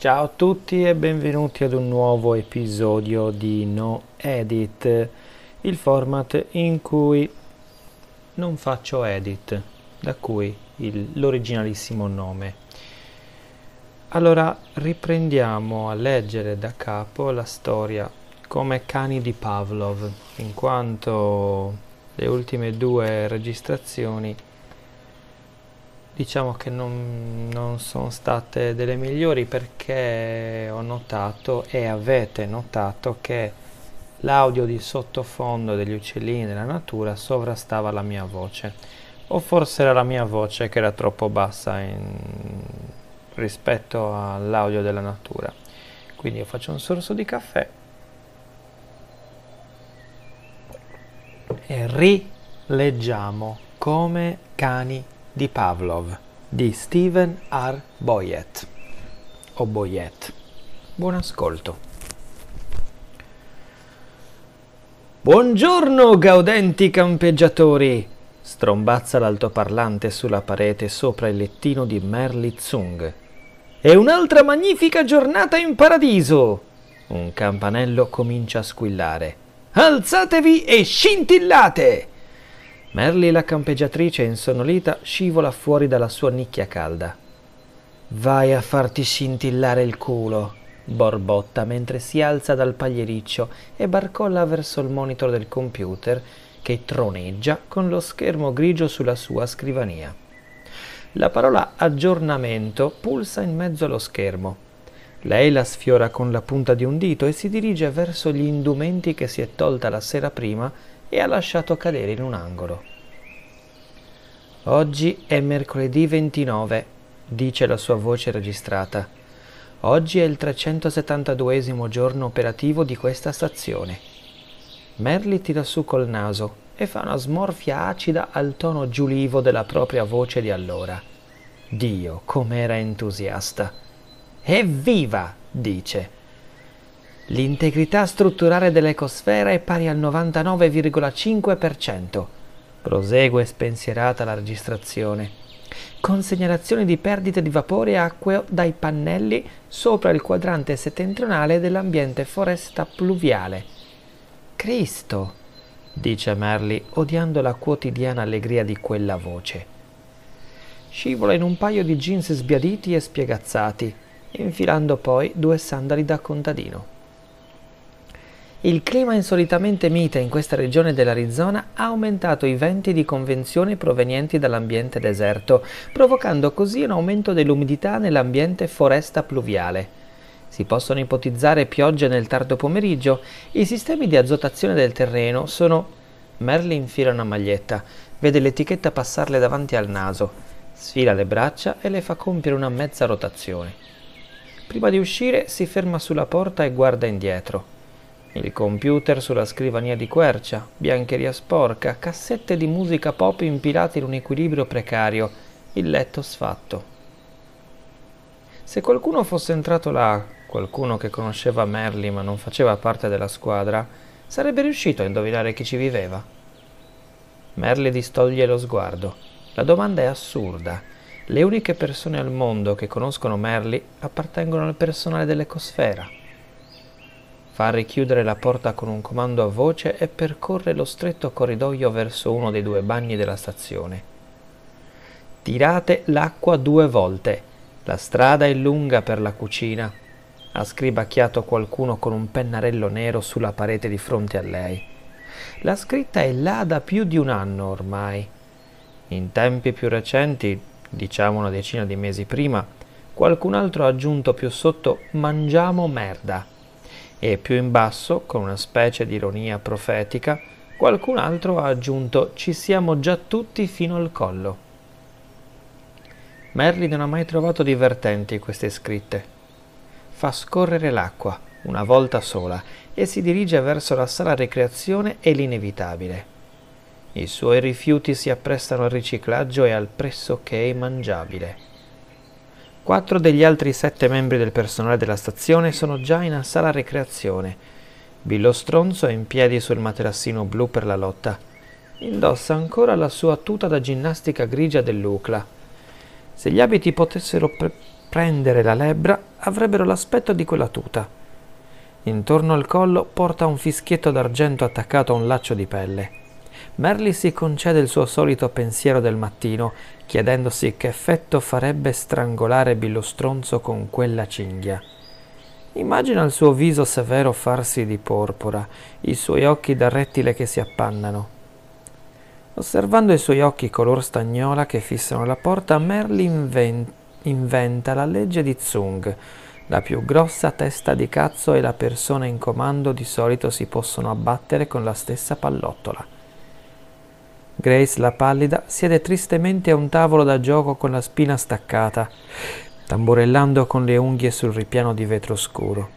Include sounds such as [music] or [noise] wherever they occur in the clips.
Ciao a tutti e benvenuti ad un nuovo episodio di No Edit, il format in cui non faccio edit, da cui il, l'originalissimo nome. Allora riprendiamo a leggere da capo la storia come cani di Pavlov, in quanto le ultime due registrazioni diciamo che non, non sono state delle migliori perché ho notato e avete notato che l'audio di sottofondo degli uccellini della natura sovrastava la mia voce o forse era la mia voce che era troppo bassa in, rispetto all'audio della natura quindi io faccio un sorso di caffè e rileggiamo come cani di Pavlov di Stephen R. Boyet O Boyet. Buon ascolto. Buongiorno, gaudenti campeggiatori! Strombazza l'altoparlante sulla parete sopra il lettino di Merli Tsung. È un'altra magnifica giornata in paradiso! Un campanello comincia a squillare. Alzatevi e scintillate! Merly la campeggiatrice insonnolita scivola fuori dalla sua nicchia calda. Vai a farti scintillare il culo, borbotta mentre si alza dal pagliericcio e barcolla verso il monitor del computer che troneggia con lo schermo grigio sulla sua scrivania. La parola aggiornamento pulsa in mezzo allo schermo. Lei la sfiora con la punta di un dito e si dirige verso gli indumenti che si è tolta la sera prima e ha lasciato cadere in un angolo. Oggi è mercoledì 29, dice la sua voce registrata. Oggi è il 372 giorno operativo di questa stazione. Merli tira su col naso e fa una smorfia acida al tono giulivo della propria voce di allora. Dio, com'era entusiasta! Evviva! dice. L'integrità strutturale dell'ecosfera è pari al 99,5%. Prosegue spensierata la registrazione. Con segnalazioni di perdite di vapore e acqueo dai pannelli sopra il quadrante settentrionale dell'ambiente foresta pluviale. Cristo, dice Merli, odiando la quotidiana allegria di quella voce. Scivola in un paio di jeans sbiaditi e spiegazzati, infilando poi due sandali da contadino. Il clima insolitamente mite in questa regione dell'Arizona ha aumentato i venti di convenzione provenienti dall'ambiente deserto, provocando così un aumento dell'umidità nell'ambiente foresta pluviale. Si possono ipotizzare piogge nel tardo pomeriggio, i sistemi di azotazione del terreno sono... Merlin fila una maglietta, vede l'etichetta passarle davanti al naso, sfila le braccia e le fa compiere una mezza rotazione. Prima di uscire si ferma sulla porta e guarda indietro. Il computer sulla scrivania di quercia, biancheria sporca, cassette di musica pop impilate in un equilibrio precario, il letto sfatto. Se qualcuno fosse entrato là, qualcuno che conosceva Merli ma non faceva parte della squadra, sarebbe riuscito a indovinare chi ci viveva. Merli distoglie lo sguardo. La domanda è assurda. Le uniche persone al mondo che conoscono Merli appartengono al personale dell'ecosfera fa richiudere la porta con un comando a voce e percorre lo stretto corridoio verso uno dei due bagni della stazione. Tirate l'acqua due volte. La strada è lunga per la cucina. Ha scribacchiato qualcuno con un pennarello nero sulla parete di fronte a lei. La scritta è là da più di un anno ormai. In tempi più recenti, diciamo una decina di mesi prima, qualcun altro ha aggiunto più sotto mangiamo merda e più in basso, con una specie di ironia profetica, qualcun altro ha aggiunto ci siamo già tutti fino al collo. Merlin non ha mai trovato divertenti queste scritte. Fa scorrere l'acqua, una volta sola, e si dirige verso la sala ricreazione e l'inevitabile. I suoi rifiuti si apprestano al riciclaggio e al pressoché mangiabile. Quattro degli altri sette membri del personale della stazione sono già in sala recreazione. Billo Stronzo è in piedi sul materassino blu per la lotta. Indossa ancora la sua tuta da ginnastica grigia dell'Ucla. Se gli abiti potessero pre- prendere la lebbra, avrebbero l'aspetto di quella tuta. Intorno al collo porta un fischietto d'argento attaccato a un laccio di pelle. Merli si concede il suo solito pensiero del mattino, chiedendosi che effetto farebbe strangolare Billo Stronzo con quella cinghia. Immagina il suo viso severo farsi di porpora, i suoi occhi da rettile che si appannano. Osservando i suoi occhi color stagnola che fissano la porta, Merli invent- inventa la legge di Zung. La più grossa testa di cazzo e la persona in comando di solito si possono abbattere con la stessa pallottola. Grace, la pallida, siede tristemente a un tavolo da gioco con la spina staccata, tamburellando con le unghie sul ripiano di vetro scuro.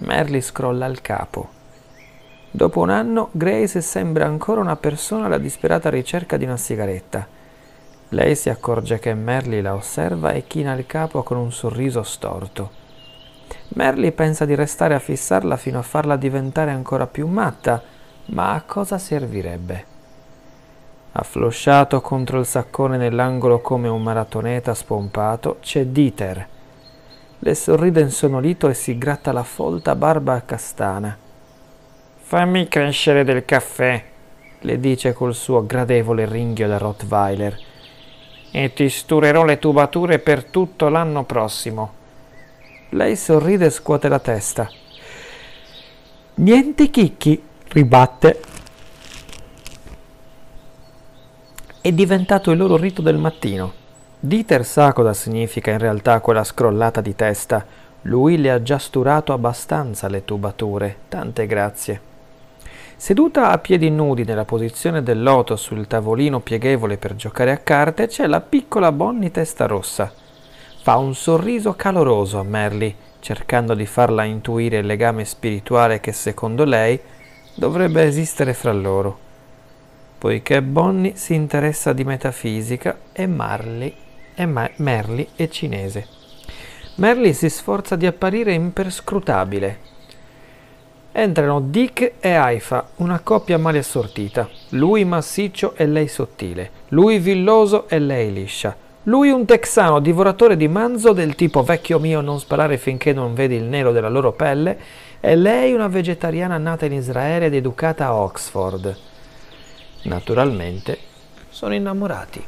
Merly scrolla il capo. Dopo un anno, Grace sembra ancora una persona alla disperata ricerca di una sigaretta. Lei si accorge che Merly la osserva e china il capo con un sorriso storto. Merly pensa di restare a fissarla fino a farla diventare ancora più matta, ma a cosa servirebbe? Afflosciato contro il saccone nell'angolo come un maratoneta spompato, c'è Dieter. Le sorride insolito e si gratta la folta barba a castana. Fammi crescere del caffè, le dice col suo gradevole ringhio da Rottweiler. E ti sturerò le tubature per tutto l'anno prossimo. Lei sorride e scuote la testa. Niente chicchi, ribatte è diventato il loro rito del mattino. Dieter sa cosa significa in realtà quella scrollata di testa. Lui le ha già sturato abbastanza le tubature, tante grazie. Seduta a piedi nudi nella posizione del loto sul tavolino pieghevole per giocare a carte c'è la piccola Bonnie testa rossa. Fa un sorriso caloroso a Merly, cercando di farla intuire il legame spirituale che secondo lei dovrebbe esistere fra loro poiché Bonnie si interessa di metafisica e, Marley, e Ma- Merly è cinese. Merly si sforza di apparire imperscrutabile. Entrano Dick e Haifa, una coppia male assortita. Lui massiccio e lei sottile. Lui villoso e lei liscia. Lui un texano divoratore di manzo del tipo vecchio mio non sparare finché non vedi il nero della loro pelle e lei una vegetariana nata in Israele ed educata a Oxford naturalmente, sono innamorati.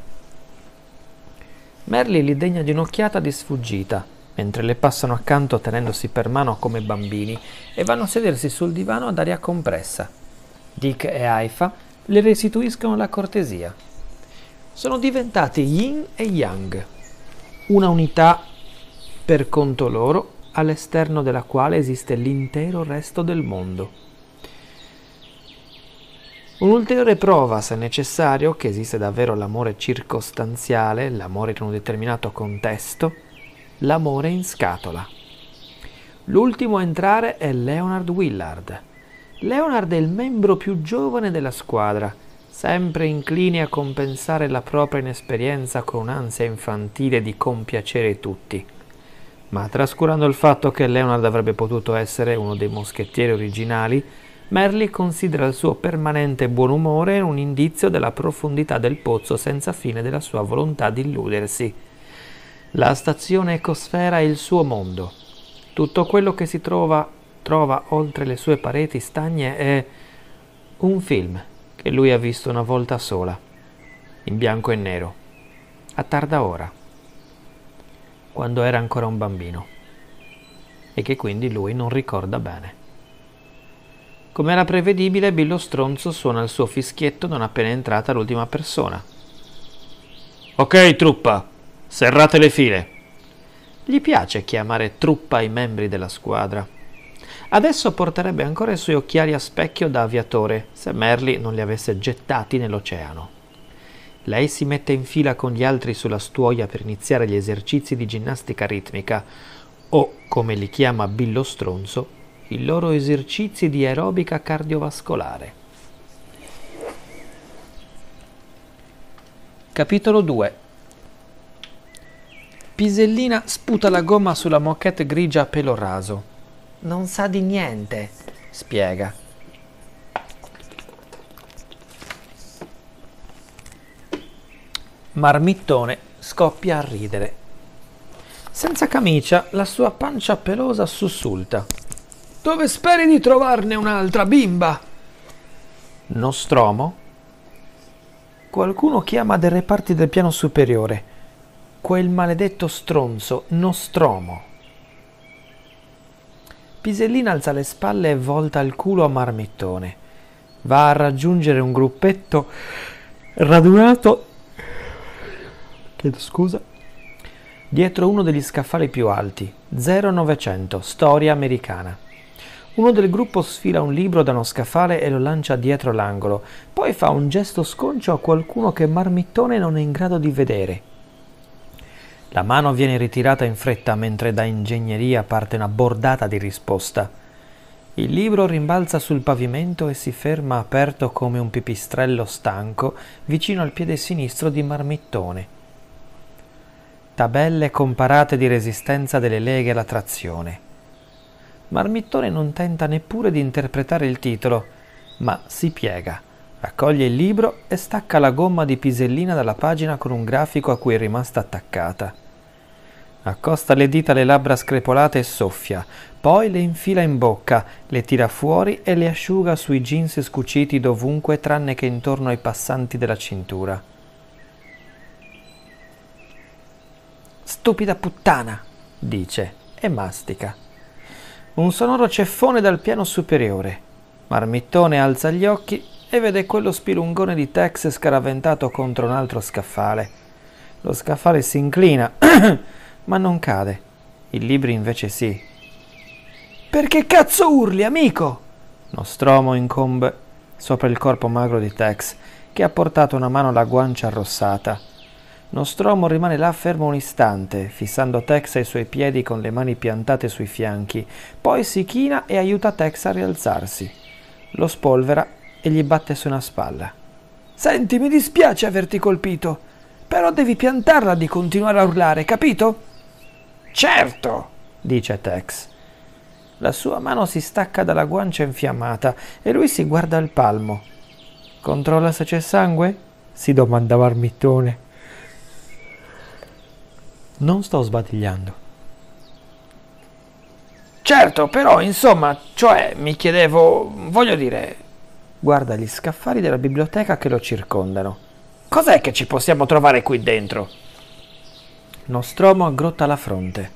Merli li degna di un'occhiata di sfuggita, mentre le passano accanto tenendosi per mano come bambini e vanno a sedersi sul divano ad aria compressa. Dick e Aifa le restituiscono la cortesia. Sono diventati yin e yang, una unità per conto loro all'esterno della quale esiste l'intero resto del mondo. Un'ulteriore prova, se necessario, che esiste davvero l'amore circostanziale, l'amore in un determinato contesto, l'amore in scatola. L'ultimo a entrare è Leonard Willard. Leonard è il membro più giovane della squadra, sempre incline a compensare la propria inesperienza con un'ansia infantile di compiacere tutti. Ma trascurando il fatto che Leonard avrebbe potuto essere uno dei moschettieri originali, Merli considera il suo permanente buon umore un indizio della profondità del pozzo senza fine della sua volontà di illudersi. La stazione ecosfera è il suo mondo. Tutto quello che si trova, trova oltre le sue pareti stagne è un film che lui ha visto una volta sola, in bianco e nero, a tarda ora, quando era ancora un bambino, e che quindi lui non ricorda bene. Come era prevedibile, Billo Stronzo suona il suo fischietto non appena entrata l'ultima persona. Ok, truppa, serrate le file. Gli piace chiamare truppa i membri della squadra. Adesso porterebbe ancora i suoi occhiali a specchio da aviatore, se Merly non li avesse gettati nell'oceano. Lei si mette in fila con gli altri sulla stuoia per iniziare gli esercizi di ginnastica ritmica, o, come li chiama Billo Stronzo, i loro esercizi di aerobica cardiovascolare. Capitolo 2 Pisellina sputa la gomma sulla moquette grigia a pelo raso. Non sa di niente, spiega. Marmittone scoppia a ridere. Senza camicia, la sua pancia pelosa sussulta. Dove speri di trovarne un'altra bimba? Nostromo? Qualcuno chiama dai reparti del piano superiore. Quel maledetto stronzo, Nostromo. Pisellina alza le spalle e volta il culo a marmittone. Va a raggiungere un gruppetto radunato. Chiedo scusa. Dietro uno degli scaffali più alti. 0900, storia americana. Uno del gruppo sfila un libro da uno scaffale e lo lancia dietro l'angolo, poi fa un gesto sconcio a qualcuno che Marmittone non è in grado di vedere. La mano viene ritirata in fretta mentre da ingegneria parte una bordata di risposta. Il libro rimbalza sul pavimento e si ferma aperto come un pipistrello stanco vicino al piede sinistro di Marmittone. Tabelle comparate di resistenza delle leghe alla trazione. Marmittone non tenta neppure di interpretare il titolo, ma si piega, raccoglie il libro e stacca la gomma di pisellina dalla pagina con un grafico a cui è rimasta attaccata. Accosta le dita alle labbra screpolate e soffia, poi le infila in bocca, le tira fuori e le asciuga sui jeans scuciti dovunque tranne che intorno ai passanti della cintura. Stupida puttana, dice e mastica. Un sonoro ceffone dal piano superiore. Marmittone alza gli occhi e vede quello spilungone di Tex scaraventato contro un altro scaffale. Lo scaffale si inclina, [clears throat] ma non cade. Il libri invece sì. Perché cazzo urli, amico? Nostromo incombe sopra il corpo magro di Tex, che ha portato una mano alla guancia arrossata. Nostromo rimane là fermo un istante, fissando Tex ai suoi piedi con le mani piantate sui fianchi, poi si china e aiuta Tex a rialzarsi. Lo spolvera e gli batte su una spalla. Senti, mi dispiace averti colpito, però devi piantarla di continuare a urlare, capito? Certo, dice Tex. La sua mano si stacca dalla guancia infiammata e lui si guarda al palmo. Controlla se c'è sangue? si domanda Marmittone. Non sto sbadigliando. Certo, però, insomma, cioè, mi chiedevo, voglio dire... Guarda gli scaffali della biblioteca che lo circondano. Cos'è che ci possiamo trovare qui dentro? Nostromo aggrotta la fronte.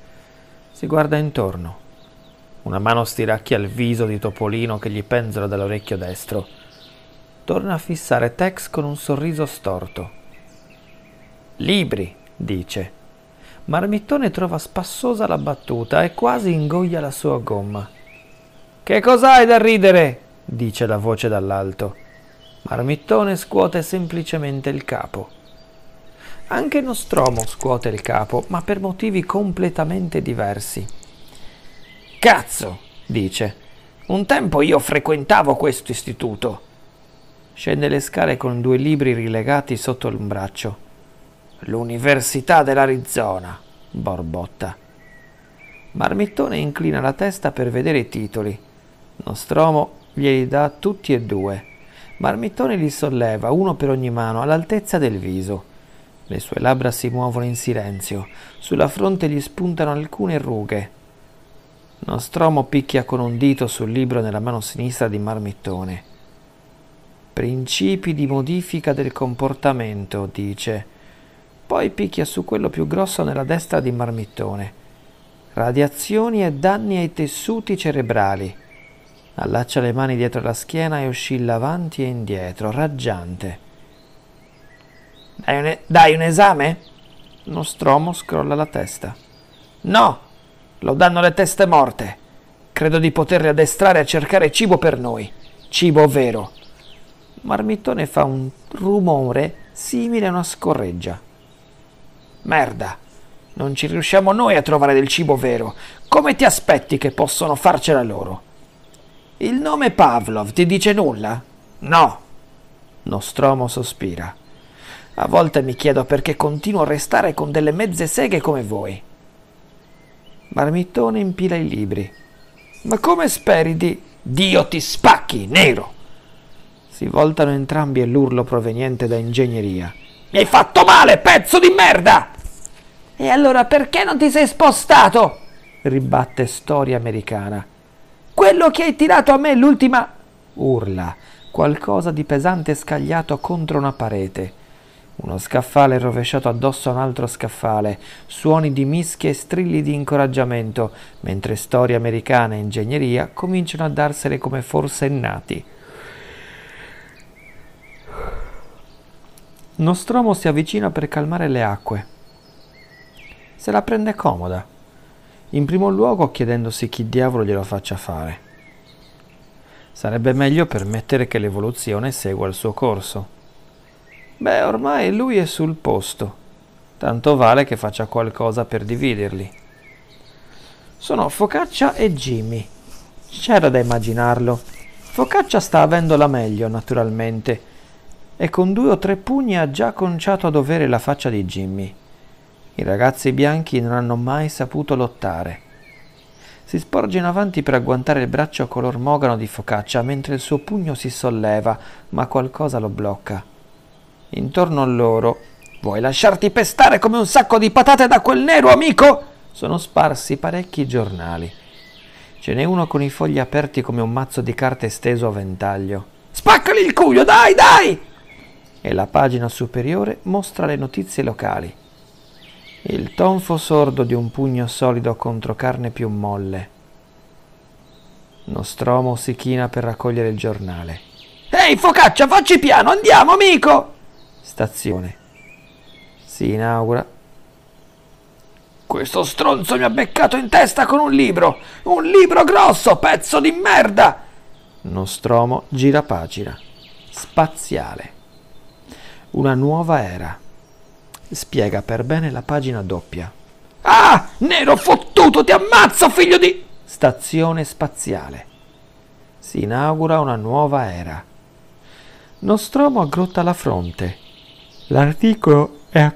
Si guarda intorno. Una mano stiracchia il viso di Topolino che gli penzola dall'orecchio destro. Torna a fissare Tex con un sorriso storto. Libri, dice. Marmittone trova spassosa la battuta e quasi ingoia la sua gomma. Che cos'hai da ridere? dice la voce dall'alto. Marmittone scuote semplicemente il capo. Anche Nostromo scuote il capo, ma per motivi completamente diversi. Cazzo, dice. Un tempo io frequentavo questo istituto. Scende le scale con due libri rilegati sotto il braccio. L'Università dell'Arizona, borbotta. Marmittone inclina la testa per vedere i titoli. Nostromo glieli dà tutti e due. Marmittone li solleva, uno per ogni mano, all'altezza del viso. Le sue labbra si muovono in silenzio, sulla fronte gli spuntano alcune rughe. Nostromo picchia con un dito sul libro nella mano sinistra di Marmittone. Principi di modifica del comportamento, dice. Poi picchia su quello più grosso nella destra di Marmittone. Radiazioni e danni ai tessuti cerebrali. Allaccia le mani dietro la schiena e oscilla avanti e indietro, raggiante. Dai un, e- dai un esame? Nostromo scrolla la testa. No! Lo danno le teste morte. Credo di poterle addestrare a cercare cibo per noi. Cibo vero. Marmittone fa un rumore simile a una scorreggia. Merda, non ci riusciamo noi a trovare del cibo vero. Come ti aspetti che possono farcela loro? Il nome Pavlov ti dice nulla? No. Nostromo sospira. A volte mi chiedo perché continuo a restare con delle mezze seghe come voi. Marmittone impila i libri. Ma come speri di... Dio ti spacchi, nero! Si voltano entrambi all'urlo proveniente da ingegneria. Mi hai fatto male, pezzo di merda! E allora perché non ti sei spostato? ribatte Storia americana. Quello che hai tirato a me l'ultima. urla, qualcosa di pesante scagliato contro una parete. Uno scaffale rovesciato addosso a un altro scaffale, suoni di mischia e strilli di incoraggiamento, mentre storia americana e ingegneria cominciano a darsene come forsennati. Nostromo si avvicina per calmare le acque. Se la prende comoda. In primo luogo chiedendosi chi diavolo glielo faccia fare. Sarebbe meglio permettere che l'evoluzione segua il suo corso. Beh, ormai lui è sul posto. Tanto vale che faccia qualcosa per dividerli. Sono Focaccia e Jimmy. C'era da immaginarlo. Focaccia sta avendo la meglio, naturalmente, e con due o tre pugni ha già conciato a dovere la faccia di Jimmy. I ragazzi bianchi non hanno mai saputo lottare. Si sporge in avanti per agguantare il braccio color mogano di focaccia mentre il suo pugno si solleva, ma qualcosa lo blocca. Intorno a loro, vuoi lasciarti pestare come un sacco di patate da quel nero amico? Sono sparsi parecchi giornali. Ce n'è uno con i fogli aperti come un mazzo di carte steso a ventaglio. Spaccali il cuglio, dai, dai! E la pagina superiore mostra le notizie locali il tonfo sordo di un pugno solido contro carne più molle. Nostromo si china per raccogliere il giornale. Ehi, focaccia, facci piano, andiamo, amico! Stazione. Si inaugura. Questo stronzo mi ha beccato in testa con un libro! Un libro grosso, pezzo di merda! Nostromo gira pagina. Spaziale. Una nuova era spiega per bene la pagina doppia. Ah, nero fottuto, ti ammazzo, figlio di... Stazione spaziale. Si inaugura una nuova era. Nostromo aggrotta la fronte. L'articolo è, a...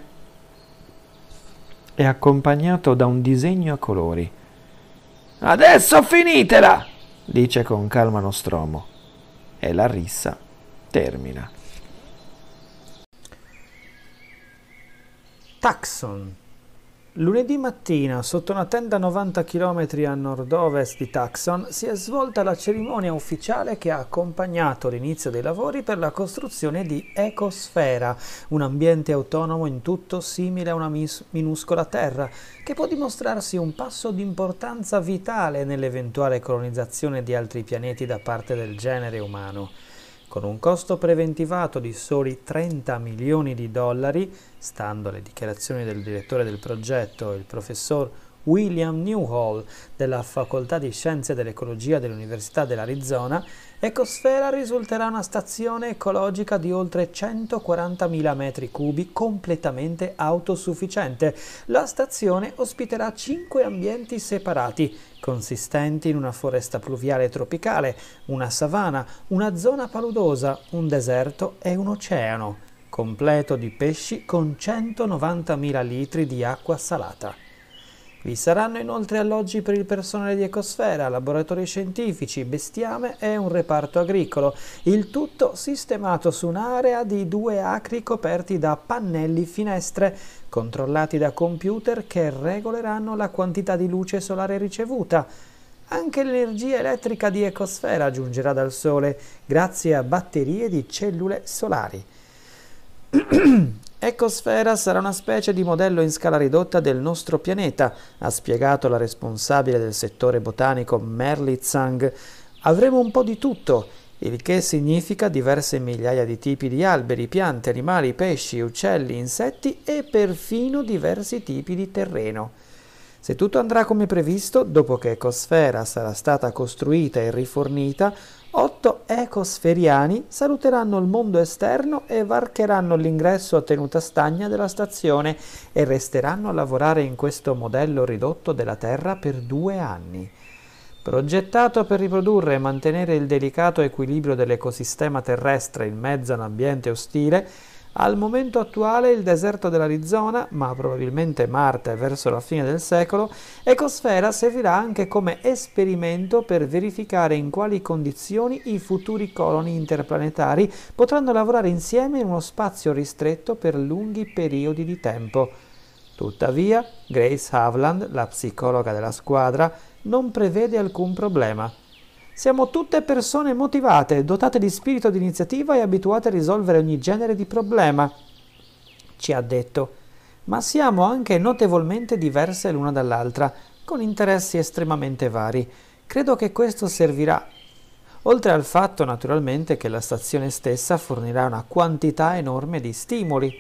è accompagnato da un disegno a colori. Adesso finitela! dice con calma Nostromo. E la rissa termina. Tucson. Lunedì mattina, sotto una tenda 90 km a nord-ovest di Tucson, si è svolta la cerimonia ufficiale che ha accompagnato l'inizio dei lavori per la costruzione di Ecosfera, un ambiente autonomo in tutto simile a una mis- minuscola terra, che può dimostrarsi un passo di importanza vitale nell'eventuale colonizzazione di altri pianeti da parte del genere umano con un costo preventivato di soli 30 milioni di dollari, stando alle dichiarazioni del direttore del progetto, il professor William Newhall della Facoltà di Scienze dell'Ecologia dell'Università dell'Arizona, Ecosfera risulterà una stazione ecologica di oltre 140.000 m3 completamente autosufficiente. La stazione ospiterà cinque ambienti separati, consistenti in una foresta pluviale tropicale, una savana, una zona paludosa, un deserto e un oceano, completo di pesci con 190.000 litri di acqua salata. Vi saranno inoltre alloggi per il personale di Ecosfera, laboratori scientifici, bestiame e un reparto agricolo, il tutto sistemato su un'area di due acri coperti da pannelli finestre, controllati da computer che regoleranno la quantità di luce solare ricevuta. Anche l'energia elettrica di Ecosfera giungerà dal Sole grazie a batterie di cellule solari. [clears throat] Ecosfera sarà una specie di modello in scala ridotta del nostro pianeta, ha spiegato la responsabile del settore botanico Merli Zhang. Avremo un po' di tutto, il che significa diverse migliaia di tipi di alberi, piante, animali, pesci, uccelli, insetti e perfino diversi tipi di terreno. Se tutto andrà come previsto, dopo che Ecosfera sarà stata costruita e rifornita, Otto ecosferiani saluteranno il mondo esterno e varcheranno l'ingresso a tenuta stagna della stazione e resteranno a lavorare in questo modello ridotto della Terra per due anni. Progettato per riprodurre e mantenere il delicato equilibrio dell'ecosistema terrestre in mezzo a un ambiente ostile, al momento attuale il deserto dell'Arizona, ma probabilmente Marte verso la fine del secolo, Ecosfera servirà anche come esperimento per verificare in quali condizioni i futuri coloni interplanetari potranno lavorare insieme in uno spazio ristretto per lunghi periodi di tempo. Tuttavia, Grace Havland, la psicologa della squadra, non prevede alcun problema. Siamo tutte persone motivate, dotate di spirito di iniziativa e abituate a risolvere ogni genere di problema, ci ha detto, ma siamo anche notevolmente diverse l'una dall'altra, con interessi estremamente vari. Credo che questo servirà. Oltre al fatto, naturalmente, che la stazione stessa fornirà una quantità enorme di stimoli.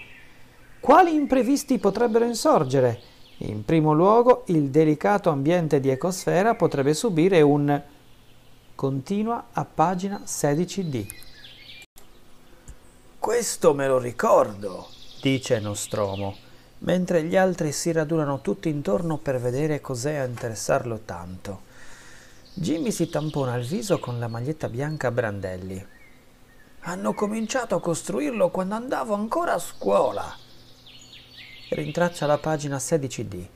Quali imprevisti potrebbero insorgere? In primo luogo, il delicato ambiente di ecosfera potrebbe subire un Continua a pagina 16d. Questo me lo ricordo, dice Nostromo, mentre gli altri si radunano tutti intorno per vedere cos'è a interessarlo tanto. Jimmy si tampona il viso con la maglietta bianca a brandelli. Hanno cominciato a costruirlo quando andavo ancora a scuola. Rintraccia la pagina 16d.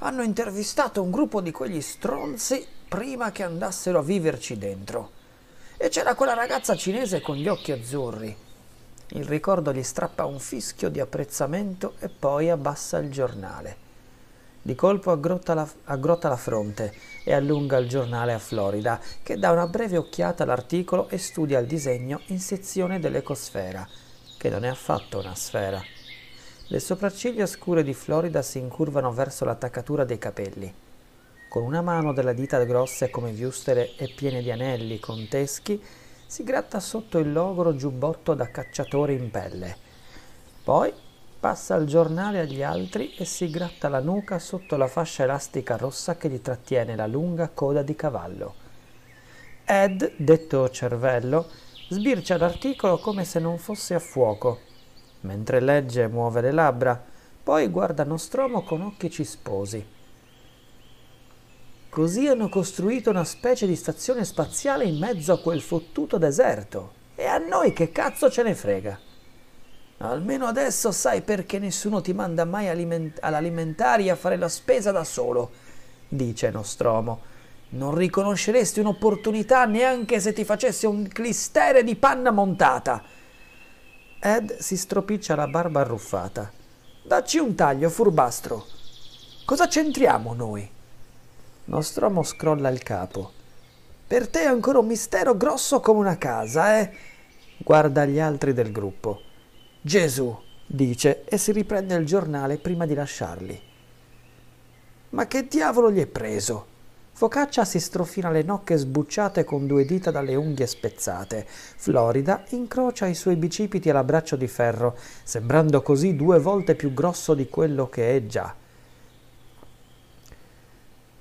Hanno intervistato un gruppo di quegli stronzi prima che andassero a viverci dentro. E c'era quella ragazza cinese con gli occhi azzurri. Il ricordo gli strappa un fischio di apprezzamento e poi abbassa il giornale. Di colpo aggrotta la, aggrotta la, fronte e allunga il giornale a Florida, che dà una breve occhiata all'articolo e studia il disegno in sezione dell'ecosfera, che non è affatto una sfera. Le sopracciglia scure di Florida si incurvano verso l'attaccatura dei capelli. Con una mano delle dita grosse come viustere e piene di anelli conteschi, si gratta sotto il logoro giubbotto da cacciatore in pelle. Poi passa il giornale agli altri e si gratta la nuca sotto la fascia elastica rossa che gli trattiene la lunga coda di cavallo. Ed, detto cervello, sbircia l'articolo come se non fosse a fuoco. Mentre legge muove le labbra, poi guarda Nostromo con occhi cisposi. Così hanno costruito una specie di stazione spaziale in mezzo a quel fottuto deserto. E a noi che cazzo ce ne frega? Almeno adesso sai perché nessuno ti manda mai aliment- all'alimentari a fare la spesa da solo, dice Nostromo. Non riconosceresti un'opportunità neanche se ti facessi un clistere di panna montata. Ed si stropiccia la barba arruffata. Dacci un taglio, furbastro. Cosa c'entriamo noi? Nostromo scrolla il capo. Per te è ancora un mistero grosso come una casa, eh? Guarda gli altri del gruppo. Gesù, dice e si riprende il giornale prima di lasciarli. Ma che diavolo gli è preso? Focaccia si strofina le nocche sbucciate con due dita dalle unghie spezzate. Florida incrocia i suoi bicipiti alla all'abbraccio di ferro, sembrando così due volte più grosso di quello che è già.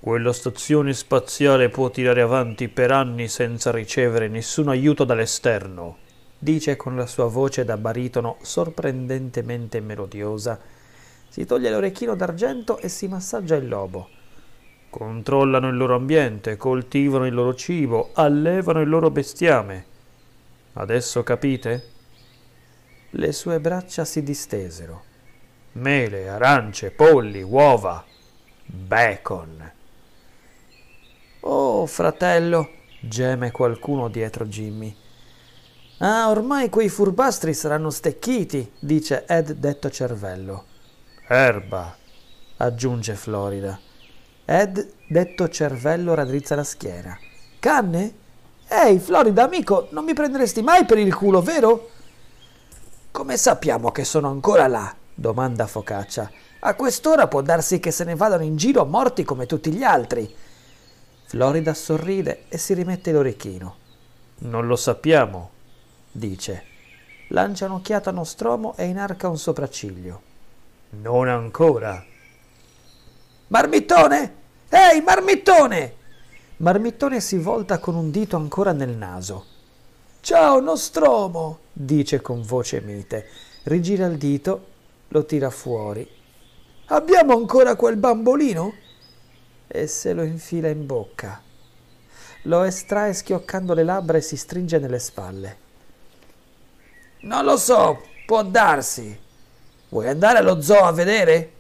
Quella stazione spaziale può tirare avanti per anni senza ricevere nessun aiuto dall'esterno, dice con la sua voce da baritono sorprendentemente melodiosa. Si toglie l'orecchino d'argento e si massaggia il lobo. Controllano il loro ambiente, coltivano il loro cibo, allevano il loro bestiame. Adesso capite? Le sue braccia si distesero. Mele, arance, polli, uova, bacon. Oh, fratello, geme qualcuno dietro Jimmy. Ah, ormai quei furbastri saranno stecchiti, dice Ed detto cervello. Erba, aggiunge Florida. Ed detto cervello raddrizza la schiena. Canne? Ehi, Florida, amico, non mi prenderesti mai per il culo, vero? Come sappiamo che sono ancora là? domanda Focaccia. A quest'ora può darsi che se ne vadano in giro morti come tutti gli altri. Florida sorride e si rimette l'orecchino. Non lo sappiamo, dice. Lancia un'occhiata a Nostromo e inarca un sopracciglio. Non ancora. Marmittone! Ehi, marmittone! Marmittone si volta con un dito ancora nel naso. Ciao, Nostromo! dice con voce mite. Rigira il dito, lo tira fuori. Abbiamo ancora quel bambolino? e se lo infila in bocca. Lo estrae schioccando le labbra e si stringe nelle spalle. Non lo so, può darsi. Vuoi andare allo zoo a vedere?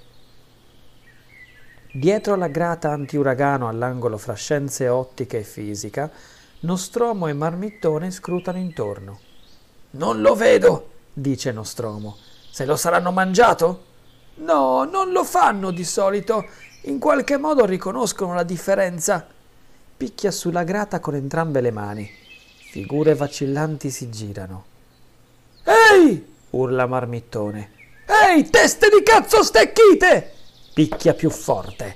Dietro la grata antiuragano all'angolo fra scienze ottiche e fisica, Nostromo e Marmittone scrutano intorno. Non lo vedo, dice Nostromo. Se lo saranno mangiato? No, non lo fanno di solito in qualche modo riconoscono la differenza. Picchia sulla grata con entrambe le mani. Figure vacillanti si girano. Ehi! urla Marmittone. Ehi, teste di cazzo stecchite! Picchia più forte.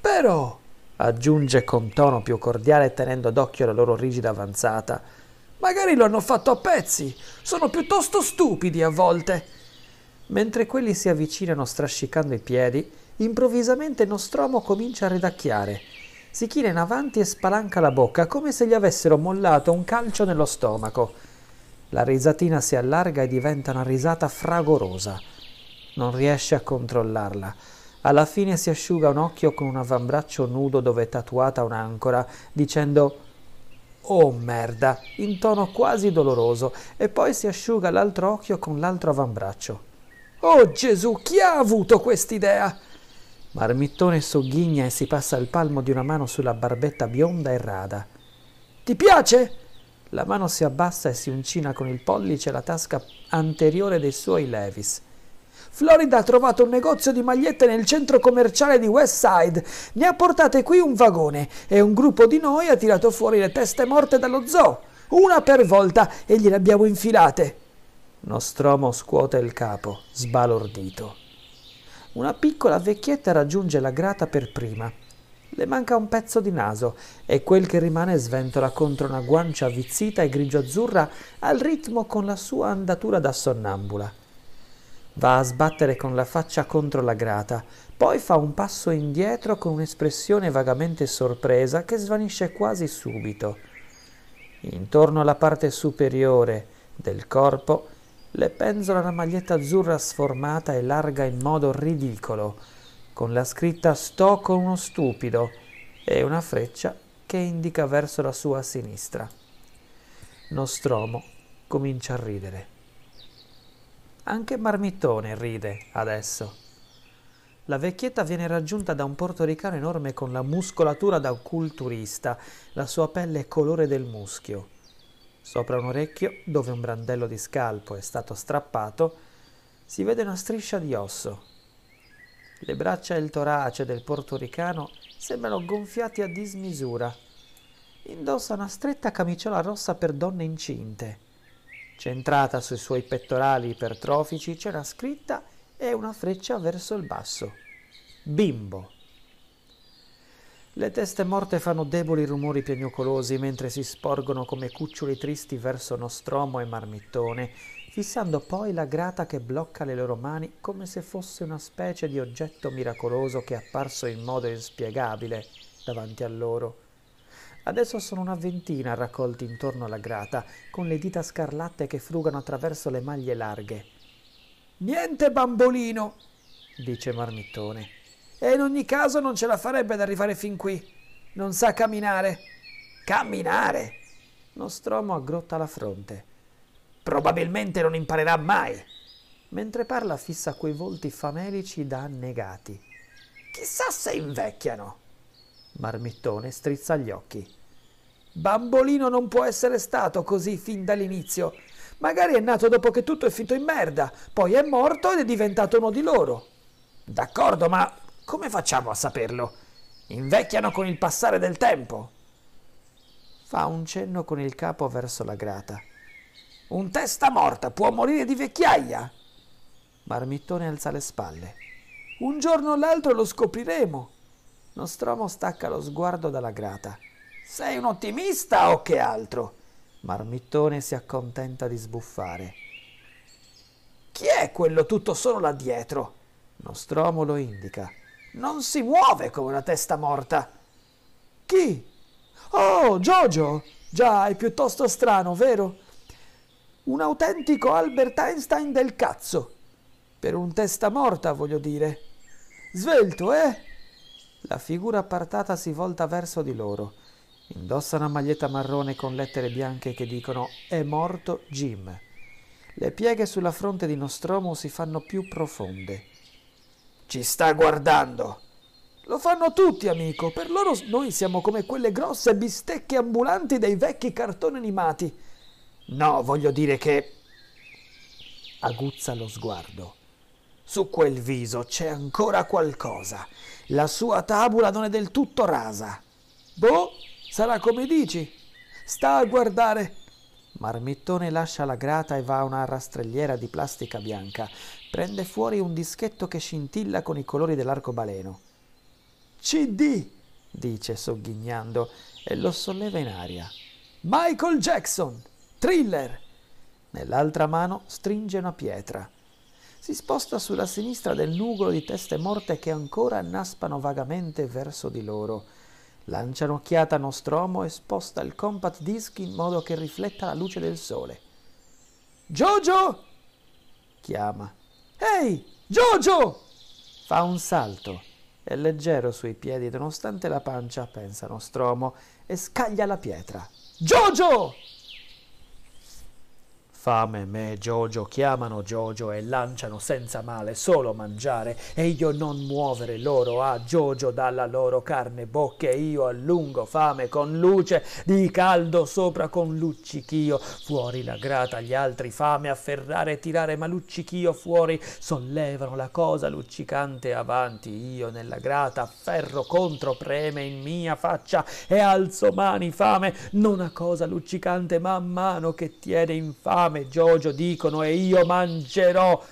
Però, aggiunge con tono più cordiale tenendo d'occhio la loro rigida avanzata, magari lo hanno fatto a pezzi. Sono piuttosto stupidi a volte. Mentre quelli si avvicinano strascicando i piedi, Improvvisamente Nostromo comincia a redacchiare. Si china in avanti e spalanca la bocca come se gli avessero mollato un calcio nello stomaco. La risatina si allarga e diventa una risata fragorosa. Non riesce a controllarla. Alla fine si asciuga un occhio con un avambraccio nudo dove è tatuata un'ancora, dicendo Oh merda, in tono quasi doloroso, e poi si asciuga l'altro occhio con l'altro avambraccio. Oh Gesù, chi ha avuto quest'idea? Marmittone sogghigna e si passa il palmo di una mano sulla barbetta bionda e rada. Ti piace? La mano si abbassa e si uncina con il pollice la tasca anteriore dei suoi levis. Florida ha trovato un negozio di magliette nel centro commerciale di Westside. Ne ha portate qui un vagone e un gruppo di noi ha tirato fuori le teste morte dallo zoo. Una per volta e gliele abbiamo infilate. Nostromo scuote il capo, sbalordito. Una piccola vecchietta raggiunge la grata per prima. Le manca un pezzo di naso e quel che rimane sventola contro una guancia avvizzita e grigio-azzurra al ritmo con la sua andatura da sonnambula. Va a sbattere con la faccia contro la grata, poi fa un passo indietro con un'espressione vagamente sorpresa che svanisce quasi subito. Intorno alla parte superiore del corpo le penzola una maglietta azzurra sformata e larga in modo ridicolo, con la scritta Sto con uno stupido e una freccia che indica verso la sua sinistra. Nostromo comincia a ridere. Anche Marmittone ride adesso. La vecchietta viene raggiunta da un portoricano enorme con la muscolatura da culturista, la sua pelle è colore del muschio. Sopra un orecchio, dove un brandello di scalpo è stato strappato, si vede una striscia di osso. Le braccia e il torace del portoricano sembrano gonfiati a dismisura. Indossa una stretta camiciola rossa per donne incinte. Centrata sui suoi pettorali ipertrofici c'è una scritta e una freccia verso il basso. Bimbo. Le teste morte fanno deboli rumori piagnucolosi mentre si sporgono come cuccioli tristi verso Nostromo e Marmittone, fissando poi la grata che blocca le loro mani come se fosse una specie di oggetto miracoloso che è apparso in modo inspiegabile davanti a loro. Adesso sono una ventina raccolti intorno alla grata, con le dita scarlatte che frugano attraverso le maglie larghe. Niente bambolino, dice Marmittone e in ogni caso non ce la farebbe ad arrivare fin qui. Non sa camminare. Camminare? Nostromo aggrotta la fronte. Probabilmente non imparerà mai. Mentre parla fissa quei volti famelici da annegati. Chissà se invecchiano. Marmittone strizza gli occhi. Bambolino non può essere stato così fin dall'inizio. Magari è nato dopo che tutto è finito in merda, poi è morto ed è diventato uno di loro. D'accordo, ma come facciamo a saperlo? Invecchiano con il passare del tempo. Fa un cenno con il capo verso la grata. Un testa morta può morire di vecchiaia. Marmittone alza le spalle. Un giorno o l'altro lo scopriremo. Nostromo stacca lo sguardo dalla grata. Sei un ottimista o che altro? Marmittone si accontenta di sbuffare. Chi è quello tutto solo là dietro? Nostromo lo indica non si muove come una testa morta. Chi? Oh, Giorgio! Già, è piuttosto strano, vero? Un autentico Albert Einstein del cazzo. Per un testa morta, voglio dire. Svelto, eh? La figura appartata si volta verso di loro. Indossa una maglietta marrone con lettere bianche che dicono È morto Jim. Le pieghe sulla fronte di Nostromo si fanno più profonde. Ci sta guardando. Lo fanno tutti, amico. Per loro noi siamo come quelle grosse bistecche ambulanti dei vecchi cartoni animati. No, voglio dire che... Aguzza lo sguardo. Su quel viso c'è ancora qualcosa. La sua tabula non è del tutto rasa. Boh, sarà come dici. Sta a guardare. Marmittone lascia la grata e va a una rastrelliera di plastica bianca. Prende fuori un dischetto che scintilla con i colori dell'arcobaleno. CD! dice sogghignando e lo solleva in aria. Michael Jackson! Thriller! Nell'altra mano stringe una pietra. Si sposta sulla sinistra del nugolo di teste morte che ancora naspano vagamente verso di loro. Lancia un'occhiata a Nostromo e sposta il compact disc in modo che rifletta la luce del sole. Giorgio! chiama. Ehi, Giorgio! Fa un salto. È leggero sui piedi, nonostante la pancia, pensa Nostromo, e scaglia la pietra. Giorgio! Fame me Giorgio chiamano Giorgio e lanciano senza male solo mangiare e io non muovere loro a Giorgio dalla loro carne bocche io allungo fame con luce di caldo sopra con luccichio fuori la grata gli altri fame afferrare e tirare ma luccichio fuori sollevano la cosa luccicante avanti io nella grata afferro contro preme in mia faccia e alzo mani fame non a cosa luccicante ma mano che tiene infame Sam e Jojo dicono e io mangerò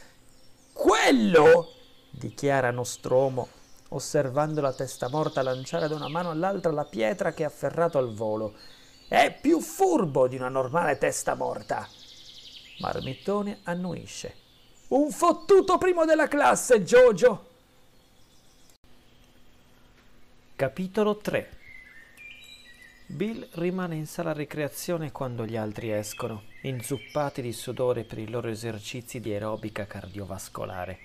quello, dichiara Nostromo, osservando la testa morta lanciare da una mano all'altra la pietra che ha afferrato al volo. È più furbo di una normale testa morta. Marmittone annuisce. Un fottuto primo della classe, Giorgio! Capitolo 3 Bill rimane in sala ricreazione quando gli altri escono inzuppati di sudore per i loro esercizi di aerobica cardiovascolare.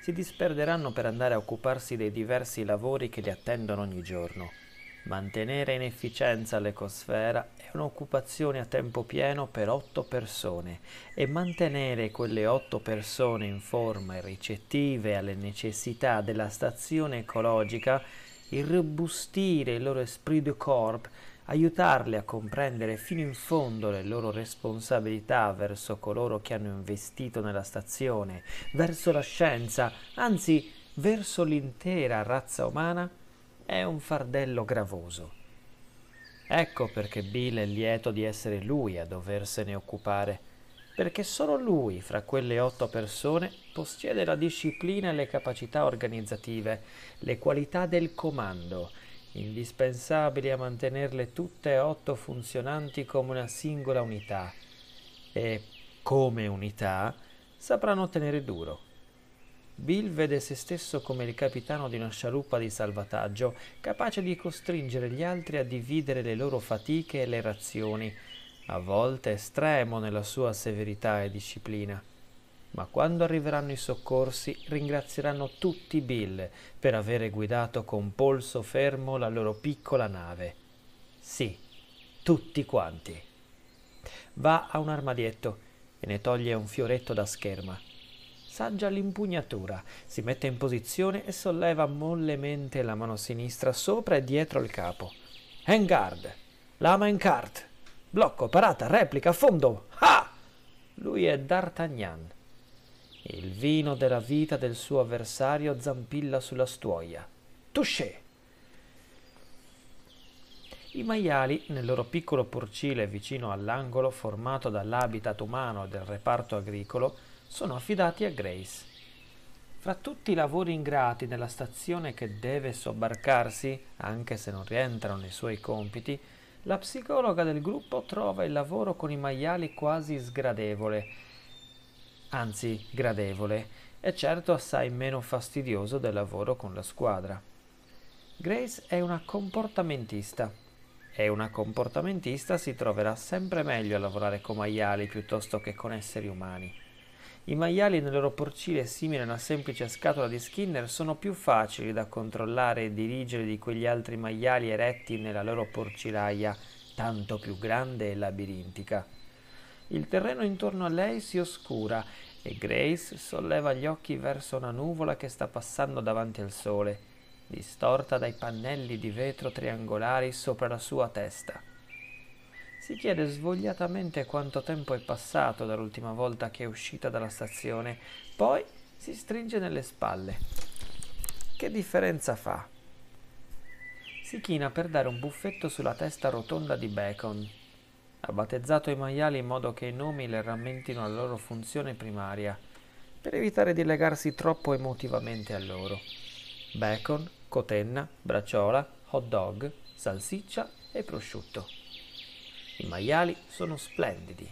Si disperderanno per andare a occuparsi dei diversi lavori che li attendono ogni giorno. Mantenere in efficienza l'ecosfera è un'occupazione a tempo pieno per otto persone e mantenere quelle otto persone in forma e ricettive alle necessità della stazione ecologica, irrobustire il loro esprit de corps aiutarli a comprendere fino in fondo le loro responsabilità verso coloro che hanno investito nella stazione, verso la scienza, anzi verso l'intera razza umana, è un fardello gravoso. Ecco perché Bill è lieto di essere lui a doversene occupare, perché solo lui fra quelle otto persone possiede la disciplina e le capacità organizzative, le qualità del comando, indispensabili a mantenerle tutte e otto funzionanti come una singola unità e, come unità, sapranno tenere duro. Bill vede se stesso come il capitano di una scialuppa di salvataggio, capace di costringere gli altri a dividere le loro fatiche e le razioni, a volte estremo nella sua severità e disciplina ma quando arriveranno i soccorsi ringrazieranno tutti Bill per avere guidato con polso fermo la loro piccola nave. Sì, tutti quanti. Va a un armadietto e ne toglie un fioretto da scherma. Saggia l'impugnatura, si mette in posizione e solleva mollemente la mano sinistra sopra e dietro il capo. Hangard! Lama in cart! Blocco, parata, replica, fondo! Ah! Lui è D'Artagnan e il vino della vita del suo avversario zampilla sulla stuoia. Touché! I maiali, nel loro piccolo porcile vicino all'angolo formato dall'habitat umano del reparto agricolo, sono affidati a Grace. Fra tutti i lavori ingrati della stazione che deve sobbarcarsi, anche se non rientrano nei suoi compiti, la psicologa del gruppo trova il lavoro con i maiali quasi sgradevole anzi gradevole, e certo assai meno fastidioso del lavoro con la squadra. Grace è una comportamentista e una comportamentista si troverà sempre meglio a lavorare con maiali piuttosto che con esseri umani. I maiali nel loro porcile simile a una semplice scatola di Skinner sono più facili da controllare e dirigere di quegli altri maiali eretti nella loro porcilaia, tanto più grande e labirintica. Il terreno intorno a lei si oscura e Grace solleva gli occhi verso una nuvola che sta passando davanti al sole, distorta dai pannelli di vetro triangolari sopra la sua testa. Si chiede svogliatamente quanto tempo è passato dall'ultima volta che è uscita dalla stazione, poi si stringe nelle spalle. Che differenza fa? Si china per dare un buffetto sulla testa rotonda di Bacon, ha battezzato i maiali in modo che i nomi le rammentino la loro funzione primaria, per evitare di legarsi troppo emotivamente a loro. Bacon, cotenna, bracciola, hot dog, salsiccia e prosciutto. I maiali sono splendidi.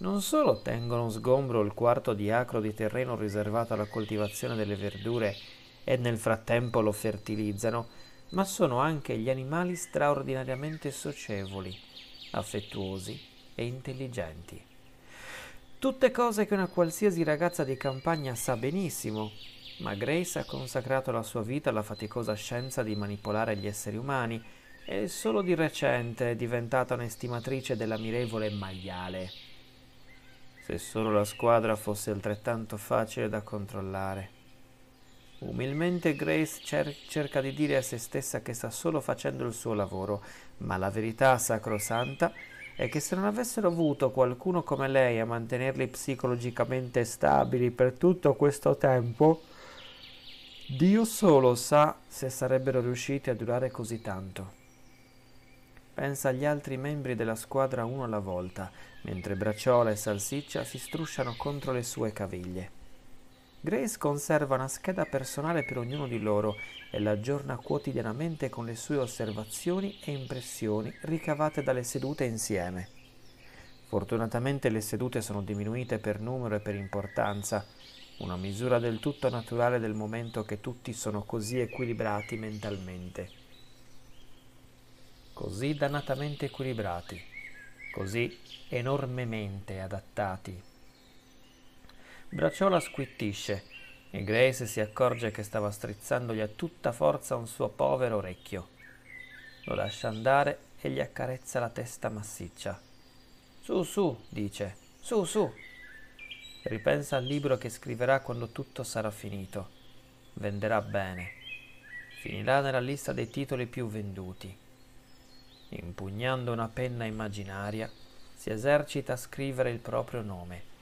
Non solo tengono sgombro il quarto di acro di terreno riservato alla coltivazione delle verdure e nel frattempo lo fertilizzano, ma sono anche gli animali straordinariamente socievoli affettuosi e intelligenti. Tutte cose che una qualsiasi ragazza di campagna sa benissimo, ma Grace ha consacrato la sua vita alla faticosa scienza di manipolare gli esseri umani e solo di recente è diventata un'estimatrice dell'ammirevole maiale. Se solo la squadra fosse altrettanto facile da controllare. Umilmente Grace cer- cerca di dire a se stessa che sta solo facendo il suo lavoro ma la verità sacrosanta è che se non avessero avuto qualcuno come lei a mantenerli psicologicamente stabili per tutto questo tempo, Dio solo sa se sarebbero riusciti a durare così tanto. Pensa agli altri membri della squadra uno alla volta, mentre Bracciola e Salsiccia si strusciano contro le sue caviglie. Grace conserva una scheda personale per ognuno di loro e l'aggiorna quotidianamente con le sue osservazioni e impressioni ricavate dalle sedute insieme. Fortunatamente le sedute sono diminuite per numero e per importanza, una misura del tutto naturale del momento che tutti sono così equilibrati mentalmente. Così dannatamente equilibrati, così enormemente adattati Braciola squittisce e Grace si accorge che stava strizzandogli a tutta forza un suo povero orecchio. Lo lascia andare e gli accarezza la testa massiccia. Su, su, dice, su, su. Ripensa al libro che scriverà quando tutto sarà finito. Venderà bene. Finirà nella lista dei titoli più venduti. Impugnando una penna immaginaria, si esercita a scrivere il proprio nome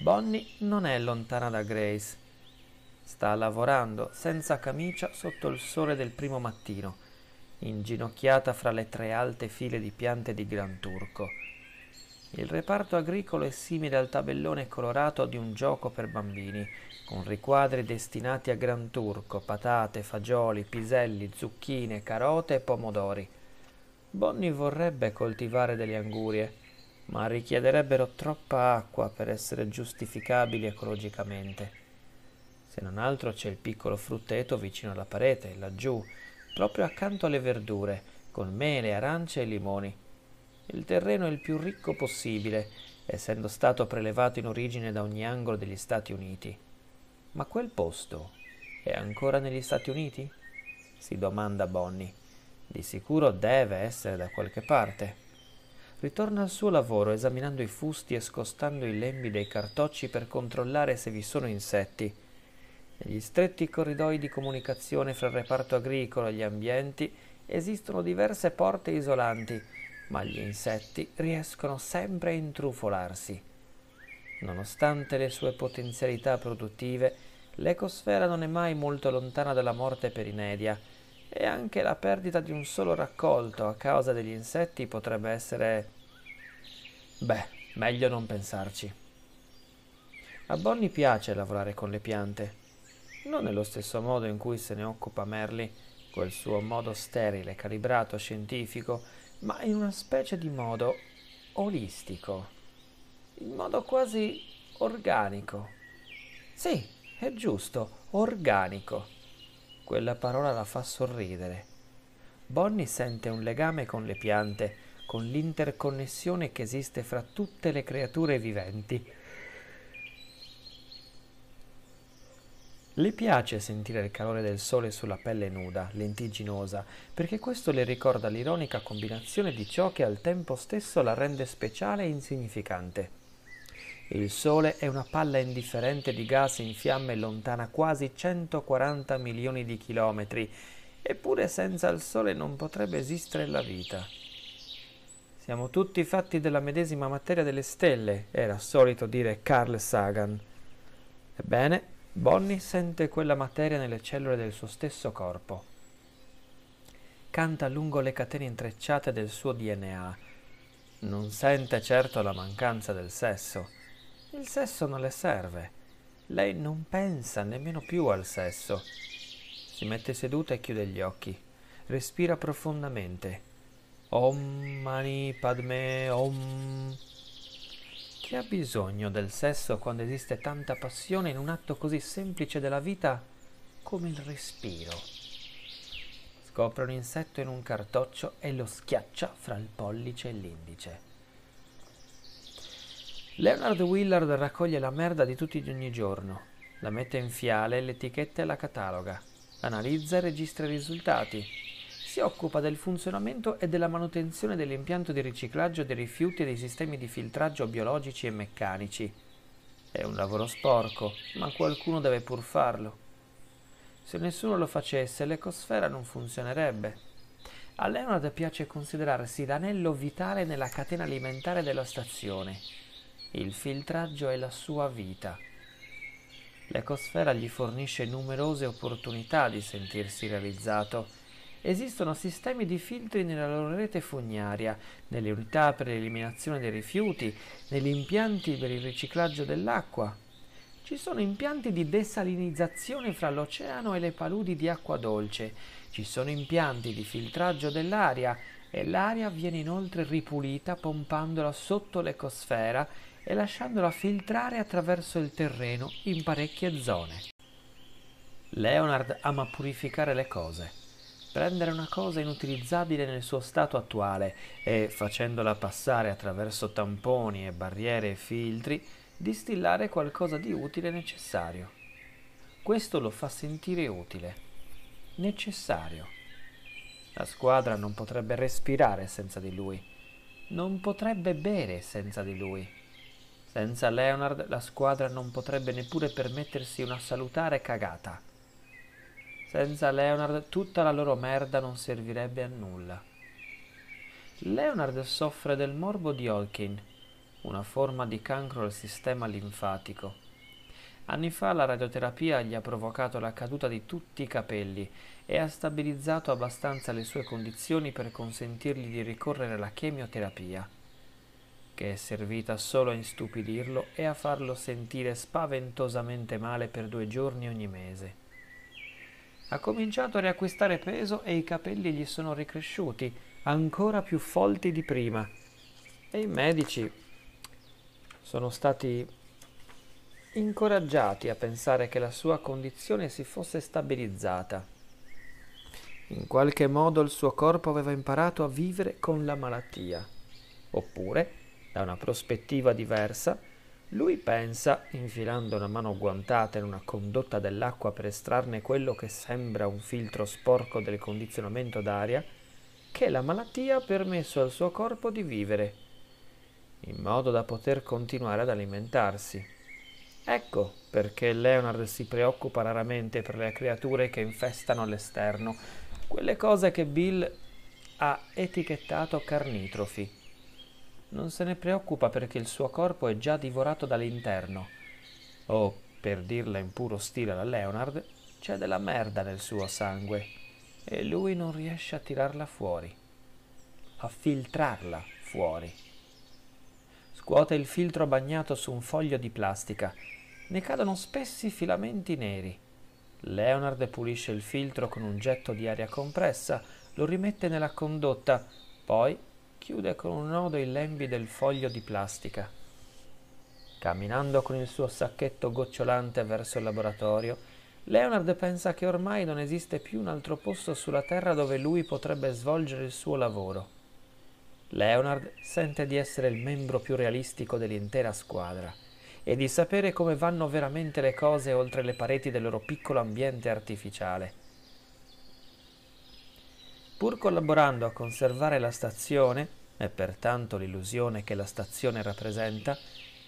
Bonnie non è lontana da Grace. Sta lavorando senza camicia sotto il sole del primo mattino, inginocchiata fra le tre alte file di piante di gran turco. Il reparto agricolo è simile al tabellone colorato di un gioco per bambini, con riquadri destinati a gran turco, patate, fagioli, piselli, zucchine, carote e pomodori. Bonnie vorrebbe coltivare delle angurie, ma richiederebbero troppa acqua per essere giustificabili ecologicamente. Se non altro c'è il piccolo frutteto vicino alla parete, laggiù, proprio accanto alle verdure, con mele, arance e limoni. Il terreno è il più ricco possibile, essendo stato prelevato in origine da ogni angolo degli Stati Uniti. Ma quel posto è ancora negli Stati Uniti? si domanda Bonnie. Di sicuro deve essere da qualche parte ritorna al suo lavoro esaminando i fusti e scostando i lembi dei cartocci per controllare se vi sono insetti. Negli stretti corridoi di comunicazione fra il reparto agricolo e gli ambienti esistono diverse porte isolanti, ma gli insetti riescono sempre a intrufolarsi. Nonostante le sue potenzialità produttive, l'ecosfera non è mai molto lontana dalla morte per inedia, e anche la perdita di un solo raccolto a causa degli insetti potrebbe essere... Beh, meglio non pensarci. A Bonnie piace lavorare con le piante, non nello stesso modo in cui se ne occupa Merly, col suo modo sterile, calibrato, scientifico, ma in una specie di modo olistico, in modo quasi organico. Sì, è giusto, organico. Quella parola la fa sorridere. Bonnie sente un legame con le piante, con l'interconnessione che esiste fra tutte le creature viventi. Le piace sentire il calore del sole sulla pelle nuda, lentiginosa, perché questo le ricorda l'ironica combinazione di ciò che al tempo stesso la rende speciale e insignificante. Il Sole è una palla indifferente di gas in fiamme lontana quasi 140 milioni di chilometri, eppure senza il Sole non potrebbe esistere la vita. Siamo tutti fatti della medesima materia delle stelle, era solito dire Carl Sagan. Ebbene, Bonnie sente quella materia nelle cellule del suo stesso corpo. Canta lungo le catene intrecciate del suo DNA. Non sente certo la mancanza del sesso. Il sesso non le serve. Lei non pensa nemmeno più al sesso. Si mette seduta e chiude gli occhi. Respira profondamente. Om Mani Padme Om. Chi ha bisogno del sesso quando esiste tanta passione in un atto così semplice della vita come il respiro? Scopre un insetto in un cartoccio e lo schiaccia fra il pollice e l'indice. Leonard Willard raccoglie la merda di tutti di ogni giorno, la mette in fiale, l'etichetta e la cataloga, analizza e registra i risultati, si occupa del funzionamento e della manutenzione dell'impianto di riciclaggio dei rifiuti e dei sistemi di filtraggio biologici e meccanici. È un lavoro sporco, ma qualcuno deve pur farlo. Se nessuno lo facesse, l'ecosfera non funzionerebbe. A Leonard piace considerarsi l'anello vitale nella catena alimentare della stazione il filtraggio è la sua vita. L'ecosfera gli fornisce numerose opportunità di sentirsi realizzato. Esistono sistemi di filtri nella loro rete fognaria, nelle unità per l'eliminazione dei rifiuti, negli impianti per il riciclaggio dell'acqua. Ci sono impianti di desalinizzazione fra l'oceano e le paludi di acqua dolce. Ci sono impianti di filtraggio dell'aria e l'aria viene inoltre ripulita pompandola sotto l'ecosfera e lasciandola filtrare attraverso il terreno in parecchie zone. Leonard ama purificare le cose, prendere una cosa inutilizzabile nel suo stato attuale e, facendola passare attraverso tamponi e barriere e filtri, distillare qualcosa di utile e necessario. Questo lo fa sentire utile, necessario. La squadra non potrebbe respirare senza di lui, non potrebbe bere senza di lui senza Leonard la squadra non potrebbe neppure permettersi una salutare cagata. Senza Leonard tutta la loro merda non servirebbe a nulla. Leonard soffre del morbo di Holkin, una forma di cancro al sistema linfatico. Anni fa la radioterapia gli ha provocato la caduta di tutti i capelli e ha stabilizzato abbastanza le sue condizioni per consentirgli di ricorrere alla chemioterapia che è servita solo a instupidirlo e a farlo sentire spaventosamente male per due giorni ogni mese. Ha cominciato a riacquistare peso e i capelli gli sono ricresciuti, ancora più folti di prima. E i medici sono stati incoraggiati a pensare che la sua condizione si fosse stabilizzata. In qualche modo il suo corpo aveva imparato a vivere con la malattia, oppure da una prospettiva diversa, lui pensa, infilando una mano guantata in una condotta dell'acqua per estrarne quello che sembra un filtro sporco del condizionamento d'aria, che la malattia ha permesso al suo corpo di vivere, in modo da poter continuare ad alimentarsi. Ecco perché Leonard si preoccupa raramente per le creature che infestano l'esterno, quelle cose che Bill ha etichettato carnitrofi non se ne preoccupa perché il suo corpo è già divorato dall'interno. O, oh, per dirla in puro stile alla Leonard, c'è della merda nel suo sangue e lui non riesce a tirarla fuori, a filtrarla fuori. Scuote il filtro bagnato su un foglio di plastica. Ne cadono spessi filamenti neri. Leonard pulisce il filtro con un getto di aria compressa, lo rimette nella condotta, poi chiude con un nodo i lembi del foglio di plastica. Camminando con il suo sacchetto gocciolante verso il laboratorio, Leonard pensa che ormai non esiste più un altro posto sulla Terra dove lui potrebbe svolgere il suo lavoro. Leonard sente di essere il membro più realistico dell'intera squadra e di sapere come vanno veramente le cose oltre le pareti del loro piccolo ambiente artificiale. Pur collaborando a conservare la stazione, e pertanto l'illusione che la stazione rappresenta,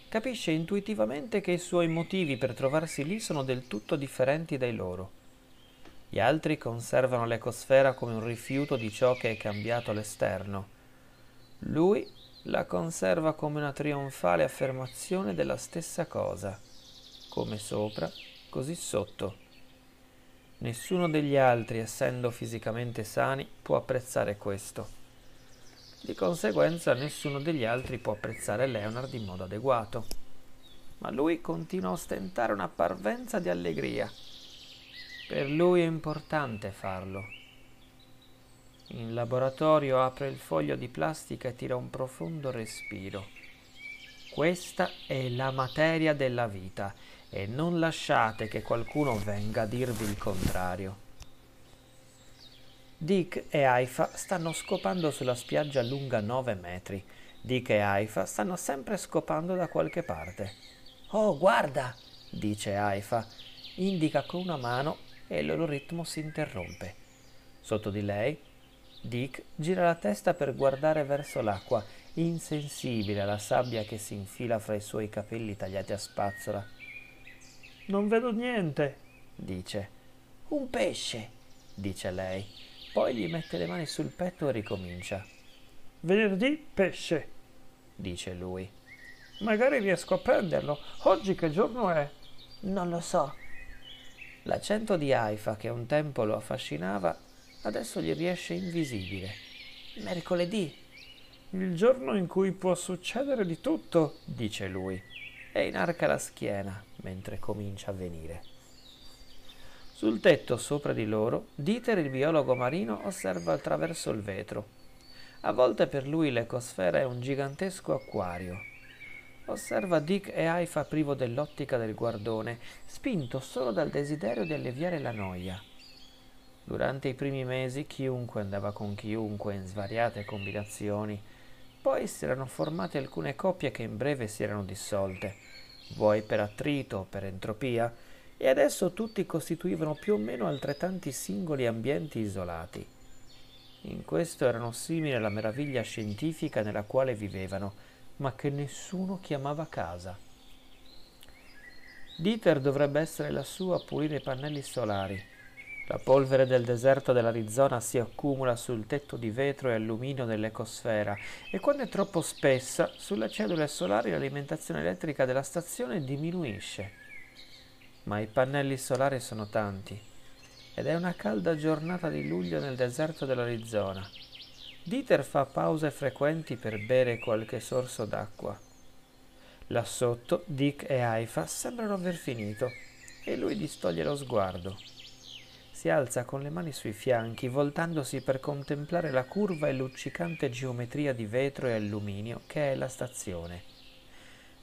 capisce intuitivamente che i suoi motivi per trovarsi lì sono del tutto differenti dai loro. Gli altri conservano l'ecosfera come un rifiuto di ciò che è cambiato all'esterno. Lui la conserva come una trionfale affermazione della stessa cosa, come sopra, così sotto. Nessuno degli altri, essendo fisicamente sani, può apprezzare questo. Di conseguenza nessuno degli altri può apprezzare Leonard in modo adeguato. Ma lui continua a ostentare una parvenza di allegria. Per lui è importante farlo. In laboratorio apre il foglio di plastica e tira un profondo respiro. Questa è la materia della vita e non lasciate che qualcuno venga a dirvi il contrario. Dick e Aifa stanno scopando sulla spiaggia lunga 9 metri. Dick e Aifa stanno sempre scopando da qualche parte. Oh, guarda! dice Aifa. Indica con una mano e il loro ritmo si interrompe. Sotto di lei, Dick gira la testa per guardare verso l'acqua, insensibile alla sabbia che si infila fra i suoi capelli tagliati a spazzola. Non vedo niente, dice. Un pesce, dice lei. Poi gli mette le mani sul petto e ricomincia. Venerdì pesce, dice lui. Magari riesco a prenderlo. Oggi che giorno è? Non lo so. L'accento di Haifa che un tempo lo affascinava, adesso gli riesce invisibile. Mercoledì. Il giorno in cui può succedere di tutto, dice lui e inarca la schiena mentre comincia a venire. Sul tetto sopra di loro, Dieter il biologo marino osserva attraverso il vetro. A volte per lui l'ecosfera è un gigantesco acquario. Osserva Dick e Haifa privo dell'ottica del guardone, spinto solo dal desiderio di alleviare la noia. Durante i primi mesi chiunque andava con chiunque in svariate combinazioni, poi si erano formate alcune coppie che in breve si erano dissolte, vuoi per attrito o per entropia, e adesso tutti costituivano più o meno altrettanti singoli ambienti isolati. In questo erano simili alla meraviglia scientifica nella quale vivevano, ma che nessuno chiamava casa. Dieter dovrebbe essere lassù a pulire i pannelli solari, la polvere del deserto dell'Arizona si accumula sul tetto di vetro e alluminio dell'ecosfera e quando è troppo spessa sulle cellule solari l'alimentazione elettrica della stazione diminuisce. Ma i pannelli solari sono tanti ed è una calda giornata di luglio nel deserto dell'Arizona. Dieter fa pause frequenti per bere qualche sorso d'acqua. Là sotto Dick e Haifa sembrano aver finito e lui distoglie lo sguardo. Si alza con le mani sui fianchi, voltandosi per contemplare la curva e luccicante geometria di vetro e alluminio che è la stazione.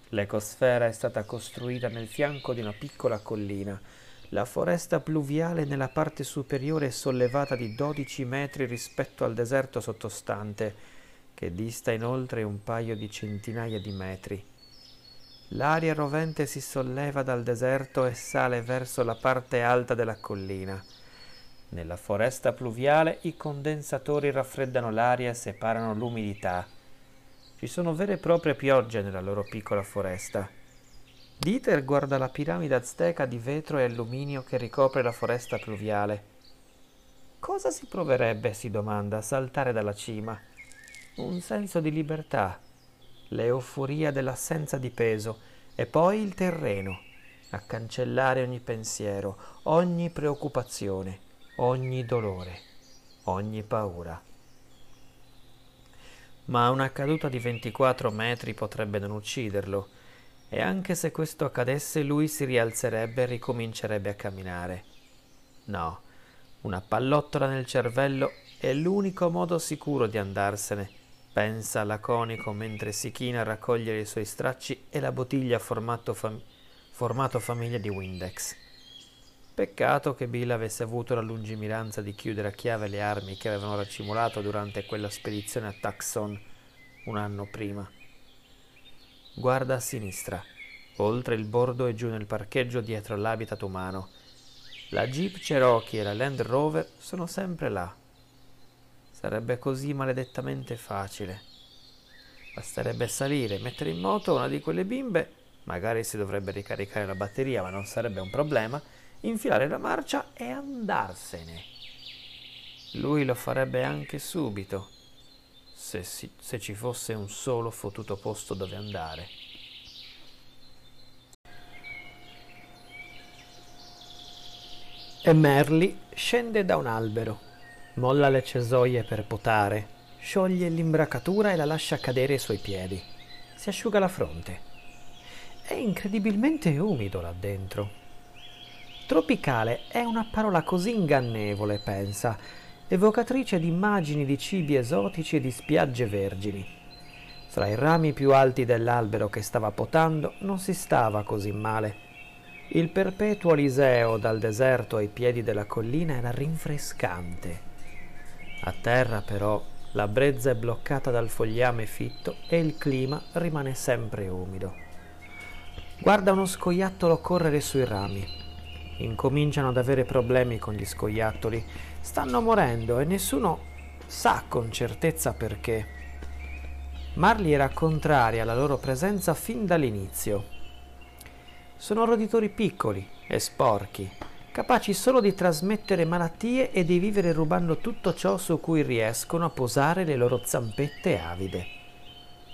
L'ecosfera è stata costruita nel fianco di una piccola collina. La foresta pluviale nella parte superiore è sollevata di 12 metri rispetto al deserto sottostante, che dista inoltre un paio di centinaia di metri. L'aria rovente si solleva dal deserto e sale verso la parte alta della collina. Nella foresta pluviale i condensatori raffreddano l'aria e separano l'umidità. Ci sono vere e proprie piogge nella loro piccola foresta. Dieter guarda la piramide azteca di vetro e alluminio che ricopre la foresta pluviale. Cosa si proverebbe, si domanda, a saltare dalla cima? Un senso di libertà, l'euforia dell'assenza di peso e poi il terreno, a cancellare ogni pensiero, ogni preoccupazione ogni dolore, ogni paura. Ma una caduta di 24 metri potrebbe non ucciderlo, e anche se questo accadesse lui si rialzerebbe e ricomincerebbe a camminare. No, una pallottola nel cervello è l'unico modo sicuro di andarsene, pensa laconico mentre si china a raccogliere i suoi stracci e la bottiglia formato, fam- formato famiglia di Windex. Peccato che Bill avesse avuto la lungimiranza di chiudere a chiave le armi che avevano raccimolato durante quella spedizione a Tucson un anno prima. Guarda a sinistra, oltre il bordo e giù nel parcheggio dietro l'habitat umano. La Jeep Cherokee e la Land Rover sono sempre là. Sarebbe così maledettamente facile. Basterebbe salire, mettere in moto una di quelle bimbe, magari si dovrebbe ricaricare la batteria, ma non sarebbe un problema infilare la marcia e andarsene. Lui lo farebbe anche subito, se, si, se ci fosse un solo fottuto posto dove andare. E Merli scende da un albero, molla le cesoie per potare, scioglie l'imbracatura e la lascia cadere ai suoi piedi. Si asciuga la fronte. È incredibilmente umido là dentro. Tropicale è una parola così ingannevole, pensa, evocatrice di immagini di cibi esotici e di spiagge vergini. Fra i rami più alti dell'albero che stava potando non si stava così male. Il perpetuo Aliseo dal deserto ai piedi della collina era rinfrescante. A terra però la brezza è bloccata dal fogliame fitto e il clima rimane sempre umido. Guarda uno scoiattolo correre sui rami, incominciano ad avere problemi con gli scoiattoli. Stanno morendo e nessuno sa con certezza perché. Marley era contraria alla loro presenza fin dall'inizio. Sono roditori piccoli e sporchi, capaci solo di trasmettere malattie e di vivere rubando tutto ciò su cui riescono a posare le loro zampette avide.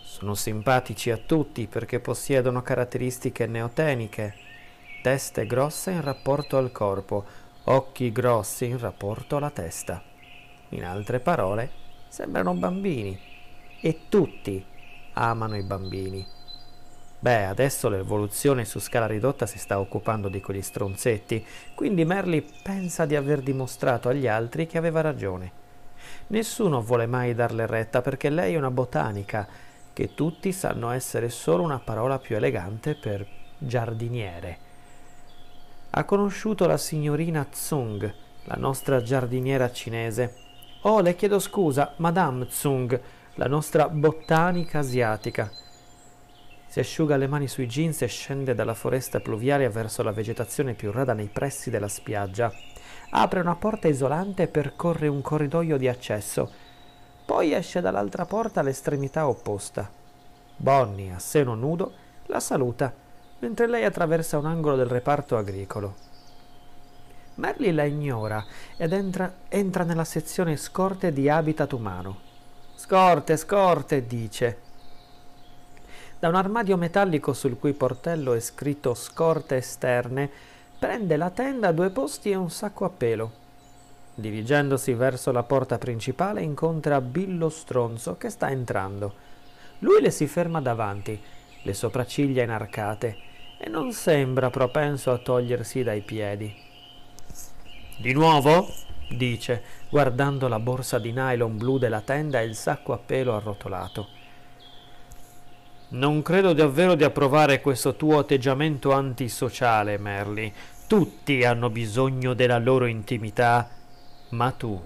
Sono simpatici a tutti perché possiedono caratteristiche neoteniche, teste grosse in rapporto al corpo, occhi grossi in rapporto alla testa. In altre parole, sembrano bambini. E tutti amano i bambini. Beh, adesso l'evoluzione su scala ridotta si sta occupando di quegli stronzetti, quindi Merly pensa di aver dimostrato agli altri che aveva ragione. Nessuno vuole mai darle retta perché lei è una botanica, che tutti sanno essere solo una parola più elegante per giardiniere ha conosciuto la signorina Tsung, la nostra giardiniera cinese. Oh, le chiedo scusa, Madame Tsung, la nostra botanica asiatica. Si asciuga le mani sui jeans e scende dalla foresta pluviaria verso la vegetazione più rada nei pressi della spiaggia. Apre una porta isolante e percorre un corridoio di accesso. Poi esce dall'altra porta all'estremità opposta. Bonnie, a seno nudo, la saluta mentre lei attraversa un angolo del reparto agricolo. Merli la ignora ed entra, entra nella sezione scorte di habitat umano. Scorte, scorte, dice. Da un armadio metallico sul cui portello è scritto scorte esterne, prende la tenda, a due posti e un sacco a pelo. Dirigendosi verso la porta principale incontra Billo Stronzo che sta entrando. Lui le si ferma davanti, le sopracciglia inarcate, e non sembra propenso a togliersi dai piedi. Di nuovo? dice, guardando la borsa di nylon blu della tenda e il sacco a pelo arrotolato. Non credo davvero di approvare questo tuo atteggiamento antisociale, Merly. Tutti hanno bisogno della loro intimità, ma tu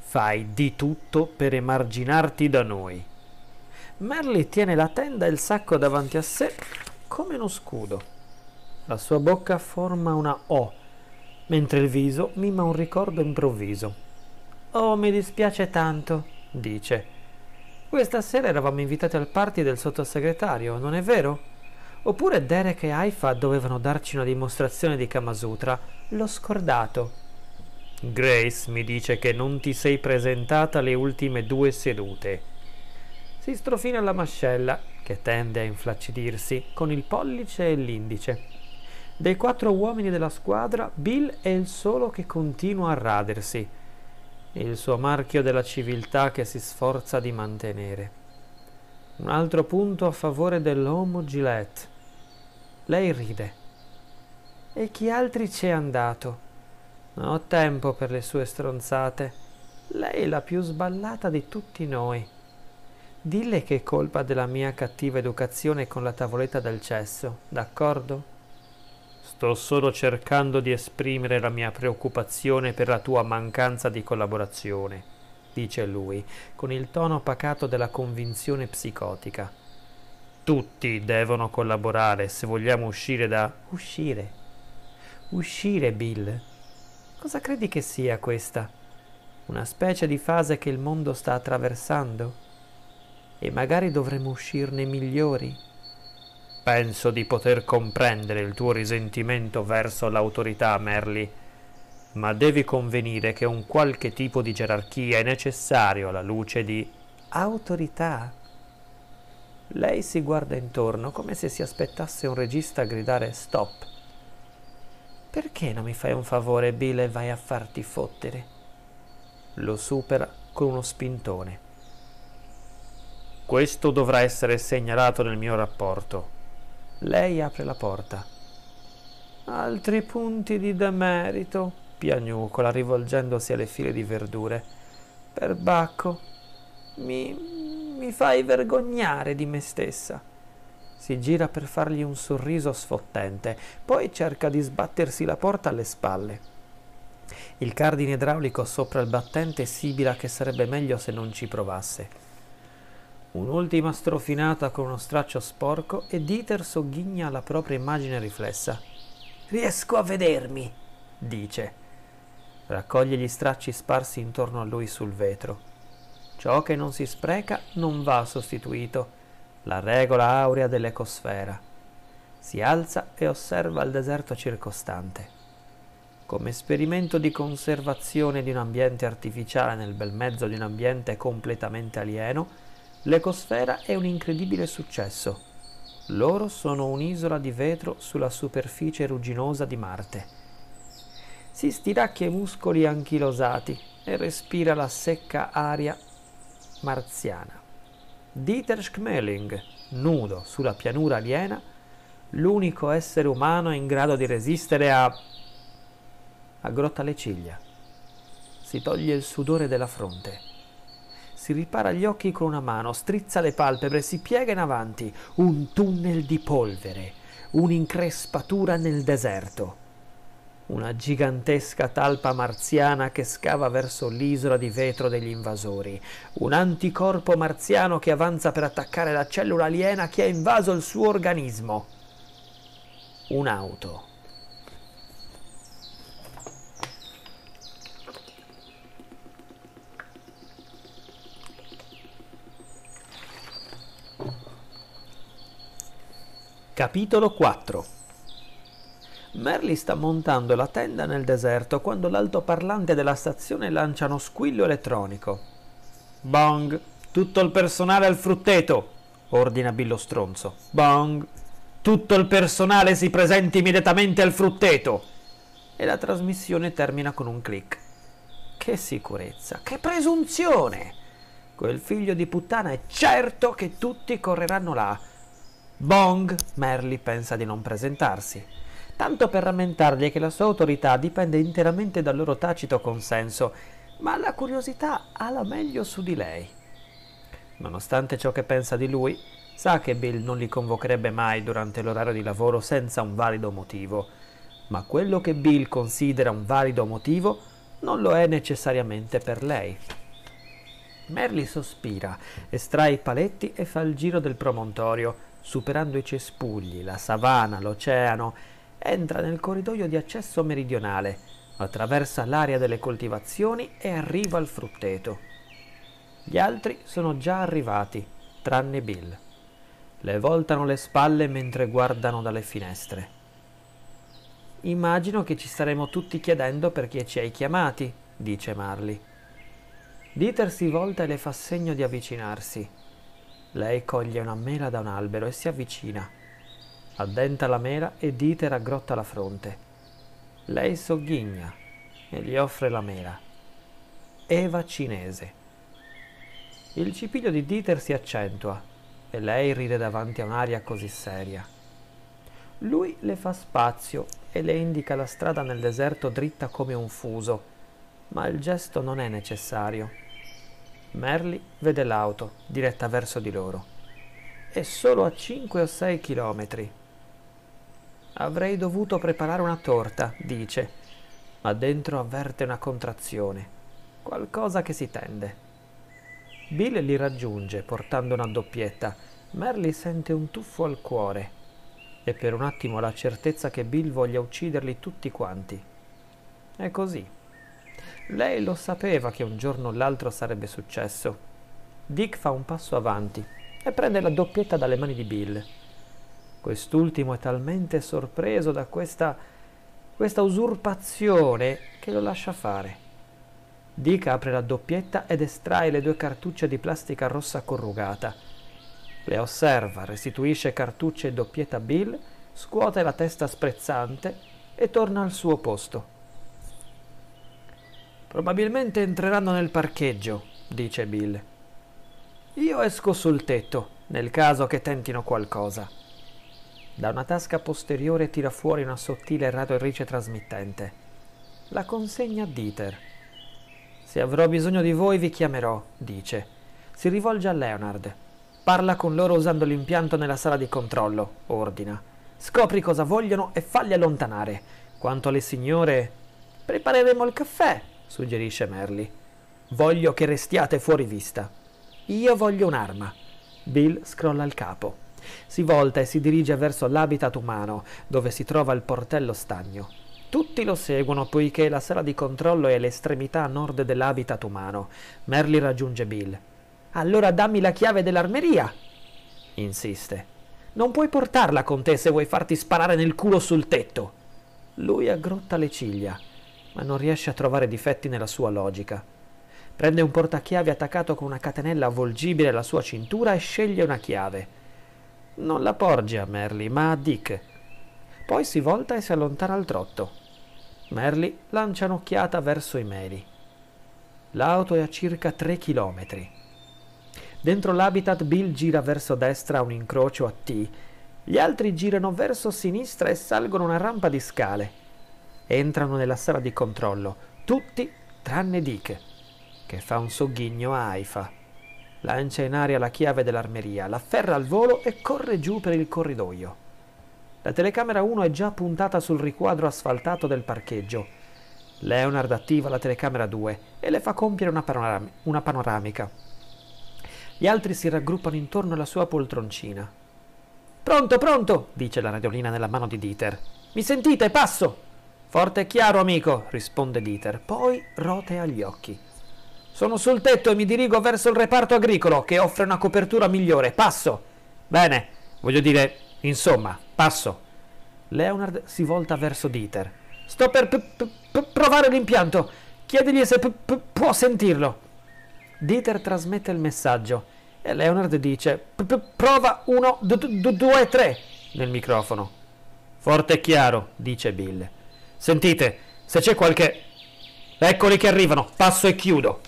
fai di tutto per emarginarti da noi. Merly tiene la tenda e il sacco davanti a sé come uno scudo. La sua bocca forma una O, mentre il viso mima un ricordo improvviso. Oh, mi dispiace tanto, dice. Questa sera eravamo invitati al party del sottosegretario, non è vero? Oppure Derek e Haifa dovevano darci una dimostrazione di Kamasutra. L'ho scordato. Grace mi dice che non ti sei presentata le ultime due sedute. Si strofina la mascella che tende a inflaccidirsi con il pollice e l'indice. Dei quattro uomini della squadra, Bill è il solo che continua a radersi, il suo marchio della civiltà che si sforza di mantenere. Un altro punto a favore dell'Homo Gillette. Lei ride. E chi altri c'è andato? Non ho tempo per le sue stronzate. Lei è la più sballata di tutti noi. Dille che è colpa della mia cattiva educazione con la tavoletta del cesso, d'accordo? Sto solo cercando di esprimere la mia preoccupazione per la tua mancanza di collaborazione, dice lui, con il tono pacato della convinzione psicotica. Tutti devono collaborare se vogliamo uscire da... Uscire. Uscire, Bill. Cosa credi che sia questa? Una specie di fase che il mondo sta attraversando? e magari dovremmo uscirne migliori. Penso di poter comprendere il tuo risentimento verso l'autorità, Merli, ma devi convenire che un qualche tipo di gerarchia è necessario alla luce di autorità. Lei si guarda intorno come se si aspettasse un regista a gridare stop. Perché non mi fai un favore, Bill, e vai a farti fottere? Lo supera con uno spintone. Questo dovrà essere segnalato nel mio rapporto. Lei apre la porta. Altri punti di demerito, piagnucola rivolgendosi alle file di verdure. Perbacco, mi, mi fai vergognare di me stessa. Si gira per fargli un sorriso sfottente, poi cerca di sbattersi la porta alle spalle. Il cardine idraulico sopra il battente sibila che sarebbe meglio se non ci provasse. Un'ultima strofinata con uno straccio sporco e Dieter sogghigna la propria immagine riflessa. Riesco a vedermi, dice. Raccoglie gli stracci sparsi intorno a lui sul vetro. Ciò che non si spreca non va sostituito, la regola aurea dell'ecosfera. Si alza e osserva il deserto circostante. Come esperimento di conservazione di un ambiente artificiale nel bel mezzo di un ambiente completamente alieno, L'ecosfera è un incredibile successo. Loro sono un'isola di vetro sulla superficie rugginosa di Marte. Si stiracchia i muscoli anchilosati e respira la secca aria marziana. Dieter Schmeling, nudo sulla pianura aliena, l'unico essere umano in grado di resistere a... aggrotta le ciglia. Si toglie il sudore della fronte si ripara gli occhi con una mano, strizza le palpebre, si piega in avanti. Un tunnel di polvere, un'increspatura nel deserto. Una gigantesca talpa marziana che scava verso l'isola di vetro degli invasori. Un anticorpo marziano che avanza per attaccare la cellula aliena che ha invaso il suo organismo. Un'auto Capitolo 4 Merly sta montando la tenda nel deserto quando l'altoparlante della stazione lancia uno squillo elettronico. Bong! Tutto il personale al frutteto! ordina Billo Stronzo. Bong! Tutto il personale si presenti immediatamente al frutteto! E la trasmissione termina con un clic. Che sicurezza, che presunzione! Quel figlio di puttana è certo che tutti correranno là Bong! Merly pensa di non presentarsi. Tanto per rammentargli che la sua autorità dipende interamente dal loro tacito consenso, ma la curiosità ha la meglio su di lei. Nonostante ciò che pensa di lui, sa che Bill non li convocherebbe mai durante l'orario di lavoro senza un valido motivo, ma quello che Bill considera un valido motivo non lo è necessariamente per lei. Merly sospira, estrae i paletti e fa il giro del promontorio, superando i cespugli, la savana, l'oceano, entra nel corridoio di accesso meridionale, attraversa l'area delle coltivazioni e arriva al frutteto. Gli altri sono già arrivati, tranne Bill. Le voltano le spalle mentre guardano dalle finestre. Immagino che ci staremo tutti chiedendo perché ci hai chiamati, dice Marley. Dieter si volta e le fa segno di avvicinarsi. Lei coglie una mela da un albero e si avvicina. Addenta la mela e Dieter aggrotta la fronte. Lei sogghigna e gli offre la mela. Eva cinese. Il cipiglio di Dieter si accentua e lei ride davanti a un'aria così seria. Lui le fa spazio e le indica la strada nel deserto dritta come un fuso, ma il gesto non è necessario. Merly vede l'auto diretta verso di loro. È solo a 5 o 6 chilometri. Avrei dovuto preparare una torta, dice, ma dentro avverte una contrazione, qualcosa che si tende. Bill li raggiunge portando una doppietta. Merly sente un tuffo al cuore e per un attimo ha la certezza che Bill voglia ucciderli tutti quanti. È così. Lei lo sapeva che un giorno o l'altro sarebbe successo. Dick fa un passo avanti e prende la doppietta dalle mani di Bill. Quest'ultimo è talmente sorpreso da questa, questa usurpazione che lo lascia fare. Dick apre la doppietta ed estrae le due cartucce di plastica rossa corrugata. Le osserva, restituisce cartucce e doppietta a Bill, scuote la testa sprezzante e torna al suo posto. Probabilmente entreranno nel parcheggio, dice Bill. Io esco sul tetto, nel caso che tentino qualcosa. Da una tasca posteriore tira fuori una sottile radioitrice trasmittente. La consegna a Dieter. Se avrò bisogno di voi vi chiamerò, dice. Si rivolge a Leonard. Parla con loro usando l'impianto nella sala di controllo, ordina. Scopri cosa vogliono e falli allontanare. Quanto alle signore... Prepareremo il caffè, suggerisce Merly. Voglio che restiate fuori vista. Io voglio un'arma. Bill scrolla il capo. Si volta e si dirige verso l'habitat umano, dove si trova il portello stagno. Tutti lo seguono poiché la sala di controllo è all'estremità nord dell'habitat umano. Merly raggiunge Bill. Allora dammi la chiave dell'armeria! insiste. Non puoi portarla con te se vuoi farti sparare nel culo sul tetto. Lui aggrotta le ciglia ma non riesce a trovare difetti nella sua logica. Prende un portachiavi attaccato con una catenella avvolgibile alla sua cintura e sceglie una chiave. Non la porge a Merly, ma a Dick. Poi si volta e si allontana al trotto. Merly lancia un'occhiata verso i meli. L'auto è a circa 3 chilometri. Dentro l'habitat Bill gira verso destra a un incrocio a T. Gli altri girano verso sinistra e salgono una rampa di scale entrano nella sala di controllo, tutti tranne Dick, che fa un sogghigno a Aifa. Lancia in aria la chiave dell'armeria, l'afferra al volo e corre giù per il corridoio. La telecamera 1 è già puntata sul riquadro asfaltato del parcheggio. Leonard attiva la telecamera 2 e le fa compiere una, panoram- una panoramica. Gli altri si raggruppano intorno alla sua poltroncina. Pronto, pronto, dice la radiolina nella mano di Dieter. Mi sentite? Passo! Forte e chiaro, amico, risponde Dieter, poi rotea gli occhi. Sono sul tetto e mi dirigo verso il reparto agricolo che offre una copertura migliore. Passo. Bene, voglio dire, insomma, passo. Leonard si volta verso Dieter. Sto per provare l'impianto. Chiedigli se p- può sentirlo. Dieter trasmette il messaggio e Leonard dice prova 1, 2, 3 nel microfono. Forte e chiaro, dice Bill. Sentite, se c'è qualche... Eccoli che arrivano, passo e chiudo.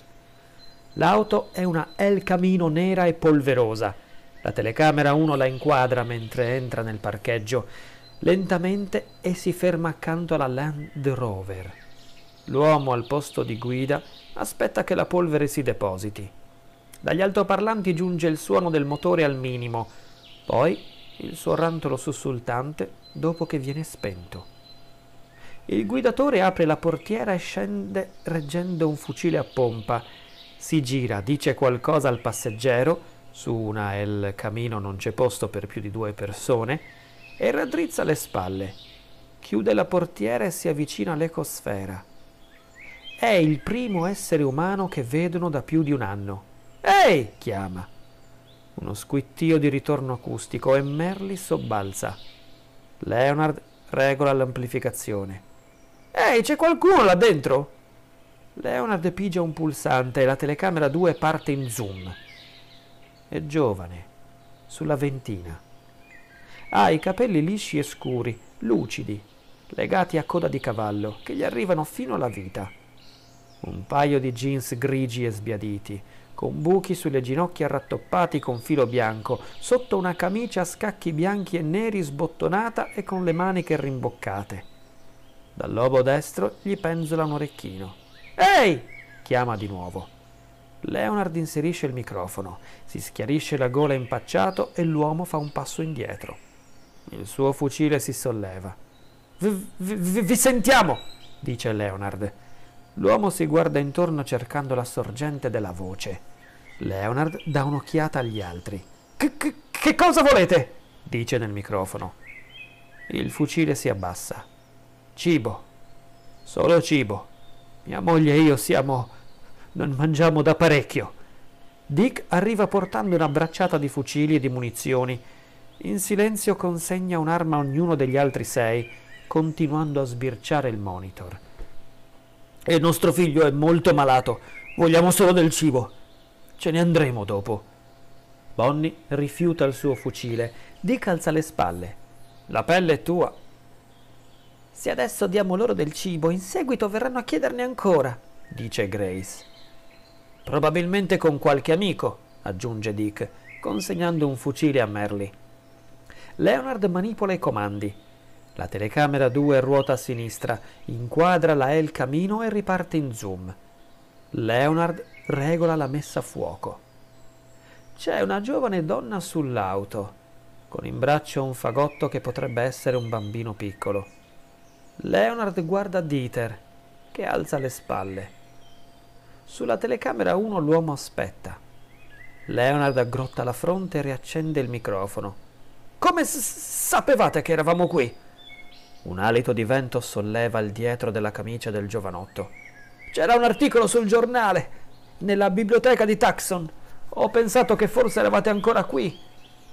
L'auto è una El Camino nera e polverosa. La telecamera 1 la inquadra mentre entra nel parcheggio lentamente e si ferma accanto alla Land Rover. L'uomo al posto di guida aspetta che la polvere si depositi. Dagli altoparlanti giunge il suono del motore al minimo, poi il suo rantolo sussultante dopo che viene spento. Il guidatore apre la portiera e scende reggendo un fucile a pompa. Si gira, dice qualcosa al passeggero, su una El Camino non c'è posto per più di due persone, e raddrizza le spalle. Chiude la portiera e si avvicina all'ecosfera. È il primo essere umano che vedono da più di un anno. Ehi! chiama. Uno squittio di ritorno acustico e Merli sobbalza. Leonard regola l'amplificazione. Ehi, c'è qualcuno là dentro! Leonard pigia un pulsante e la telecamera 2 parte in zoom. È giovane, sulla ventina. Ha i capelli lisci e scuri, lucidi, legati a coda di cavallo, che gli arrivano fino alla vita. Un paio di jeans grigi e sbiaditi, con buchi sulle ginocchia rattoppati con filo bianco, sotto una camicia a scacchi bianchi e neri sbottonata e con le maniche rimboccate. Dal lobo destro gli penzola un orecchino. Ehi! chiama di nuovo. Leonard inserisce il microfono, si schiarisce la gola impacciato e l'uomo fa un passo indietro. Il suo fucile si solleva. Vi, vi, vi sentiamo! dice Leonard. L'uomo si guarda intorno cercando la sorgente della voce. Leonard dà un'occhiata agli altri. Che, che, che cosa volete? dice nel microfono. Il fucile si abbassa. Cibo, solo cibo. Mia moglie e io siamo... non mangiamo da parecchio. Dick arriva portando una bracciata di fucili e di munizioni. In silenzio consegna un'arma a ognuno degli altri sei, continuando a sbirciare il monitor. E nostro figlio è molto malato. Vogliamo solo del cibo. Ce ne andremo dopo. Bonnie rifiuta il suo fucile. Dick alza le spalle. La pelle è tua, se adesso diamo loro del cibo, in seguito verranno a chiederne ancora, dice Grace. Probabilmente con qualche amico, aggiunge Dick, consegnando un fucile a Merly. Leonard manipola i comandi. La telecamera 2 ruota a sinistra, inquadra la El Camino e riparte in zoom. Leonard regola la messa a fuoco. C'è una giovane donna sull'auto, con in braccio un fagotto che potrebbe essere un bambino piccolo. Leonard guarda Dieter, che alza le spalle. Sulla telecamera 1 l'uomo aspetta. Leonard aggrotta la fronte e riaccende il microfono. Come s- sapevate che eravamo qui? Un alito di vento solleva il dietro della camicia del giovanotto. C'era un articolo sul giornale, nella biblioteca di Tucson. Ho pensato che forse eravate ancora qui.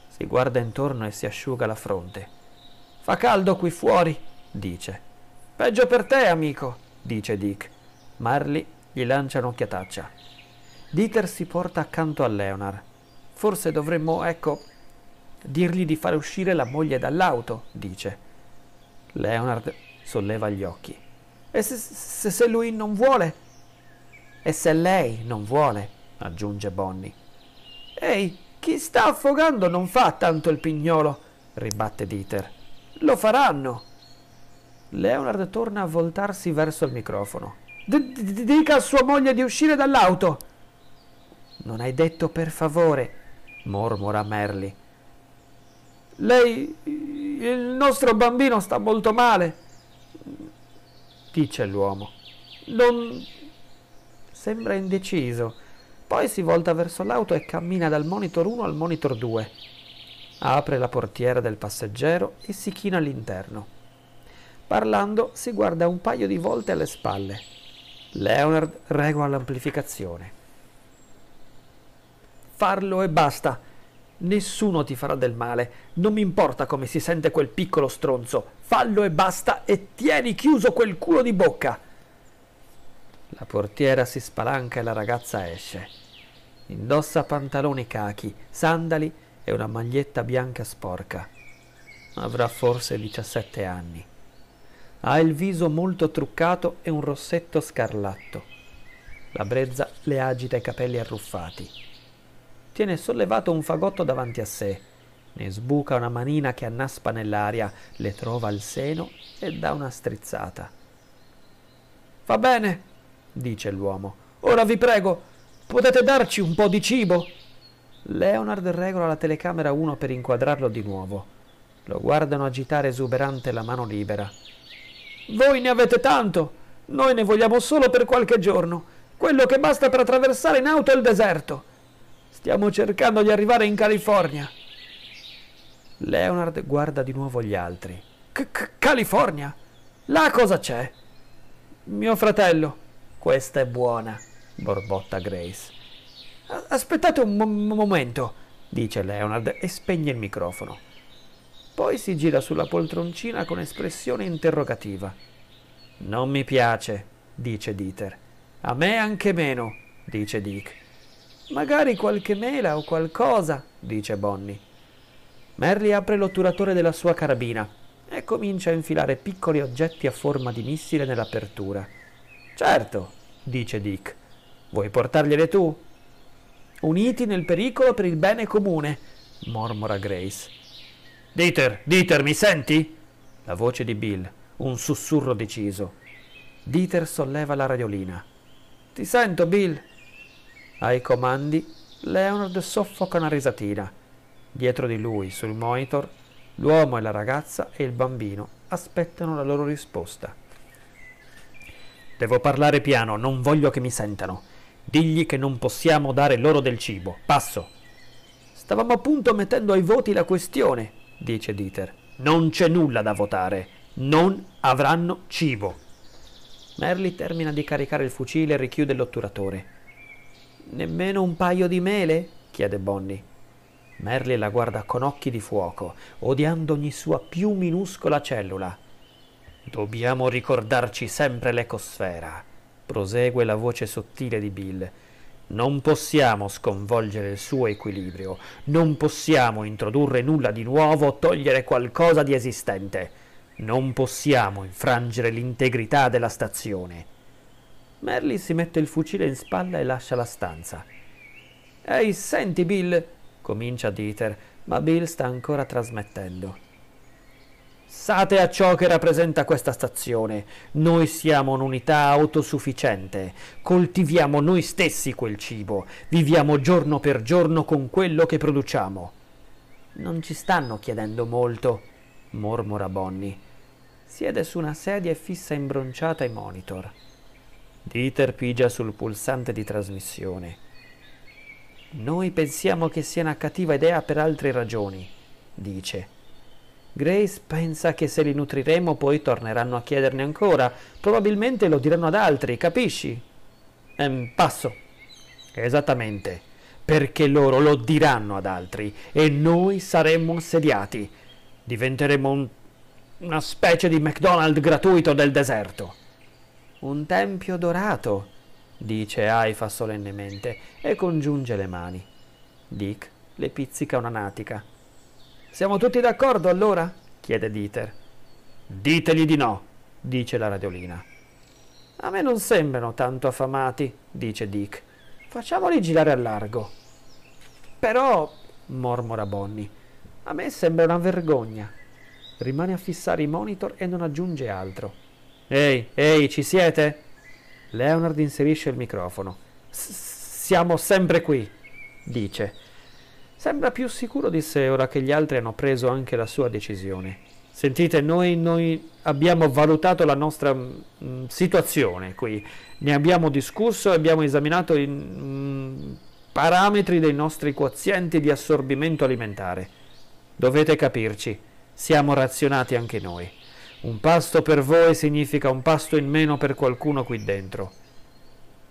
Si guarda intorno e si asciuga la fronte. Fa caldo qui fuori, dice. Peggio per te, amico, dice Dick. Marley gli lancia un'occhiataccia. Dieter si porta accanto a Leonard. Forse dovremmo, ecco, dirgli di fare uscire la moglie dall'auto, dice. Leonard solleva gli occhi. E se, se, se lui non vuole? E se lei non vuole? aggiunge Bonnie. Ehi, chi sta affogando non fa tanto il pignolo, ribatte Dieter. Lo faranno. Leonard torna a voltarsi verso il microfono. D dica a sua moglie di uscire dall'auto. Non hai detto per favore, mormora Merli. Lei, il nostro bambino sta molto male, dice l'uomo. Non... Sembra indeciso. Poi si volta verso l'auto e cammina dal monitor 1 al monitor 2. Apre la portiera del passeggero e si china all'interno. Parlando si guarda un paio di volte alle spalle. Leonard regola l'amplificazione. Farlo e basta. Nessuno ti farà del male. Non mi importa come si sente quel piccolo stronzo. Fallo e basta e tieni chiuso quel culo di bocca. La portiera si spalanca e la ragazza esce. Indossa pantaloni cachi, sandali e una maglietta bianca sporca. Avrà forse 17 anni. Ha il viso molto truccato e un rossetto scarlatto. La brezza le agita i capelli arruffati. Tiene sollevato un fagotto davanti a sé. Ne sbuca una manina che annaspa nell'aria, le trova il seno e dà una strizzata. Va bene, dice l'uomo. Ora vi prego, potete darci un po' di cibo? Leonard regola la telecamera 1 per inquadrarlo di nuovo. Lo guardano agitare esuberante la mano libera. Voi ne avete tanto, noi ne vogliamo solo per qualche giorno, quello che basta per attraversare in auto il deserto. Stiamo cercando di arrivare in California. Leonard guarda di nuovo gli altri. California? Là cosa c'è? Mio fratello. Questa è buona, borbotta Grace. Aspettate un mo- momento, dice Leonard e spegne il microfono. Poi si gira sulla poltroncina con espressione interrogativa. Non mi piace, dice Dieter. A me anche meno, dice Dick. Magari qualche mela o qualcosa, dice Bonnie. Merry apre l'otturatore della sua carabina e comincia a infilare piccoli oggetti a forma di missile nell'apertura. Certo, dice Dick. Vuoi portargliele tu? Uniti nel pericolo per il bene comune, mormora Grace. Dieter, Dieter, mi senti? La voce di Bill, un sussurro deciso. Dieter solleva la radiolina. Ti sento, Bill. Ai comandi, Leonard soffoca una risatina. Dietro di lui, sul monitor, l'uomo e la ragazza e il bambino aspettano la loro risposta. Devo parlare piano, non voglio che mi sentano. Digli che non possiamo dare loro del cibo. Passo. Stavamo appunto mettendo ai voti la questione, dice Dieter. Non c'è nulla da votare. Non avranno cibo. Merli termina di caricare il fucile e richiude l'otturatore. Nemmeno un paio di mele? chiede Bonnie. Merli la guarda con occhi di fuoco, odiando ogni sua più minuscola cellula. Dobbiamo ricordarci sempre l'ecosfera, prosegue la voce sottile di Bill. Non possiamo sconvolgere il suo equilibrio, non possiamo introdurre nulla di nuovo, togliere qualcosa di esistente, non possiamo infrangere l'integrità della stazione. Merlin si mette il fucile in spalla e lascia la stanza. Ehi, senti Bill, comincia Dieter, ma Bill sta ancora trasmettendo. Pensate a ciò che rappresenta questa stazione. Noi siamo un'unità autosufficiente. Coltiviamo noi stessi quel cibo. Viviamo giorno per giorno con quello che produciamo. Non ci stanno chiedendo molto, mormora Bonnie. Siede su una sedia e fissa imbronciata i monitor. Dieter pigia sul pulsante di trasmissione. Noi pensiamo che sia una cattiva idea per altre ragioni, dice. Grace pensa che se li nutriremo poi torneranno a chiederne ancora. Probabilmente lo diranno ad altri, capisci? Ehm, passo. Esattamente, perché loro lo diranno ad altri e noi saremmo assediati. Diventeremo un, una specie di McDonald's gratuito del deserto. Un tempio dorato, dice Aifa solennemente e congiunge le mani. Dick le pizzica una natica. Siamo tutti d'accordo allora? chiede Dieter. Ditegli di no, dice la radiolina. A me non sembrano tanto affamati, dice Dick. Facciamoli girare al largo. Però, mormora Bonnie, a me sembra una vergogna. Rimane a fissare i monitor e non aggiunge altro. Ehi, ehi, ci siete? Leonard inserisce il microfono. Siamo sempre qui, dice. Sembra più sicuro, disse ora che gli altri hanno preso anche la sua decisione. Sentite, noi, noi abbiamo valutato la nostra mh, mm, mm, situazione qui, ne abbiamo discusso, e abbiamo esaminato i mm, parametri dei nostri quozienti di assorbimento alimentare. Dovete capirci, siamo razionati anche noi. Un pasto per voi significa un pasto in meno per qualcuno qui dentro.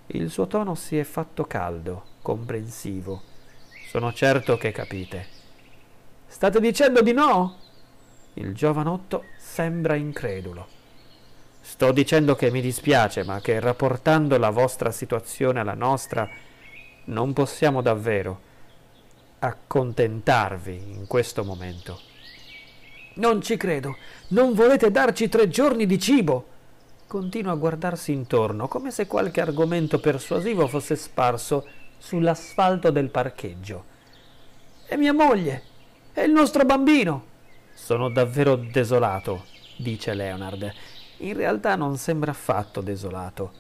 Il suo tono si è fatto caldo, comprensivo sono certo che capite. State dicendo di no? Il giovanotto sembra incredulo. Sto dicendo che mi dispiace, ma che rapportando la vostra situazione alla nostra, non possiamo davvero accontentarvi in questo momento. Non ci credo. Non volete darci tre giorni di cibo. Continua a guardarsi intorno, come se qualche argomento persuasivo fosse sparso sull'asfalto del parcheggio. È mia moglie! E il nostro bambino! Sono davvero desolato, dice Leonard. In realtà non sembra affatto desolato.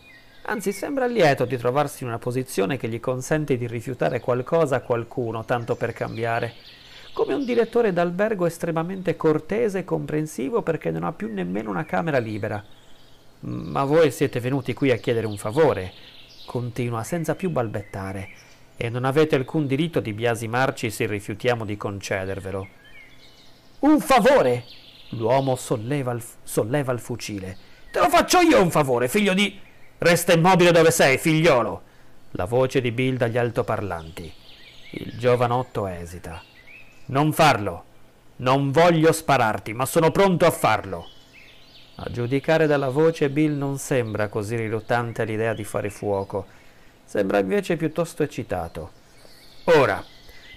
Anzi, sembra lieto di trovarsi in una posizione che gli consente di rifiutare qualcosa a qualcuno, tanto per cambiare. Come un direttore d'albergo estremamente cortese e comprensivo perché non ha più nemmeno una camera libera. Ma voi siete venuti qui a chiedere un favore, continua senza più balbettare, e non avete alcun diritto di biasimarci se rifiutiamo di concedervelo. Un favore! L'uomo solleva il, solleva il fucile. Te lo faccio io un favore, figlio di... Resta immobile dove sei, figliolo! La voce di Bill dagli altoparlanti. Il giovanotto esita. Non farlo. Non voglio spararti, ma sono pronto a farlo. A giudicare dalla voce, Bill non sembra così riluttante all'idea di fare fuoco. Sembra invece piuttosto eccitato. Ora,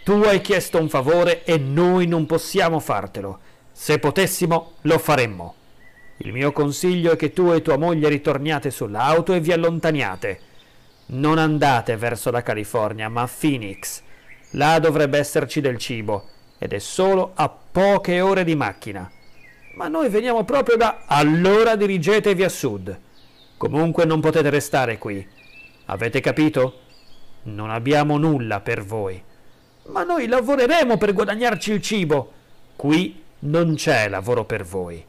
tu hai chiesto un favore e noi non possiamo fartelo. Se potessimo, lo faremmo. Il mio consiglio è che tu e tua moglie ritorniate sull'auto e vi allontaniate. Non andate verso la California, ma a Phoenix. Là dovrebbe esserci del cibo ed è solo a poche ore di macchina ma noi veniamo proprio da... Allora dirigetevi a sud. Comunque non potete restare qui. Avete capito? Non abbiamo nulla per voi. Ma noi lavoreremo per guadagnarci il cibo. Qui non c'è lavoro per voi.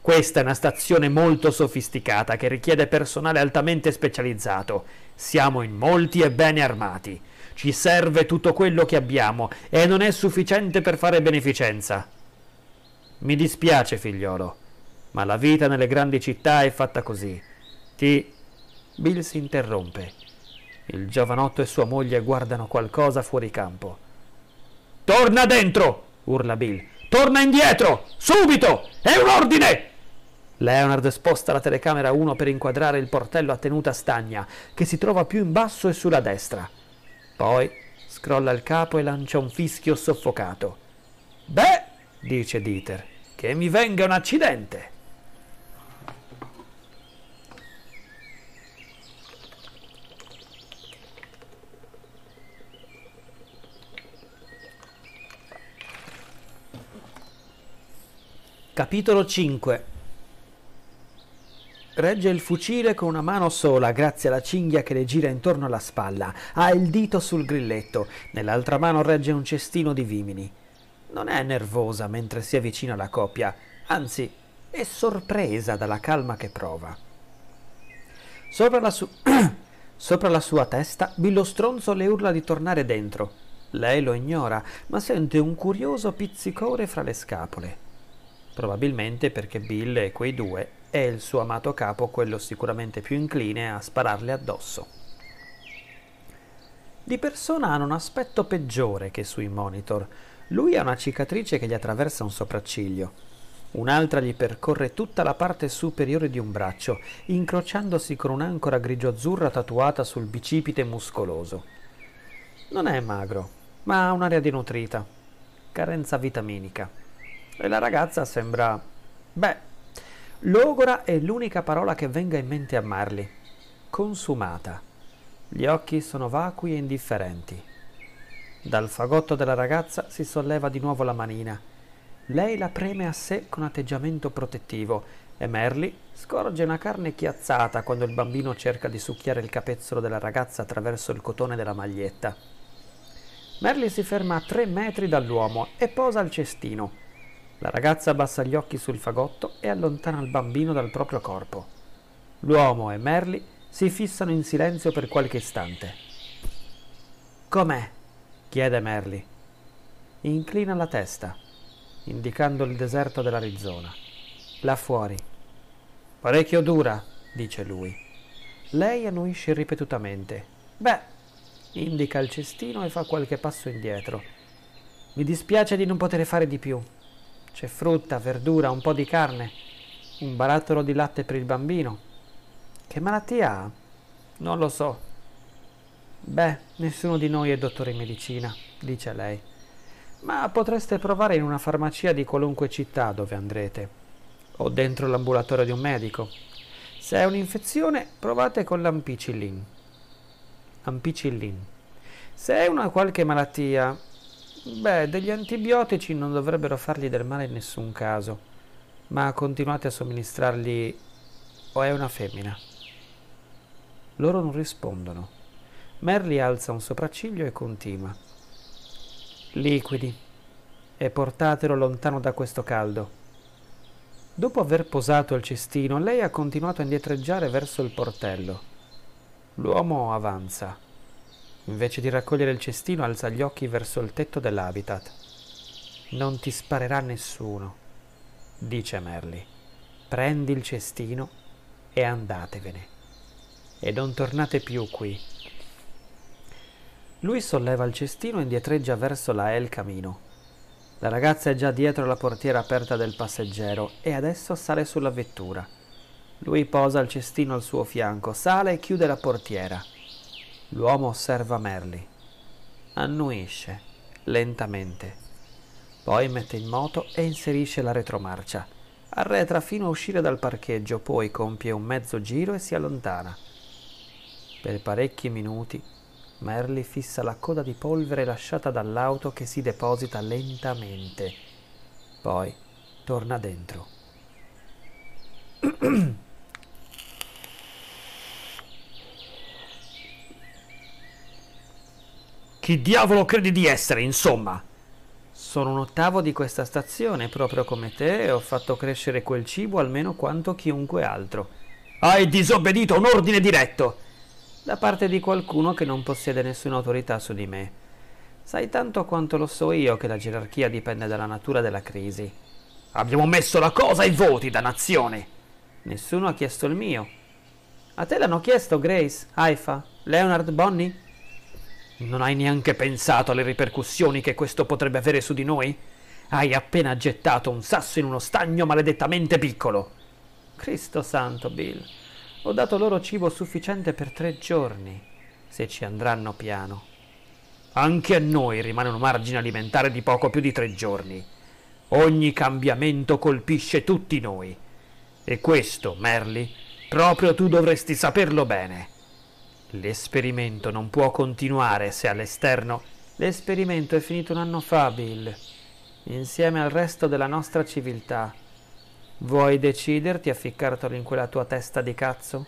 Questa è una stazione molto sofisticata che richiede personale altamente specializzato. Siamo in molti e bene armati. Ci serve tutto quello che abbiamo e non è sufficiente per fare beneficenza. Mi dispiace, figliolo, ma la vita nelle grandi città è fatta così. Ti... Bill si interrompe. Il giovanotto e sua moglie guardano qualcosa fuori campo. Torna dentro! urla Bill. Torna indietro! Subito! È un ordine! Leonard sposta la telecamera 1 per inquadrare il portello a tenuta stagna, che si trova più in basso e sulla destra. Poi scrolla il capo e lancia un fischio soffocato. Beh, dice Dieter. Che mi venga un accidente! Capitolo 5 Regge il fucile con una mano sola, grazie alla cinghia che le gira intorno alla spalla. Ha il dito sul grilletto. Nell'altra mano regge un cestino di vimini. Non è nervosa mentre si avvicina alla coppia, anzi è sorpresa dalla calma che prova. Sopra la, su- [clears throat] Sopra la sua testa Billo Stronzo le urla di tornare dentro. Lei lo ignora, ma sente un curioso pizzicore fra le scapole. Probabilmente perché Bill e quei due è il suo amato capo quello sicuramente più incline a spararle addosso. Di persona hanno un aspetto peggiore che sui monitor, lui ha una cicatrice che gli attraversa un sopracciglio. Un'altra gli percorre tutta la parte superiore di un braccio, incrociandosi con un'ancora grigio-azzurra tatuata sul bicipite muscoloso. Non è magro, ma ha un'area denutrita, carenza vitaminica. E la ragazza sembra... beh, logora è l'unica parola che venga in mente a Marley. Consumata. Gli occhi sono vacui e indifferenti. Dal fagotto della ragazza si solleva di nuovo la manina. Lei la preme a sé con atteggiamento protettivo e Merly scorge una carne chiazzata quando il bambino cerca di succhiare il capezzolo della ragazza attraverso il cotone della maglietta. Merly si ferma a tre metri dall'uomo e posa il cestino. La ragazza abbassa gli occhi sul fagotto e allontana il bambino dal proprio corpo. L'uomo e Merly si fissano in silenzio per qualche istante. Com'è? chiede Merli. Inclina la testa, indicando il deserto dell'Arizona. Là fuori. Parecchio dura, dice lui. Lei annuisce ripetutamente. Beh, indica il cestino e fa qualche passo indietro. Mi dispiace di non poter fare di più. C'è frutta, verdura, un po' di carne, un barattolo di latte per il bambino. Che malattia ha? Non lo so. Beh, nessuno di noi è dottore in medicina, dice lei. Ma potreste provare in una farmacia di qualunque città dove andrete, o dentro l'ambulatorio di un medico. Se è un'infezione, provate con l'ampicillin. Ampicillin. Se è una qualche malattia, beh, degli antibiotici non dovrebbero fargli del male in nessun caso, ma continuate a somministrargli o è una femmina. Loro non rispondono. Merli alza un sopracciglio e continua. Liquidi, e portatelo lontano da questo caldo. Dopo aver posato il cestino, lei ha continuato a indietreggiare verso il portello. L'uomo avanza. Invece di raccogliere il cestino, alza gli occhi verso il tetto dell'habitat. Non ti sparerà nessuno, dice Merli. Prendi il cestino e andatevene. E non tornate più qui. Lui solleva il cestino e indietreggia verso la El Camino. La ragazza è già dietro la portiera aperta del passeggero e adesso sale sulla vettura. Lui posa il cestino al suo fianco, sale e chiude la portiera. L'uomo osserva Merly. Annuisce, lentamente. Poi mette in moto e inserisce la retromarcia. Arretra fino a uscire dal parcheggio, poi compie un mezzo giro e si allontana. Per parecchi minuti Merli fissa la coda di polvere lasciata dall'auto che si deposita lentamente. Poi torna dentro. [clears throat] Chi diavolo credi di essere, insomma? Sono un ottavo di questa stazione, proprio come te, e ho fatto crescere quel cibo almeno quanto chiunque altro. Hai disobbedito a un ordine diretto! da parte di qualcuno che non possiede nessuna autorità su di me. Sai tanto quanto lo so io che la gerarchia dipende dalla natura della crisi. Abbiamo messo la cosa ai voti, da nazione. Nessuno ha chiesto il mio. A te l'hanno chiesto Grace, Haifa, Leonard Bonnie? Non hai neanche pensato alle ripercussioni che questo potrebbe avere su di noi? Hai appena gettato un sasso in uno stagno maledettamente piccolo. Cristo santo, Bill. Ho dato loro cibo sufficiente per tre giorni, se ci andranno piano. Anche a noi rimane un margine alimentare di poco più di tre giorni. Ogni cambiamento colpisce tutti noi. E questo, Merli, proprio tu dovresti saperlo bene. L'esperimento non può continuare se all'esterno... L'esperimento è finito un anno fa, Bill, insieme al resto della nostra civiltà. Vuoi deciderti a ficcartelo in quella tua testa di cazzo?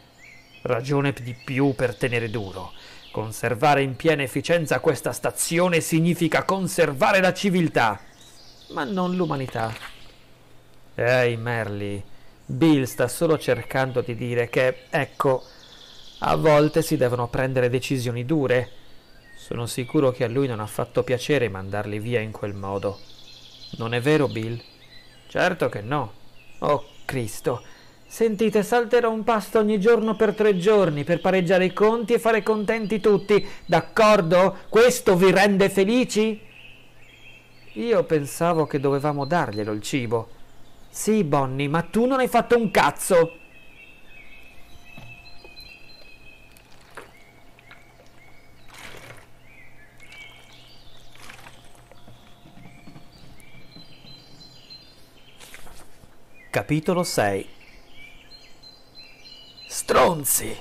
Ragione di più per tenere duro. Conservare in piena efficienza questa stazione significa conservare la civiltà, ma non l'umanità. Ehi, Merli, Bill sta solo cercando di dire che, ecco, a volte si devono prendere decisioni dure. Sono sicuro che a lui non ha fatto piacere mandarli via in quel modo. Non è vero, Bill? Certo che no. Oh Cristo! Sentite, salterò un pasto ogni giorno per tre giorni per pareggiare i conti e fare contenti tutti, d'accordo? Questo vi rende felici? Io pensavo che dovevamo darglielo il cibo. Sì, Bonnie, ma tu non hai fatto un cazzo! Capitolo 6 Stronzi!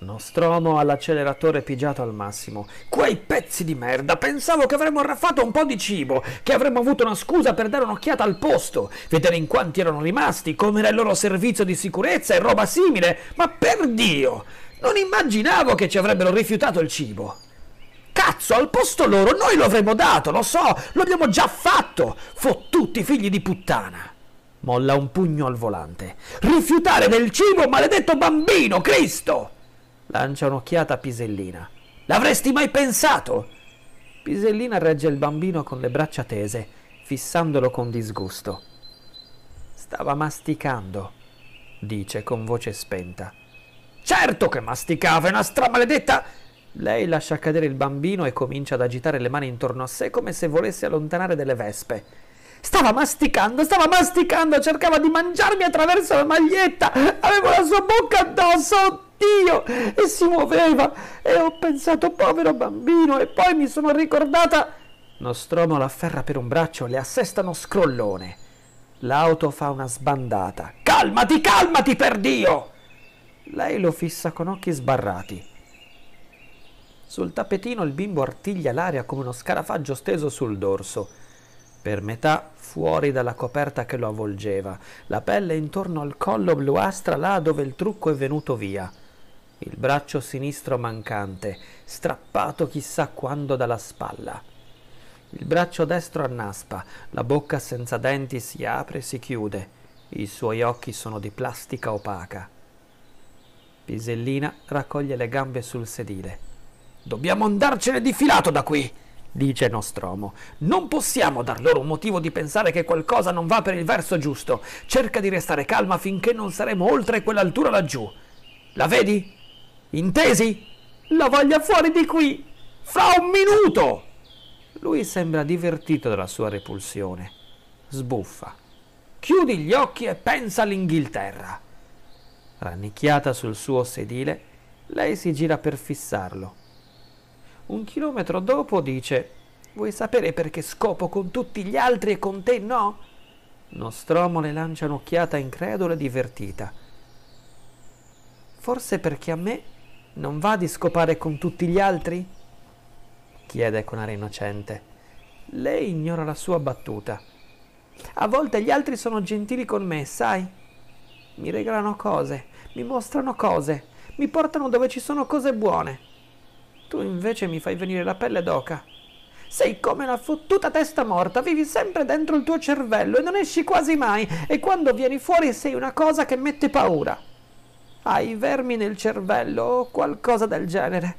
Nostromo all'acceleratore pigiato al massimo. Quei pezzi di merda! Pensavo che avremmo arraffato un po' di cibo, che avremmo avuto una scusa per dare un'occhiata al posto, vedere in quanti erano rimasti, com'era il loro servizio di sicurezza e roba simile, ma per Dio! Non immaginavo che ci avrebbero rifiutato il cibo. Cazzo, al posto loro noi lo avremmo dato, lo so, lo abbiamo già fatto! Fottuti figli di puttana! Molla un pugno al volante. Rifiutare del cibo, maledetto bambino, Cristo! Lancia un'occhiata a Pisellina. L'avresti mai pensato? Pisellina regge il bambino con le braccia tese, fissandolo con disgusto. Stava masticando, dice con voce spenta. Certo che masticava, è una stramaledetta! Lei lascia cadere il bambino e comincia ad agitare le mani intorno a sé come se volesse allontanare delle vespe. Stava masticando, stava masticando, cercava di mangiarmi attraverso la maglietta. Avevo la sua bocca addosso, oddio! E si muoveva. E ho pensato, povero bambino, e poi mi sono ricordata... Nostromo la afferra per un braccio, le assesta uno scrollone. L'auto fa una sbandata. Calmati, calmati, per Dio! Lei lo fissa con occhi sbarrati. Sul tappetino il bimbo artiglia l'aria come uno scarafaggio steso sul dorso per metà fuori dalla coperta che lo avvolgeva, la pelle intorno al collo bluastra là dove il trucco è venuto via, il braccio sinistro mancante, strappato chissà quando dalla spalla. Il braccio destro annaspa, la bocca senza denti si apre e si chiude, i suoi occhi sono di plastica opaca. Pisellina raccoglie le gambe sul sedile. Dobbiamo andarcene di filato da qui! dice Nostromo. Non possiamo dar loro un motivo di pensare che qualcosa non va per il verso giusto. Cerca di restare calma finché non saremo oltre quell'altura laggiù. La vedi? Intesi? La voglia fuori di qui! Fra un minuto! Lui sembra divertito dalla sua repulsione. Sbuffa. Chiudi gli occhi e pensa all'Inghilterra. Rannicchiata sul suo sedile, lei si gira per fissarlo un chilometro dopo dice Vuoi sapere perché scopo con tutti gli altri e con te no? Nostromo le lancia un'occhiata incredula e divertita. Forse perché a me non va di scopare con tutti gli altri? chiede con aria innocente. Lei ignora la sua battuta. A volte gli altri sono gentili con me, sai? Mi regalano cose, mi mostrano cose, mi portano dove ci sono cose buone. Tu invece mi fai venire la pelle d'oca. Sei come una fottuta testa morta, vivi sempre dentro il tuo cervello e non esci quasi mai, e quando vieni fuori sei una cosa che mette paura. Hai vermi nel cervello o qualcosa del genere.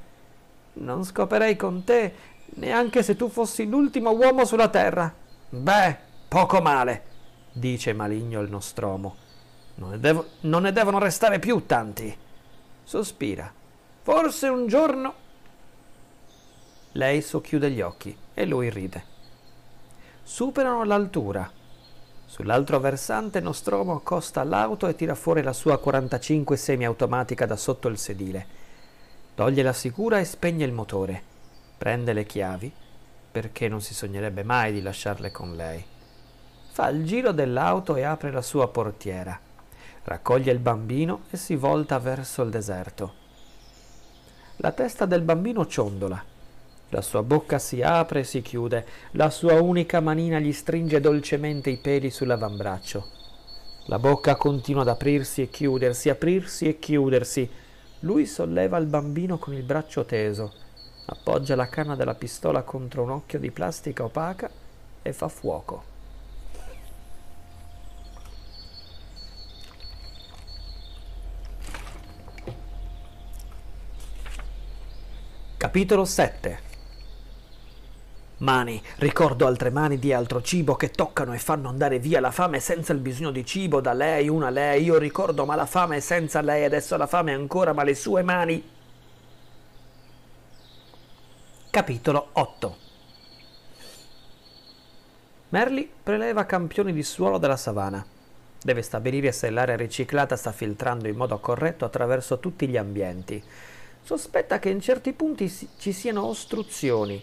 Non scoperei con te neanche se tu fossi l'ultimo uomo sulla terra. Beh, poco male, dice maligno il nostromo. Non ne, devo, non ne devono restare più tanti. Sospira. Forse un giorno lei socchiude gli occhi e lui ride. Superano l'altura. Sull'altro versante Nostromo accosta l'auto e tira fuori la sua 45 semiautomatica da sotto il sedile. Toglie la sicura e spegne il motore. Prende le chiavi, perché non si sognerebbe mai di lasciarle con lei. Fa il giro dell'auto e apre la sua portiera. Raccoglie il bambino e si volta verso il deserto. La testa del bambino ciondola la sua bocca si apre e si chiude, la sua unica manina gli stringe dolcemente i peli sull'avambraccio. La bocca continua ad aprirsi e chiudersi, aprirsi e chiudersi. Lui solleva il bambino con il braccio teso, appoggia la canna della pistola contro un occhio di plastica opaca e fa fuoco. Capitolo 7 Mani, ricordo altre mani di altro cibo che toccano e fanno andare via la fame senza il bisogno di cibo, da lei una lei, io ricordo ma la fame senza lei, adesso la fame ancora ma le sue mani. Capitolo 8 Merli preleva campioni di suolo dalla savana. Deve stabilire se l'aria riciclata sta filtrando in modo corretto attraverso tutti gli ambienti. Sospetta che in certi punti ci siano ostruzioni,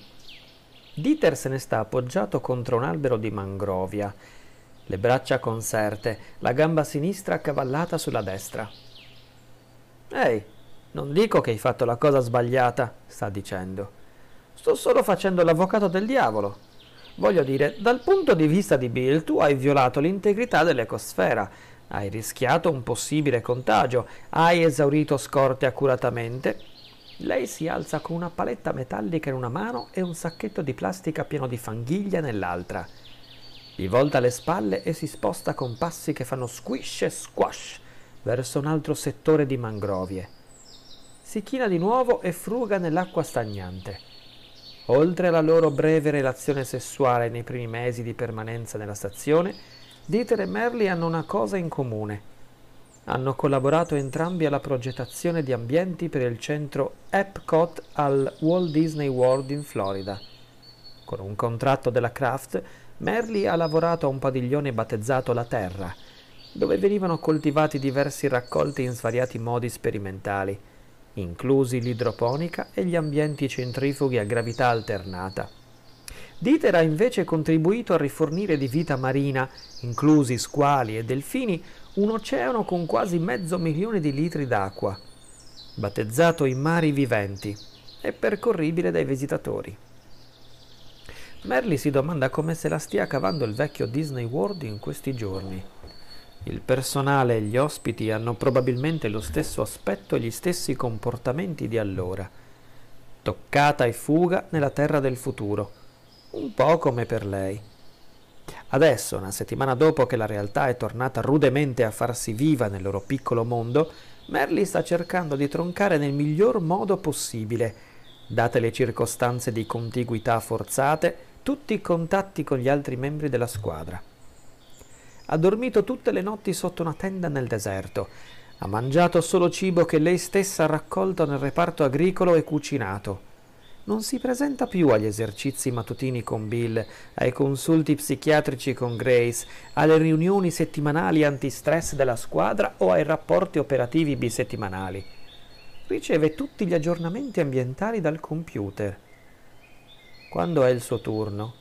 Dieter se ne sta appoggiato contro un albero di mangrovia, le braccia conserte, la gamba sinistra accavallata sulla destra. Ehi, non dico che hai fatto la cosa sbagliata, sta dicendo. Sto solo facendo l'avvocato del diavolo. Voglio dire, dal punto di vista di Bill, tu hai violato l'integrità dell'ecosfera, hai rischiato un possibile contagio, hai esaurito scorte accuratamente lei si alza con una paletta metallica in una mano e un sacchetto di plastica pieno di fanghiglia nell'altra. Gli volta le spalle e si sposta con passi che fanno squish e squash verso un altro settore di mangrovie. Si china di nuovo e fruga nell'acqua stagnante. Oltre alla loro breve relazione sessuale nei primi mesi di permanenza nella stazione, Dieter e Merli hanno una cosa in comune – hanno collaborato entrambi alla progettazione di ambienti per il centro Epcot al Walt Disney World in Florida. Con un contratto della Kraft, Merly ha lavorato a un padiglione battezzato La Terra, dove venivano coltivati diversi raccolti in svariati modi sperimentali, inclusi l'idroponica e gli ambienti centrifughi a gravità alternata. Dieter ha invece contribuito a rifornire di vita marina, inclusi squali e delfini, un oceano con quasi mezzo milione di litri d'acqua, battezzato i mari viventi e percorribile dai visitatori. Merly si domanda come se la stia cavando il vecchio Disney World in questi giorni. Il personale e gli ospiti hanno probabilmente lo stesso aspetto e gli stessi comportamenti di allora. Toccata e fuga nella terra del futuro, un po' come per lei. Adesso, una settimana dopo che la realtà è tornata rudemente a farsi viva nel loro piccolo mondo, Merly sta cercando di troncare nel miglior modo possibile. Date le circostanze di contiguità forzate, tutti i contatti con gli altri membri della squadra. Ha dormito tutte le notti sotto una tenda nel deserto. Ha mangiato solo cibo che lei stessa ha raccolto nel reparto agricolo e cucinato non si presenta più agli esercizi mattutini con Bill, ai consulti psichiatrici con Grace, alle riunioni settimanali antistress della squadra o ai rapporti operativi bisettimanali. Riceve tutti gli aggiornamenti ambientali dal computer. Quando è il suo turno,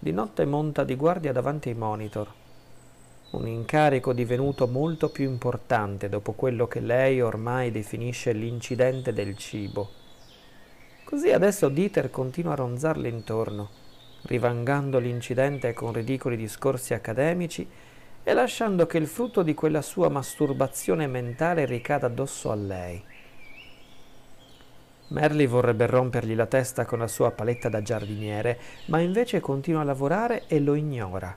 di notte monta di guardia davanti ai monitor un incarico divenuto molto più importante dopo quello che lei ormai definisce l'incidente del cibo. Così adesso Dieter continua a ronzarle intorno, rivangando l'incidente con ridicoli discorsi accademici e lasciando che il frutto di quella sua masturbazione mentale ricada addosso a lei. Merli vorrebbe rompergli la testa con la sua paletta da giardiniere, ma invece continua a lavorare e lo ignora.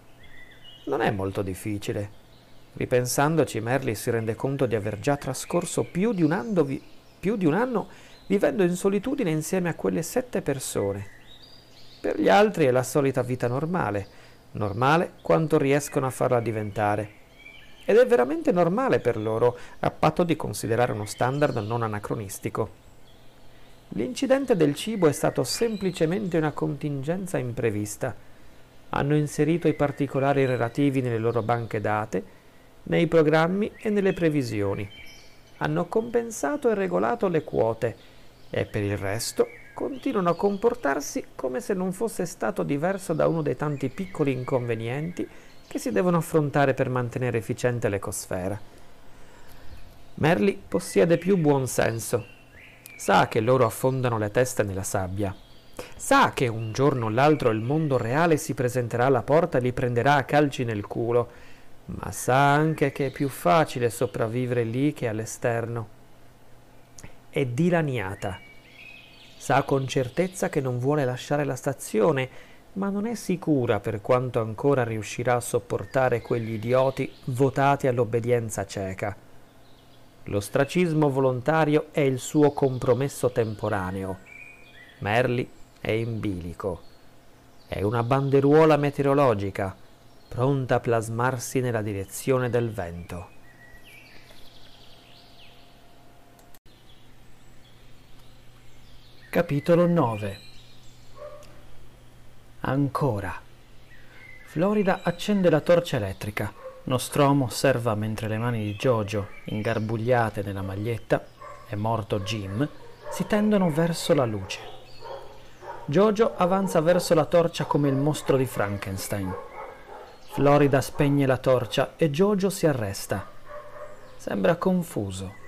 Non è molto difficile. Ripensandoci, Merli si rende conto di aver già trascorso più di un anno, vi- più di un anno vivendo in solitudine insieme a quelle sette persone. Per gli altri è la solita vita normale, normale quanto riescono a farla diventare. Ed è veramente normale per loro, a patto di considerare uno standard non anacronistico. L'incidente del cibo è stato semplicemente una contingenza imprevista. Hanno inserito i particolari relativi nelle loro banche date, nei programmi e nelle previsioni. Hanno compensato e regolato le quote, e per il resto continuano a comportarsi come se non fosse stato diverso da uno dei tanti piccoli inconvenienti che si devono affrontare per mantenere efficiente l'ecosfera. Merli possiede più buon senso. Sa che loro affondano le teste nella sabbia. Sa che un giorno o l'altro il mondo reale si presenterà alla porta e li prenderà a calci nel culo, ma sa anche che è più facile sopravvivere lì che all'esterno è dilaniata. Sa con certezza che non vuole lasciare la stazione, ma non è sicura per quanto ancora riuscirà a sopportare quegli idioti votati all'obbedienza cieca. L'ostracismo volontario è il suo compromesso temporaneo. Merli è in bilico. È una banderuola meteorologica, pronta a plasmarsi nella direzione del vento. Capitolo 9 Ancora Florida accende la torcia elettrica. Nostromo osserva mentre le mani di Jojo, ingarbugliate nella maglietta, e morto Jim, si tendono verso la luce. Jojo avanza verso la torcia come il mostro di Frankenstein. Florida spegne la torcia e Jojo si arresta. Sembra confuso.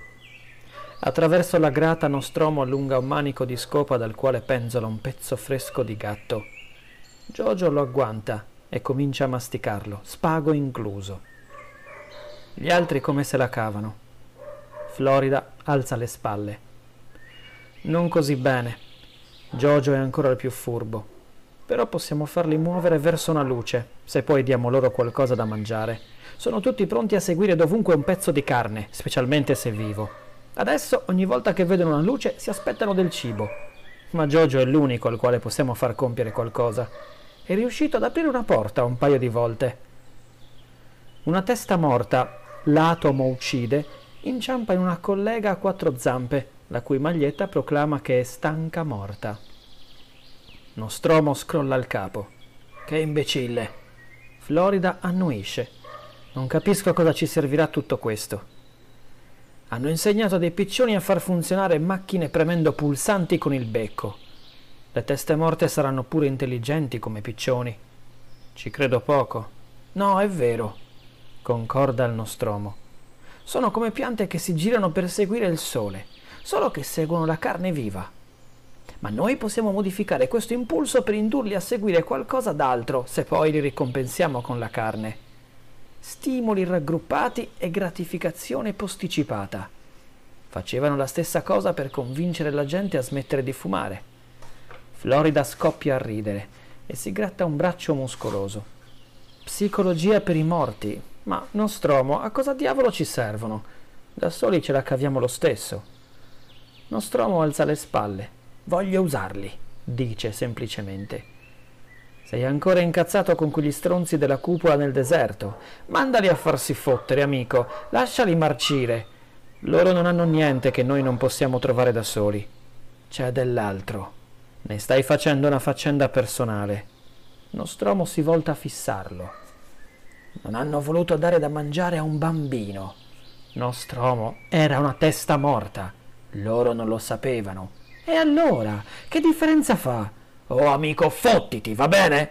Attraverso la grata Nostromo allunga un manico di scopa dal quale penzola un pezzo fresco di gatto. Giorgio lo agguanta e comincia a masticarlo, spago incluso. Gli altri come se la cavano. Florida alza le spalle. Non così bene. Giorgio è ancora il più furbo. Però possiamo farli muovere verso una luce, se poi diamo loro qualcosa da mangiare. Sono tutti pronti a seguire dovunque un pezzo di carne, specialmente se vivo. Adesso, ogni volta che vedono la luce, si aspettano del cibo. Ma Jojo è l'unico al quale possiamo far compiere qualcosa. È riuscito ad aprire una porta un paio di volte. Una testa morta, l'atomo uccide, inciampa in una collega a quattro zampe, la cui maglietta proclama che è stanca morta. Nostromo scrolla il capo. Che imbecille! Florida annuisce. Non capisco a cosa ci servirà tutto questo hanno insegnato dei piccioni a far funzionare macchine premendo pulsanti con il becco. Le teste morte saranno pure intelligenti come piccioni. Ci credo poco. No, è vero, concorda il nostromo. Sono come piante che si girano per seguire il sole, solo che seguono la carne viva. Ma noi possiamo modificare questo impulso per indurli a seguire qualcosa d'altro, se poi li ricompensiamo con la carne stimoli raggruppati e gratificazione posticipata. Facevano la stessa cosa per convincere la gente a smettere di fumare. Florida scoppia a ridere e si gratta un braccio muscoloso. Psicologia per i morti. Ma, Nostromo, a cosa diavolo ci servono? Da soli ce la caviamo lo stesso. Nostromo alza le spalle. Voglio usarli, dice semplicemente. Sei ancora incazzato con quegli stronzi della cupola nel deserto. Mandali a farsi fottere, amico. Lasciali marcire. Loro non hanno niente che noi non possiamo trovare da soli. C'è dell'altro. Ne stai facendo una faccenda personale. Nostromo si volta a fissarlo. Non hanno voluto dare da mangiare a un bambino. Nostromo era una testa morta. Loro non lo sapevano. E allora? Che differenza fa? Oh amico, fottiti, va bene?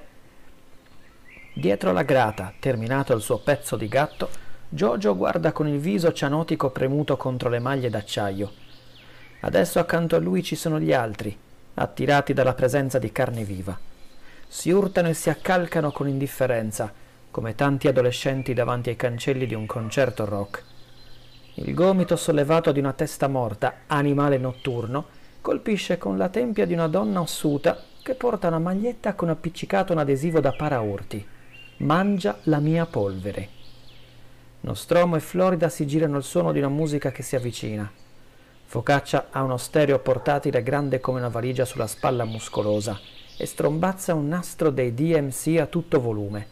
Dietro la grata, terminato il suo pezzo di gatto, Giorgio guarda con il viso cianotico premuto contro le maglie d'acciaio. Adesso accanto a lui ci sono gli altri, attirati dalla presenza di carne viva. Si urtano e si accalcano con indifferenza, come tanti adolescenti davanti ai cancelli di un concerto rock. Il gomito sollevato di una testa morta, animale notturno, colpisce con la tempia di una donna ossuta che porta una maglietta con appiccicato un adesivo da paraurti. Mangia la mia polvere. Nostromo e Florida si girano al suono di una musica che si avvicina. Focaccia ha uno stereo portatile grande come una valigia sulla spalla muscolosa e strombazza un nastro dei DMC a tutto volume.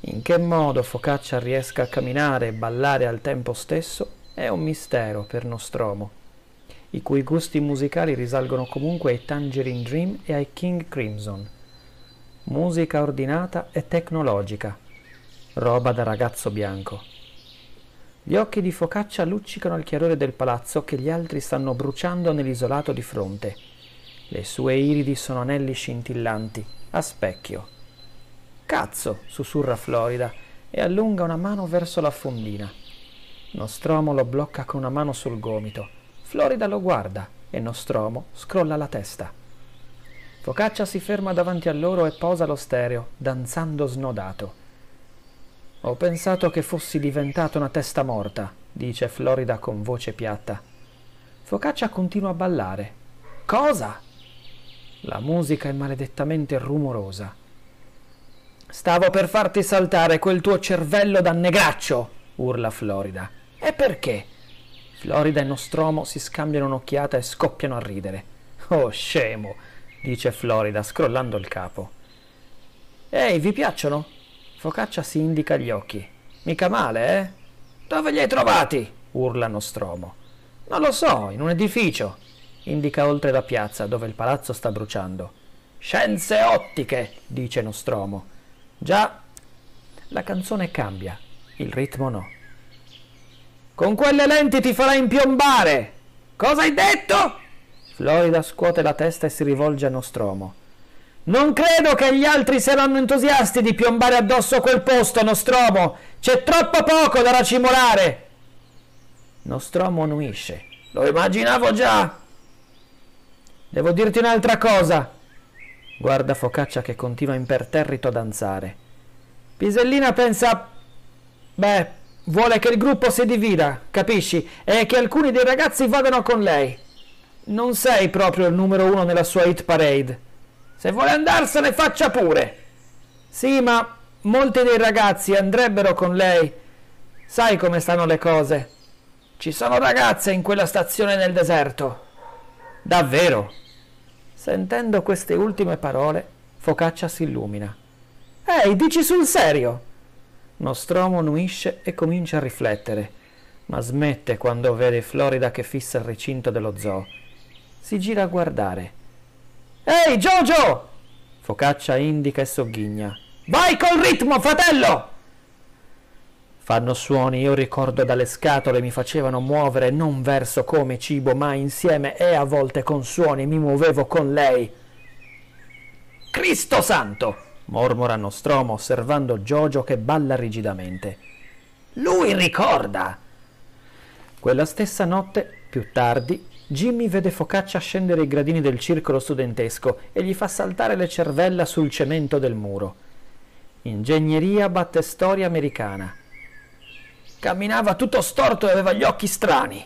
In che modo Focaccia riesca a camminare e ballare al tempo stesso è un mistero per Nostromo i cui gusti musicali risalgono comunque ai Tangerine Dream e ai King Crimson. Musica ordinata e tecnologica, roba da ragazzo bianco. Gli occhi di Focaccia luccicano al chiarore del palazzo che gli altri stanno bruciando nell'isolato di fronte. Le sue iridi sono anelli scintillanti, a specchio. Cazzo, sussurra Florida e allunga una mano verso la fondina. Nostromo lo blocca con una mano sul gomito Florida lo guarda e Nostromo scrolla la testa. Focaccia si ferma davanti a loro e posa lo stereo, danzando snodato. Ho pensato che fossi diventato una testa morta, dice Florida con voce piatta. Focaccia continua a ballare. Cosa? La musica è maledettamente rumorosa. Stavo per farti saltare quel tuo cervello da negraccio, urla Florida. E perché? Florida e Nostromo si scambiano un'occhiata e scoppiano a ridere. Oh, scemo, dice Florida, scrollando il capo. Ehi, vi piacciono? Focaccia si indica gli occhi. Mica male, eh? Dove li hai trovati? urla Nostromo. Non lo so, in un edificio. Indica oltre la piazza, dove il palazzo sta bruciando. Scienze ottiche, dice Nostromo. Già, la canzone cambia, il ritmo no. Con quelle lenti ti farai impiombare! Cosa hai detto? Florida scuote la testa e si rivolge a Nostromo. Non credo che gli altri saranno entusiasti di piombare addosso a quel posto, Nostromo! C'è troppo poco da racimolare! Nostromo annuisce. Lo immaginavo già! Devo dirti un'altra cosa! Guarda Focaccia che continua imperterrito a danzare. Pisellina pensa... Beh, Vuole che il gruppo si divida, capisci? E che alcuni dei ragazzi vadano con lei. Non sei proprio il numero uno nella sua hit parade. Se vuole andarsene, faccia pure. Sì, ma molti dei ragazzi andrebbero con lei. Sai come stanno le cose. Ci sono ragazze in quella stazione nel deserto. Davvero? Sentendo queste ultime parole, Focaccia si illumina. Ehi, dici sul serio? Nostromo annuisce e comincia a riflettere, ma smette quando vede Florida che fissa il recinto dello zoo. Si gira a guardare. Ehi, Jojo! Focaccia indica e sogghigna. Vai col ritmo, fratello! Fanno suoni, io ricordo dalle scatole mi facevano muovere non verso come cibo, ma insieme e a volte con suoni mi muovevo con lei. Cristo santo! mormora Nostromo osservando Giorgio che balla rigidamente. Lui ricorda! Quella stessa notte, più tardi, Jimmy vede Focaccia scendere i gradini del circolo studentesco e gli fa saltare le cervella sul cemento del muro. Ingegneria batte storia americana. Camminava tutto storto e aveva gli occhi strani.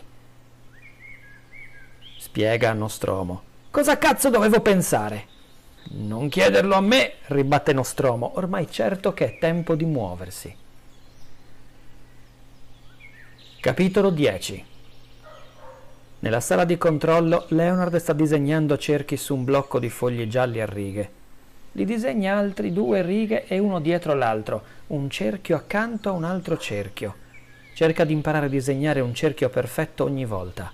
Spiega a Nostromo. Cosa cazzo dovevo pensare? Non chiederlo a me, ribatte Nostromo, ormai certo che è tempo di muoversi. Capitolo 10 Nella sala di controllo Leonard sta disegnando cerchi su un blocco di fogli gialli a righe. Li disegna altri due righe e uno dietro l'altro, un cerchio accanto a un altro cerchio. Cerca di imparare a disegnare un cerchio perfetto ogni volta.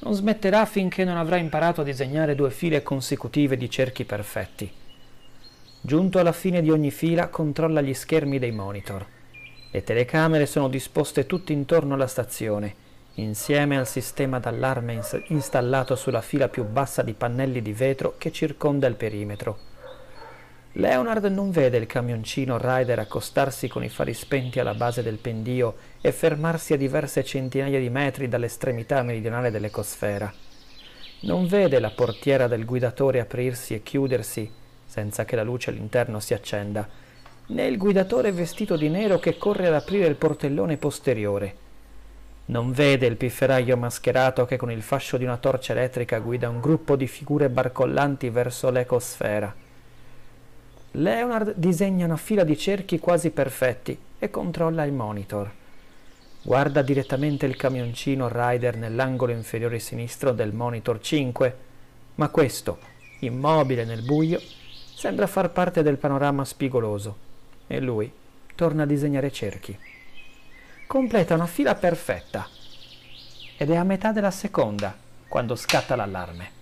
Non smetterà finché non avrà imparato a disegnare due file consecutive di cerchi perfetti. Giunto alla fine di ogni fila, controlla gli schermi dei monitor. Le telecamere sono disposte tutte intorno alla stazione, insieme al sistema d'allarme installato sulla fila più bassa di pannelli di vetro che circonda il perimetro. Leonard non vede il camioncino Ryder accostarsi con i fari spenti alla base del pendio e fermarsi a diverse centinaia di metri dall'estremità meridionale dell'ecosfera. Non vede la portiera del guidatore aprirsi e chiudersi senza che la luce all'interno si accenda, né il guidatore vestito di nero che corre ad aprire il portellone posteriore. Non vede il pifferaio mascherato che con il fascio di una torcia elettrica guida un gruppo di figure barcollanti verso l'ecosfera Leonard disegna una fila di cerchi quasi perfetti e controlla il monitor. Guarda direttamente il camioncino Rider nell'angolo inferiore sinistro del monitor 5, ma questo, immobile nel buio, sembra far parte del panorama spigoloso e lui torna a disegnare cerchi. Completa una fila perfetta ed è a metà della seconda quando scatta l'allarme.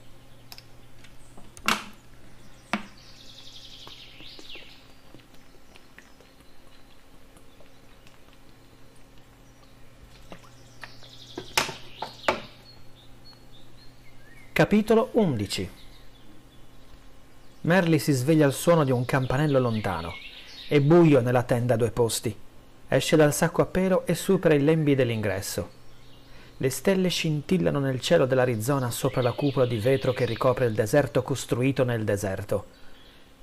Capitolo 11 Merly si sveglia al suono di un campanello lontano. È buio nella tenda a due posti. Esce dal sacco a pelo e supera i lembi dell'ingresso. Le stelle scintillano nel cielo dell'Arizona sopra la cupola di vetro che ricopre il deserto costruito nel deserto.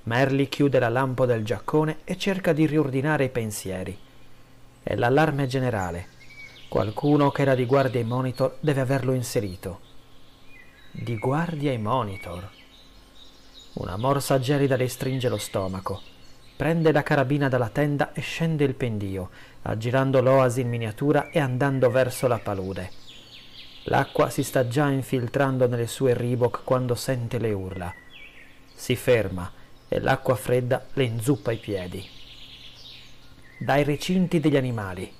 Merly chiude la lampo del giaccone e cerca di riordinare i pensieri. È l'allarme generale. Qualcuno che era di guardia ai monitor deve averlo inserito di guardia e monitor. Una morsa gelida le stringe lo stomaco. Prende la carabina dalla tenda e scende il pendio, aggirando l'oasi in miniatura e andando verso la palude. L'acqua si sta già infiltrando nelle sue ribok quando sente le urla. Si ferma e l'acqua fredda le inzuppa i piedi. Dai recinti degli animali.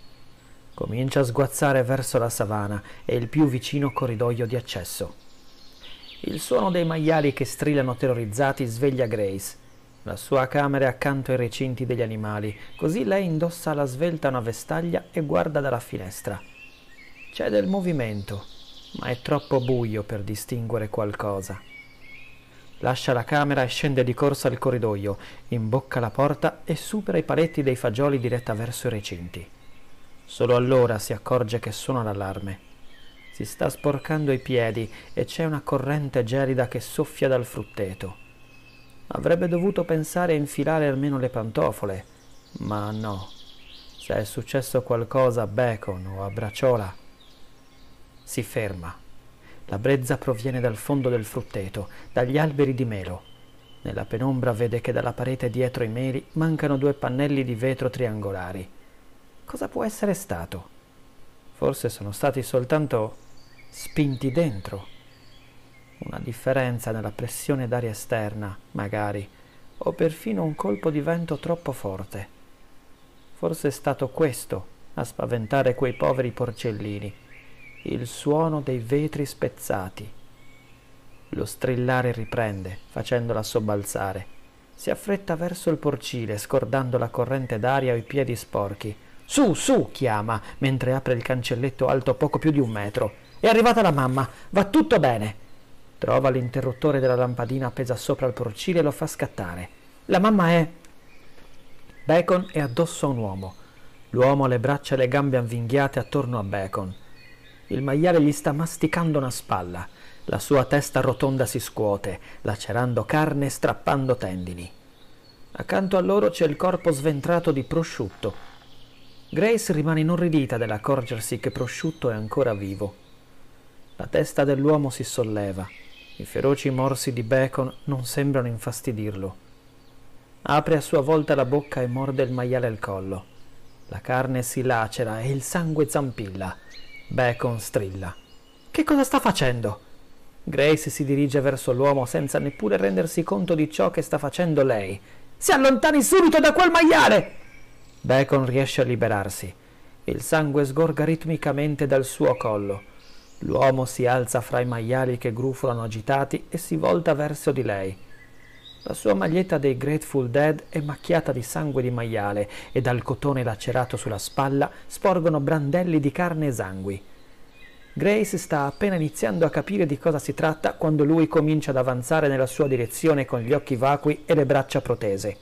Comincia a sguazzare verso la savana e il più vicino corridoio di accesso. Il suono dei maiali che strillano terrorizzati sveglia Grace. La sua camera è accanto ai recinti degli animali, così lei indossa alla svelta una vestaglia e guarda dalla finestra. C'è del movimento, ma è troppo buio per distinguere qualcosa. Lascia la camera e scende di corsa al corridoio, imbocca la porta e supera i paletti dei fagioli diretta verso i recinti. Solo allora si accorge che suona l'allarme. Si sta sporcando i piedi e c'è una corrente gelida che soffia dal frutteto. Avrebbe dovuto pensare a infilare almeno le pantofole, ma no. Se è successo qualcosa a Bacon o a Braciola. Si ferma. La brezza proviene dal fondo del frutteto, dagli alberi di melo. Nella penombra vede che dalla parete dietro i meli mancano due pannelli di vetro triangolari. Cosa può essere stato? Forse sono stati soltanto spinti dentro. Una differenza nella pressione d'aria esterna, magari, o perfino un colpo di vento troppo forte. Forse è stato questo a spaventare quei poveri porcellini, il suono dei vetri spezzati. Lo strillare riprende, facendola sobbalzare. Si affretta verso il porcile, scordando la corrente d'aria o i piedi sporchi. Su, su, chiama, mentre apre il cancelletto alto poco più di un metro. È arrivata la mamma, va tutto bene. Trova l'interruttore della lampadina appesa sopra il porcile e lo fa scattare. La mamma è... Bacon è addosso a un uomo. L'uomo ha le braccia e le gambe avvinghiate attorno a Bacon. Il maiale gli sta masticando una spalla. La sua testa rotonda si scuote, lacerando carne e strappando tendini. Accanto a loro c'è il corpo sventrato di prosciutto. Grace rimane inorridita dell'accorgersi che prosciutto è ancora vivo. La testa dell'uomo si solleva. I feroci morsi di Bacon non sembrano infastidirlo. Apre a sua volta la bocca e morde il maiale al collo. La carne si lacera e il sangue zampilla. Bacon strilla. Che cosa sta facendo? Grace si dirige verso l'uomo senza neppure rendersi conto di ciò che sta facendo lei. Si allontani subito da quel maiale! Bacon riesce a liberarsi. Il sangue sgorga ritmicamente dal suo collo. L'uomo si alza fra i maiali che grufolano agitati e si volta verso di lei. La sua maglietta dei Grateful Dead è macchiata di sangue di maiale e dal cotone lacerato sulla spalla sporgono brandelli di carne esangui. Grace sta appena iniziando a capire di cosa si tratta quando lui comincia ad avanzare nella sua direzione con gli occhi vacui e le braccia protese.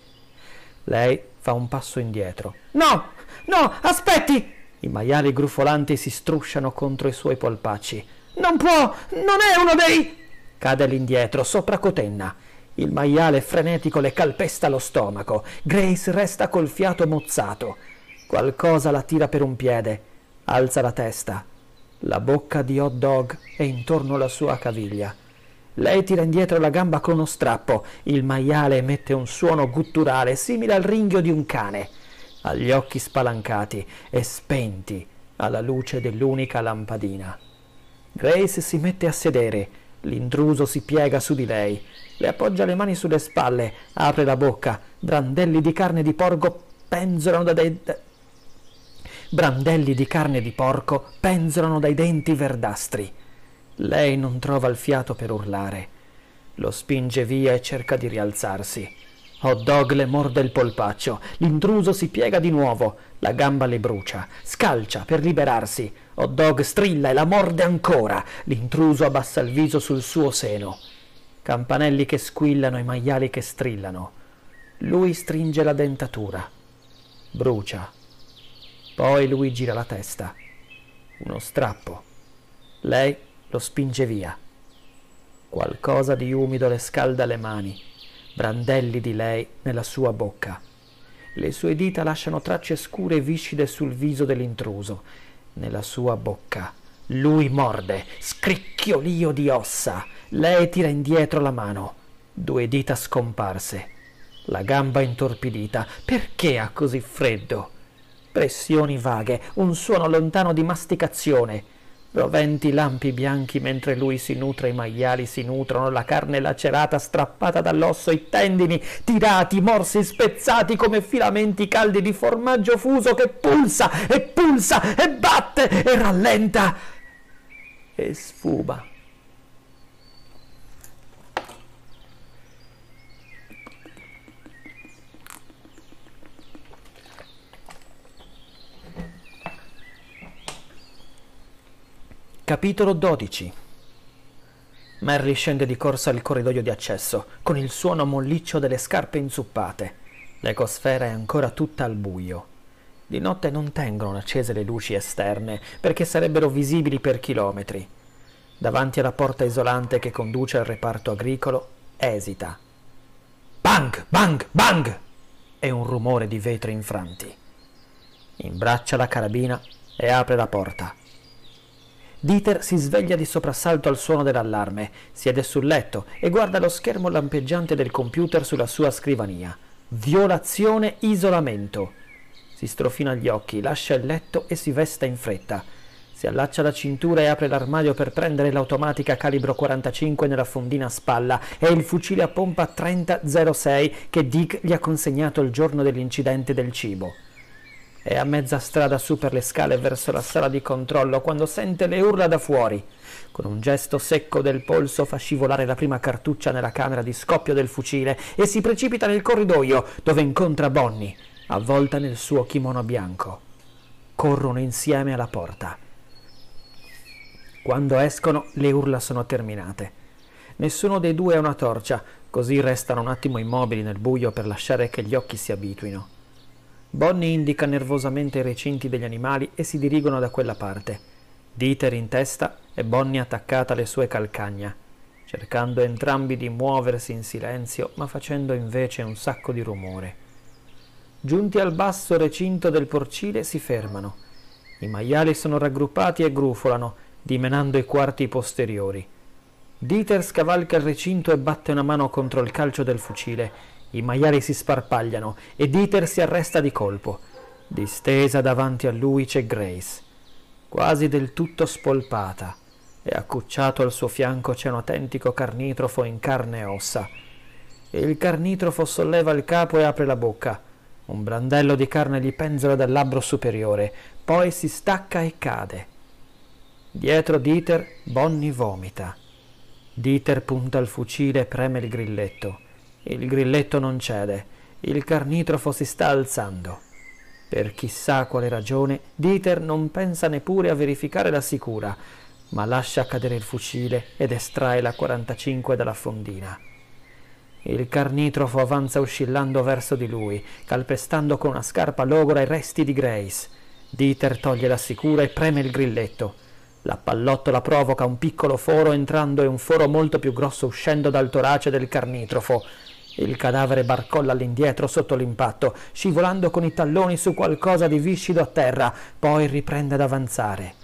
Lei fa un passo indietro. No! No! Aspetti! I maiali grufolanti si strusciano contro i suoi polpacci. Non può! Non è uno dei! Cade all'indietro, sopra Cotenna. Il maiale frenetico le calpesta lo stomaco. Grace resta col fiato mozzato. Qualcosa la tira per un piede. Alza la testa. La bocca di hot dog è intorno alla sua caviglia. Lei tira indietro la gamba con uno strappo. Il maiale emette un suono gutturale simile al ringhio di un cane agli occhi spalancati e spenti alla luce dell'unica lampadina. Grace si mette a sedere, l'intruso si piega su di lei, le appoggia le mani sulle spalle, apre la bocca, brandelli di carne di porco penzolano da dei... Brandelli di carne di porco penzolano dai denti verdastri. Lei non trova il fiato per urlare. Lo spinge via e cerca di rialzarsi. Hot oh, Dog le morde il polpaccio, l'intruso si piega di nuovo, la gamba le brucia, scalcia per liberarsi. Hot oh, Dog strilla e la morde ancora, l'intruso abbassa il viso sul suo seno. Campanelli che squillano e maiali che strillano. Lui stringe la dentatura, brucia. Poi lui gira la testa. Uno strappo. Lei lo spinge via. Qualcosa di umido le scalda le mani brandelli di lei nella sua bocca. Le sue dita lasciano tracce scure e viscide sul viso dell'intruso. Nella sua bocca. Lui morde, scricchiolio di ossa. Lei tira indietro la mano. Due dita scomparse. La gamba intorpidita. Perché ha così freddo? Pressioni vaghe, un suono lontano di masticazione. Roventi lampi bianchi mentre lui si nutre, i maiali si nutrono, la carne lacerata, strappata dall'osso, i tendini tirati, morsi, spezzati come filamenti caldi di formaggio fuso che pulsa e pulsa e batte e rallenta e sfuba. Capitolo 12 Mary scende di corsa il corridoio di accesso, con il suono molliccio delle scarpe inzuppate. L'ecosfera è ancora tutta al buio. Di notte non tengono accese le luci esterne, perché sarebbero visibili per chilometri. Davanti alla porta isolante che conduce al reparto agricolo, esita. Bang! Bang! Bang! E un rumore di vetri infranti. Imbraccia la carabina e apre la porta. Dieter si sveglia di soprassalto al suono dell'allarme, siede sul letto e guarda lo schermo lampeggiante del computer sulla sua scrivania. Violazione isolamento. Si strofina gli occhi, lascia il letto e si vesta in fretta. Si allaccia la cintura e apre l'armadio per prendere l'automatica calibro 45 nella fondina a spalla e il fucile a pompa 3006 che Dick gli ha consegnato il giorno dell'incidente del cibo. È a mezza strada su per le scale verso la sala di controllo quando sente le urla da fuori. Con un gesto secco del polso fa scivolare la prima cartuccia nella camera di scoppio del fucile e si precipita nel corridoio dove incontra Bonnie, avvolta nel suo kimono bianco. Corrono insieme alla porta. Quando escono le urla sono terminate. Nessuno dei due ha una torcia, così restano un attimo immobili nel buio per lasciare che gli occhi si abituino. Bonnie indica nervosamente i recinti degli animali e si dirigono da quella parte. Dieter in testa e Bonnie attaccata alle sue calcagna, cercando entrambi di muoversi in silenzio, ma facendo invece un sacco di rumore. Giunti al basso recinto del porcile si fermano. I maiali sono raggruppati e grufolano, dimenando i quarti posteriori. Dieter scavalca il recinto e batte una mano contro il calcio del fucile i maiali si sparpagliano e Dieter si arresta di colpo. Distesa davanti a lui c'è Grace, quasi del tutto spolpata, e accucciato al suo fianco c'è un autentico carnitrofo in carne e ossa. Il carnitrofo solleva il capo e apre la bocca. Un brandello di carne gli penzola dal labbro superiore, poi si stacca e cade. Dietro Dieter, Bonnie vomita. Dieter punta il fucile e preme il grilletto. Il grilletto non cede, il carnitrofo si sta alzando. Per chissà quale ragione, Dieter non pensa neppure a verificare la sicura, ma lascia cadere il fucile ed estrae la 45 dalla fondina. Il carnitrofo avanza oscillando verso di lui, calpestando con una scarpa logora i resti di Grace. Dieter toglie la sicura e preme il grilletto. La pallottola provoca un piccolo foro entrando e un foro molto più grosso uscendo dal torace del carnitrofo. Il cadavere barcolla all'indietro sotto l'impatto, scivolando con i talloni su qualcosa di viscido a terra, poi riprende ad avanzare.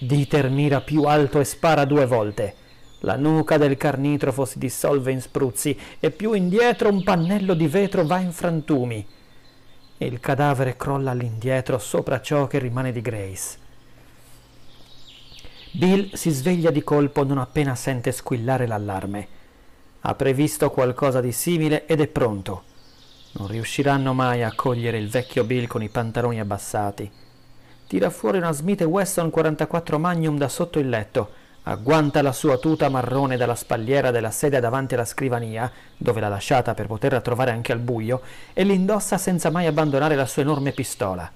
Dieter mira più alto e spara due volte. La nuca del carnitrofo si dissolve in spruzzi e più indietro un pannello di vetro va in frantumi. Il cadavere crolla all'indietro sopra ciò che rimane di Grace. Bill si sveglia di colpo non appena sente squillare l'allarme ha previsto qualcosa di simile ed è pronto. Non riusciranno mai a cogliere il vecchio Bill con i pantaloni abbassati. Tira fuori una Smith Wesson 44 Magnum da sotto il letto, agguanta la sua tuta marrone dalla spalliera della sedia davanti alla scrivania, dove l'ha lasciata per poterla trovare anche al buio, e l'indossa senza mai abbandonare la sua enorme pistola.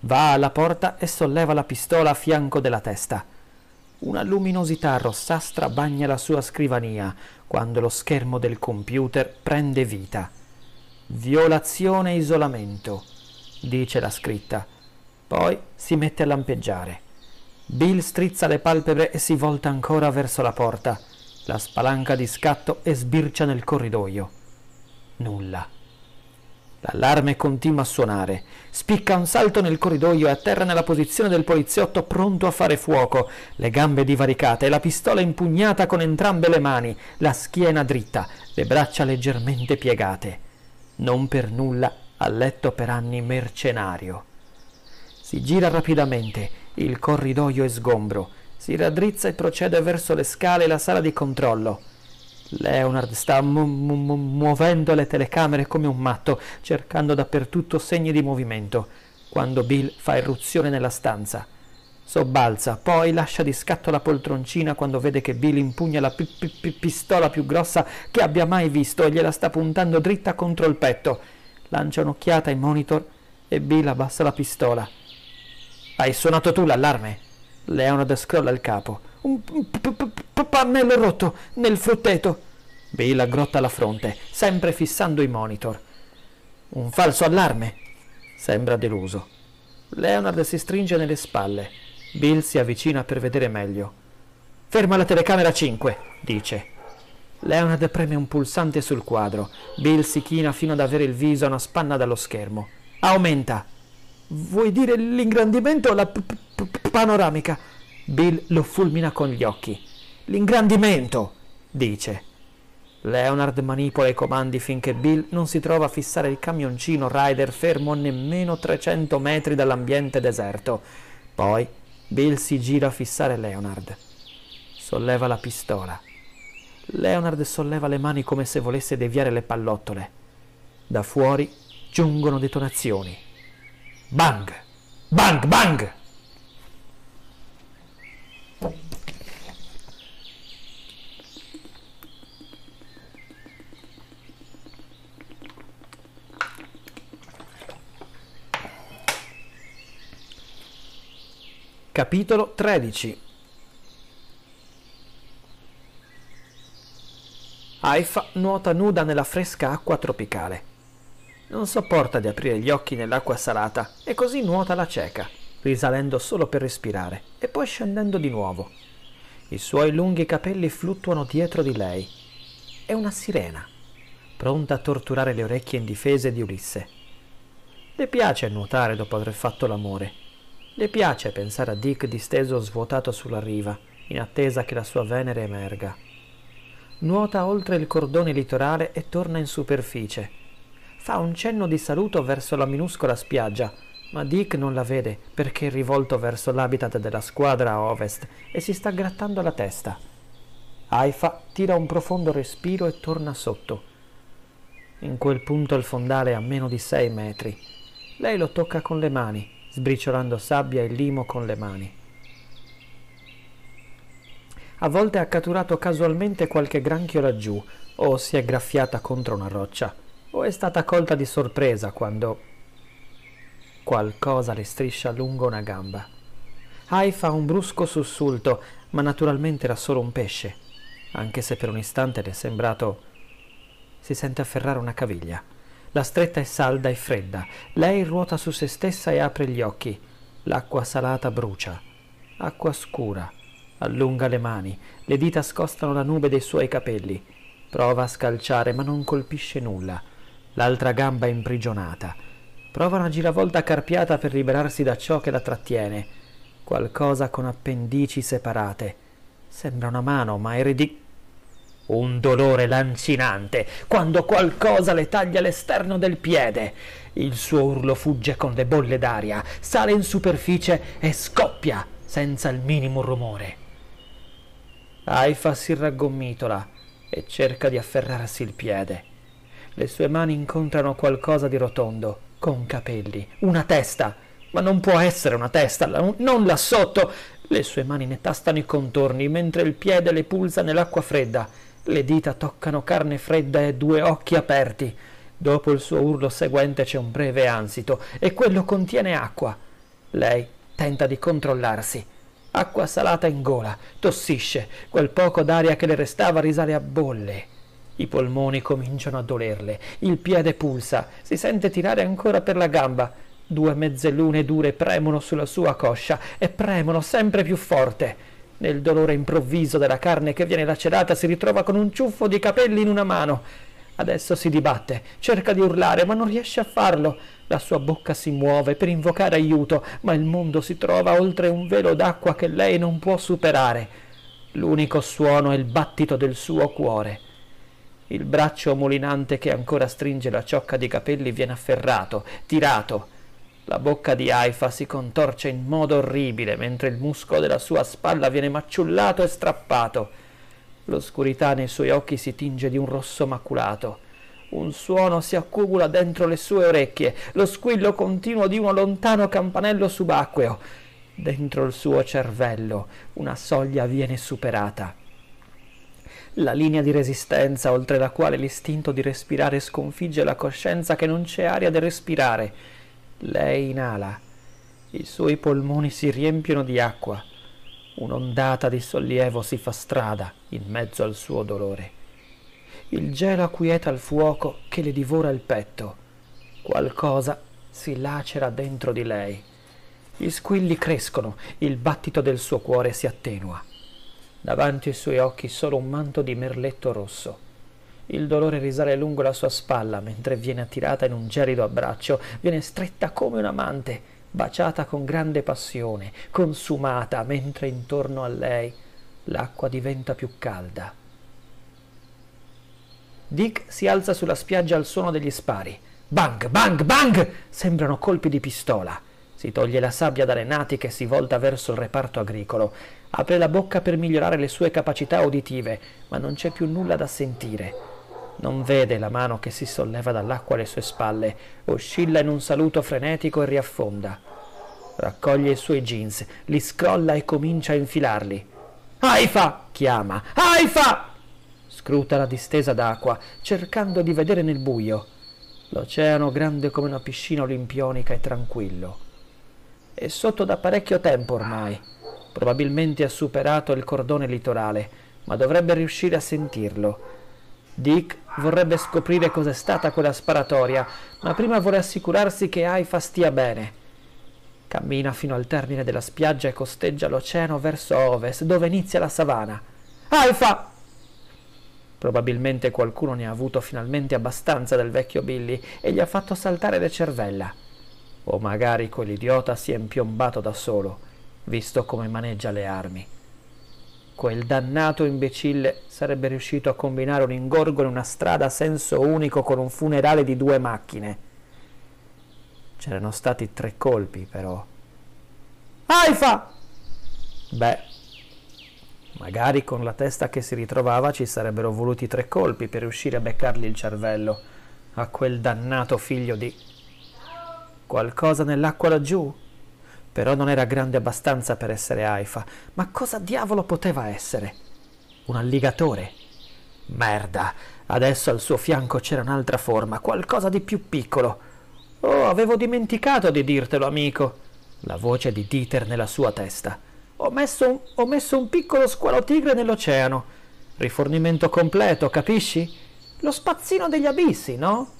Va alla porta e solleva la pistola a fianco della testa. Una luminosità rossastra bagna la sua scrivania, quando lo schermo del computer prende vita. Violazione isolamento, dice la scritta. Poi si mette a lampeggiare. Bill strizza le palpebre e si volta ancora verso la porta. La spalanca di scatto e sbircia nel corridoio. Nulla. L'allarme continua a suonare. Spicca un salto nel corridoio e atterra nella posizione del poliziotto pronto a fare fuoco, le gambe divaricate e la pistola impugnata con entrambe le mani, la schiena dritta, le braccia leggermente piegate. Non per nulla ha letto per anni mercenario. Si gira rapidamente, il corridoio è sgombro, si raddrizza e procede verso le scale e la sala di controllo. Leonard sta mu- mu- muovendo le telecamere come un matto, cercando dappertutto segni di movimento, quando Bill fa irruzione nella stanza. Sobbalza, poi lascia di scatto la poltroncina quando vede che Bill impugna la pi- pi- pistola più grossa che abbia mai visto e gliela sta puntando dritta contro il petto. Lancia un'occhiata ai monitor e Bill abbassa la pistola. Hai suonato tu l'allarme? Leonard scrolla il capo un, pannello rotto nel frutteto. Bill aggrotta la fronte, sempre fissando i monitor. Un falso allarme. Sembra deluso. Leonard si stringe nelle spalle. Bill si avvicina per vedere meglio. Ferma la telecamera 5, dice. Leonard preme un pulsante sul quadro. Bill si china fino ad avere il viso a una spanna dallo schermo. Aumenta. Vuoi dire l'ingrandimento o la p- p- panoramica? Bill lo fulmina con gli occhi. L'ingrandimento, dice. Leonard manipola i comandi finché Bill non si trova a fissare il camioncino rider fermo a nemmeno 300 metri dall'ambiente deserto. Poi Bill si gira a fissare Leonard. Solleva la pistola. Leonard solleva le mani come se volesse deviare le pallottole. Da fuori giungono detonazioni. Bang! Bang! Bang! Capitolo 13 Haifa nuota nuda nella fresca acqua tropicale. Non sopporta di aprire gli occhi nell'acqua salata e così nuota la cieca, risalendo solo per respirare e poi scendendo di nuovo. I suoi lunghi capelli fluttuano dietro di lei. È una sirena, pronta a torturare le orecchie indifese di Ulisse. Le piace nuotare dopo aver fatto l'amore le piace pensare a Dick disteso svuotato sulla riva, in attesa che la sua Venere emerga. Nuota oltre il cordone litorale e torna in superficie. Fa un cenno di saluto verso la minuscola spiaggia, ma Dick non la vede perché è rivolto verso l'habitat della squadra a ovest e si sta grattando la testa. Haifa tira un profondo respiro e torna sotto. In quel punto il fondale è a meno di sei metri. Lei lo tocca con le mani sbriciolando sabbia e limo con le mani. A volte ha catturato casualmente qualche granchio laggiù, o si è graffiata contro una roccia, o è stata colta di sorpresa quando qualcosa le striscia lungo una gamba. Hai fa un brusco sussulto, ma naturalmente era solo un pesce, anche se per un istante le è sembrato si sente afferrare una caviglia. La stretta è salda e fredda. Lei ruota su se stessa e apre gli occhi. L'acqua salata brucia. Acqua scura. Allunga le mani. Le dita scostano la nube dei suoi capelli. Prova a scalciare, ma non colpisce nulla. L'altra gamba è imprigionata. Prova una giravolta carpiata per liberarsi da ciò che la trattiene. Qualcosa con appendici separate. Sembra una mano, ma è ridicolo un dolore lancinante quando qualcosa le taglia l'esterno del piede. Il suo urlo fugge con le bolle d'aria, sale in superficie e scoppia senza il minimo rumore. Aifa si raggomitola e cerca di afferrarsi il piede. Le sue mani incontrano qualcosa di rotondo, con capelli, una testa, ma non può essere una testa, non là sotto. Le sue mani ne tastano i contorni, mentre il piede le pulsa nell'acqua fredda. Le dita toccano carne fredda e due occhi aperti. Dopo il suo urlo seguente c'è un breve ansito e quello contiene acqua. Lei tenta di controllarsi. Acqua salata in gola, tossisce, quel poco d'aria che le restava risale a bolle. I polmoni cominciano a dolerle, il piede pulsa, si sente tirare ancora per la gamba. Due mezze lune dure premono sulla sua coscia e premono sempre più forte. Nel dolore improvviso della carne che viene lacerata si ritrova con un ciuffo di capelli in una mano. Adesso si dibatte, cerca di urlare, ma non riesce a farlo. La sua bocca si muove per invocare aiuto, ma il mondo si trova oltre un velo d'acqua che lei non può superare. L'unico suono è il battito del suo cuore. Il braccio mulinante che ancora stringe la ciocca di capelli viene afferrato, tirato. La bocca di Haifa si contorce in modo orribile mentre il muscolo della sua spalla viene maciullato e strappato. L'oscurità nei suoi occhi si tinge di un rosso maculato. Un suono si accumula dentro le sue orecchie, lo squillo continuo di uno lontano campanello subacqueo. Dentro il suo cervello una soglia viene superata. La linea di resistenza oltre la quale l'istinto di respirare sconfigge la coscienza che non c'è aria da respirare. Lei inala. I suoi polmoni si riempiono di acqua. Un'ondata di sollievo si fa strada in mezzo al suo dolore. Il gelo acquieta il fuoco che le divora il petto. Qualcosa si lacera dentro di lei. Gli squilli crescono, il battito del suo cuore si attenua. Davanti ai suoi occhi solo un manto di merletto rosso. Il dolore risale lungo la sua spalla mentre viene attirata in un gelido abbraccio, viene stretta come un amante, baciata con grande passione, consumata mentre intorno a lei l'acqua diventa più calda. Dick si alza sulla spiaggia al suono degli spari. Bang, bang, bang! Sembrano colpi di pistola. Si toglie la sabbia dalle natiche e si volta verso il reparto agricolo. Apre la bocca per migliorare le sue capacità uditive, ma non c'è più nulla da sentire. Non vede la mano che si solleva dall'acqua alle sue spalle, oscilla in un saluto frenetico e riaffonda. Raccoglie i suoi jeans, li scrolla e comincia a infilarli. Aifa! chiama. Aifa! Scruta la distesa d'acqua, cercando di vedere nel buio. L'oceano grande come una piscina olimpionica e tranquillo. È sotto da parecchio tempo ormai. Probabilmente ha superato il cordone litorale, ma dovrebbe riuscire a sentirlo. Dick vorrebbe scoprire cos'è stata quella sparatoria, ma prima vuole assicurarsi che Haifa stia bene. Cammina fino al termine della spiaggia e costeggia l'oceano verso ovest, dove inizia la savana. Haifa! Probabilmente qualcuno ne ha avuto finalmente abbastanza del vecchio Billy e gli ha fatto saltare le cervella. O magari quell'idiota si è impiombato da solo, visto come maneggia le armi quel dannato imbecille sarebbe riuscito a combinare un ingorgo in una strada a senso unico con un funerale di due macchine. C'erano stati tre colpi, però. Aifa! Beh, magari con la testa che si ritrovava ci sarebbero voluti tre colpi per riuscire a beccargli il cervello a quel dannato figlio di... Qualcosa nell'acqua laggiù? Però non era grande abbastanza per essere Haifa. Ma cosa diavolo poteva essere? Un alligatore? Merda! Adesso al suo fianco c'era un'altra forma, qualcosa di più piccolo. Oh, avevo dimenticato di dirtelo, amico! La voce di Dieter nella sua testa. Ho messo un, ho messo un piccolo squalo tigre nell'oceano. Rifornimento completo, capisci? Lo spazzino degli abissi, no?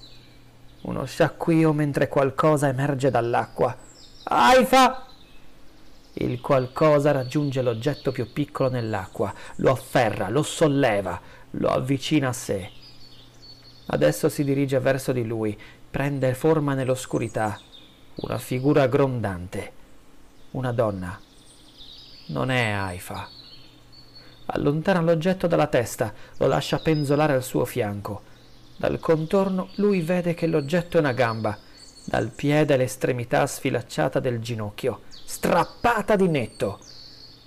Uno sciacquio mentre qualcosa emerge dall'acqua. Aifa! Il qualcosa raggiunge l'oggetto più piccolo nell'acqua, lo afferra, lo solleva, lo avvicina a sé. Adesso si dirige verso di lui, prende forma nell'oscurità, una figura grondante, una donna. Non è Aifa. Allontana l'oggetto dalla testa, lo lascia penzolare al suo fianco. Dal contorno lui vede che l'oggetto è una gamba, dal piede all'estremità sfilacciata del ginocchio strappata di netto.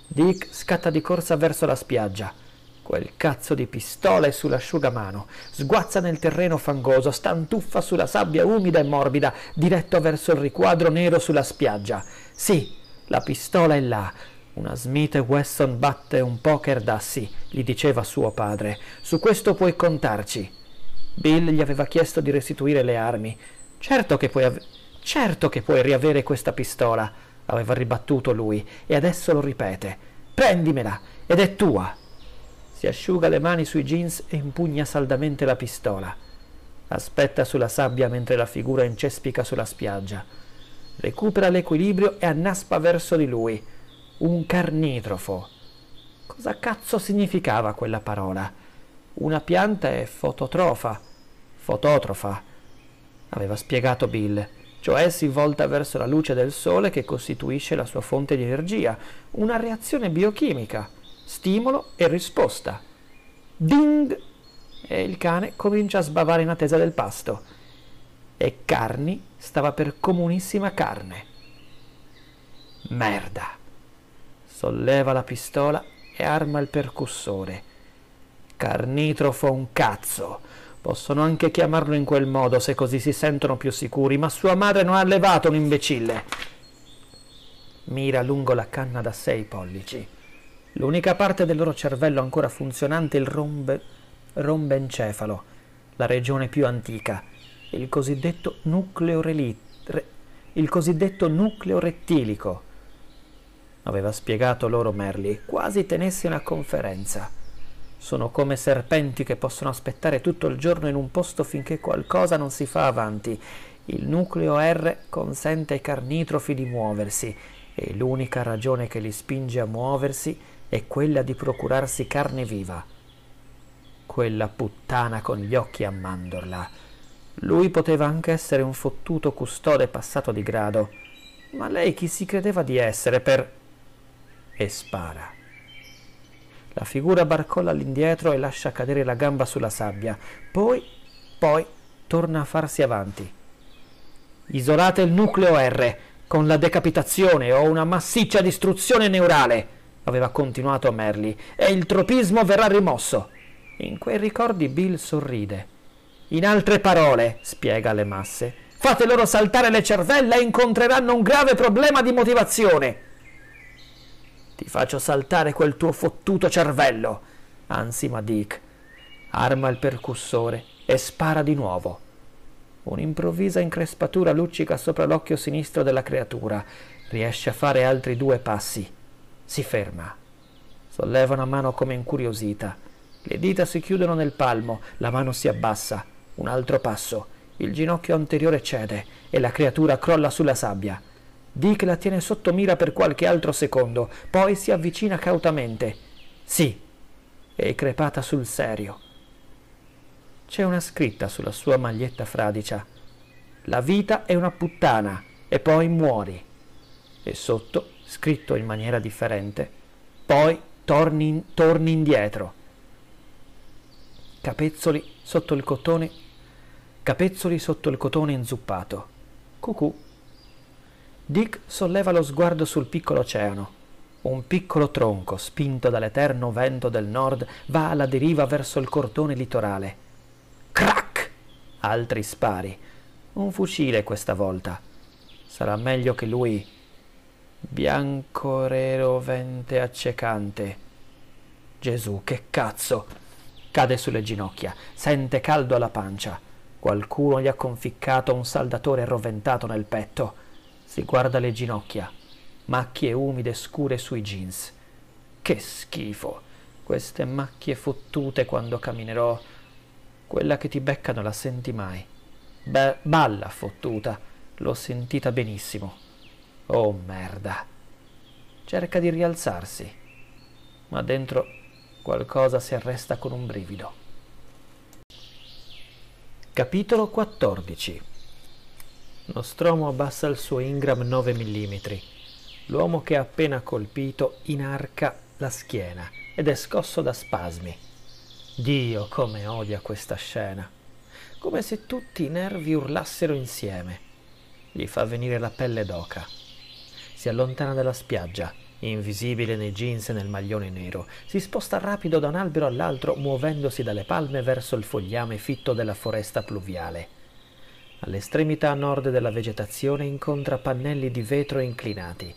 Dick scatta di corsa verso la spiaggia. Quel cazzo di pistola è sull'asciugamano, sguazza nel terreno fangoso, stantuffa sulla sabbia umida e morbida, diretto verso il riquadro nero sulla spiaggia. Sì, la pistola è là. Una Smith Wesson batte un poker d'assi, gli diceva suo padre. Su questo puoi contarci. Bill gli aveva chiesto di restituire le armi. Certo che puoi, av- certo che puoi riavere questa pistola aveva ribattuto lui, e adesso lo ripete. Prendimela, ed è tua. Si asciuga le mani sui jeans e impugna saldamente la pistola. Aspetta sulla sabbia mentre la figura incespica sulla spiaggia. Recupera l'equilibrio e annaspa verso di lui. Un carnitrofo. Cosa cazzo significava quella parola? Una pianta è fototrofa. Fototrofa. Aveva spiegato Bill cioè si volta verso la luce del sole che costituisce la sua fonte di energia, una reazione biochimica, stimolo e risposta. Ding! E il cane comincia a sbavare in attesa del pasto. E carni stava per comunissima carne. Merda! Solleva la pistola e arma il percussore. Carnitrofo un cazzo! Possono anche chiamarlo in quel modo, se così si sentono più sicuri, ma sua madre non ha levato un imbecille. Mira lungo la canna da sei pollici. L'unica parte del loro cervello ancora funzionante è il rombe, rombencefalo, la regione più antica, il cosiddetto nucleo, reli, re, il cosiddetto nucleo rettilico aveva spiegato loro Merli, quasi tenesse una conferenza. Sono come serpenti che possono aspettare tutto il giorno in un posto finché qualcosa non si fa avanti. Il nucleo R consente ai carnitrofi di muoversi e l'unica ragione che li spinge a muoversi è quella di procurarsi carne viva. Quella puttana con gli occhi a mandorla. Lui poteva anche essere un fottuto custode passato di grado, ma lei chi si credeva di essere per... e spara. La figura barcolla all'indietro e lascia cadere la gamba sulla sabbia. Poi, poi, torna a farsi avanti. Isolate il nucleo R. Con la decapitazione o una massiccia distruzione neurale, aveva continuato Merli, e il tropismo verrà rimosso. In quei ricordi Bill sorride. In altre parole, spiega alle masse, fate loro saltare le cervelle e incontreranno un grave problema di motivazione. Ti faccio saltare quel tuo fottuto cervello! ansima Dick. Arma il percussore e spara di nuovo. Un'improvvisa increspatura luccica sopra l'occhio sinistro della creatura. Riesce a fare altri due passi. Si ferma. Solleva una mano come incuriosita. Le dita si chiudono nel palmo, la mano si abbassa. Un altro passo. Il ginocchio anteriore cede e la creatura crolla sulla sabbia. Dick la tiene sotto mira per qualche altro secondo, poi si avvicina cautamente. Sì, è crepata sul serio. C'è una scritta sulla sua maglietta fradicia. La vita è una puttana e poi muori. E sotto, scritto in maniera differente, poi torni, in, torni indietro. Capezzoli sotto il cotone, capezzoli sotto il cotone inzuppato. Cucù Dick solleva lo sguardo sul piccolo oceano. Un piccolo tronco, spinto dall'eterno vento del nord, va alla deriva verso il cordone litorale. Crack! Altri spari. Un fucile questa volta. Sarà meglio che lui. Bianco rero vente accecante. Gesù, che cazzo! Cade sulle ginocchia, sente caldo alla pancia. Qualcuno gli ha conficcato un saldatore arroventato nel petto. Si guarda le ginocchia, macchie umide scure sui jeans. Che schifo! Queste macchie fottute quando camminerò. Quella che ti becca non la senti mai. Be- balla fottuta, l'ho sentita benissimo. Oh merda! Cerca di rialzarsi, ma dentro qualcosa si arresta con un brivido. Capitolo 14 Nostromo abbassa il suo Ingram 9 mm. L'uomo che ha appena colpito inarca la schiena ed è scosso da spasmi. Dio, come odia questa scena! Come se tutti i nervi urlassero insieme. Gli fa venire la pelle d'oca. Si allontana dalla spiaggia, invisibile nei jeans e nel maglione nero. Si sposta rapido da un albero all'altro, muovendosi dalle palme verso il fogliame fitto della foresta pluviale All'estremità nord della vegetazione incontra pannelli di vetro inclinati.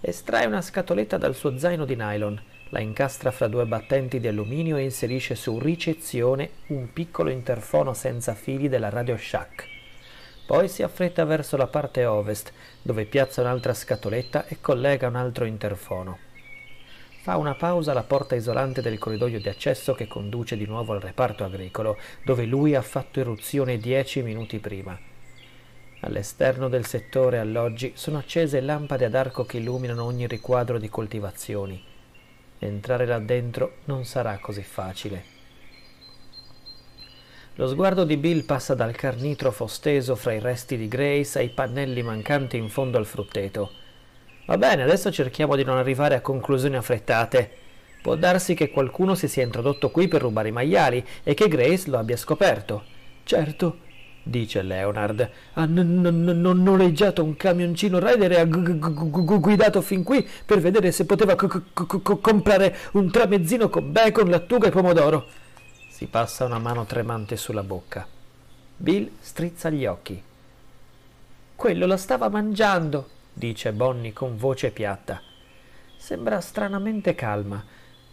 Estrae una scatoletta dal suo zaino di nylon, la incastra fra due battenti di alluminio e inserisce su ricezione un piccolo interfono senza fili della Radio Shack. Poi si affretta verso la parte ovest, dove piazza un'altra scatoletta e collega un altro interfono. Fa una pausa alla porta isolante del corridoio di accesso che conduce di nuovo al reparto agricolo, dove lui ha fatto eruzione dieci minuti prima. All'esterno del settore alloggi sono accese lampade ad arco che illuminano ogni riquadro di coltivazioni. Entrare là dentro non sarà così facile. Lo sguardo di Bill passa dal carnitrofo steso fra i resti di Grace ai pannelli mancanti in fondo al frutteto. Va bene, adesso cerchiamo di non arrivare a conclusioni affrettate. Può darsi che qualcuno si sia introdotto qui per rubare i maiali e che Grace lo abbia scoperto. Certo, dice Leonard, ha ah, noleggiato un camioncino rider e ha guidato fin qui per vedere se poteva comprare un tramezzino con bacon, lattuga e pomodoro. Si passa una mano tremante sulla bocca. Bill strizza gli occhi. Quello la stava mangiando, dice Bonnie con voce piatta. Sembra stranamente calma,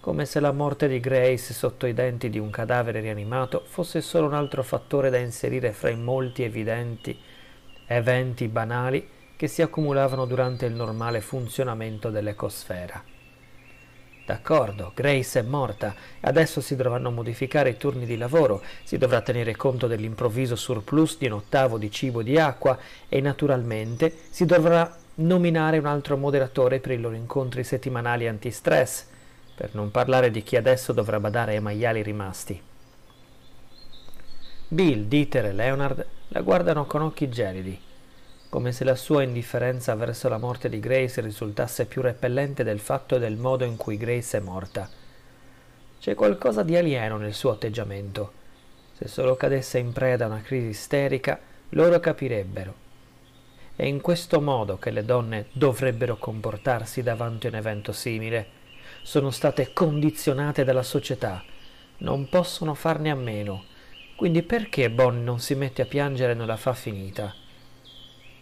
come se la morte di Grace sotto i denti di un cadavere rianimato fosse solo un altro fattore da inserire fra i molti evidenti eventi banali che si accumulavano durante il normale funzionamento dell'ecosfera. D'accordo, Grace è morta, adesso si dovranno modificare i turni di lavoro, si dovrà tenere conto dell'improvviso surplus di un ottavo di cibo e di acqua e naturalmente si dovrà nominare un altro moderatore per i loro incontri settimanali antistress, per non parlare di chi adesso dovrà badare ai maiali rimasti. Bill, Dieter e Leonard la guardano con occhi gelidi, come se la sua indifferenza verso la morte di Grace risultasse più repellente del fatto e del modo in cui Grace è morta. C'è qualcosa di alieno nel suo atteggiamento. Se solo cadesse in preda a una crisi isterica, loro capirebbero è in questo modo che le donne dovrebbero comportarsi davanti a un evento simile. Sono state condizionate dalla società, non possono farne a meno. Quindi perché Bonnie non si mette a piangere e non la fa finita?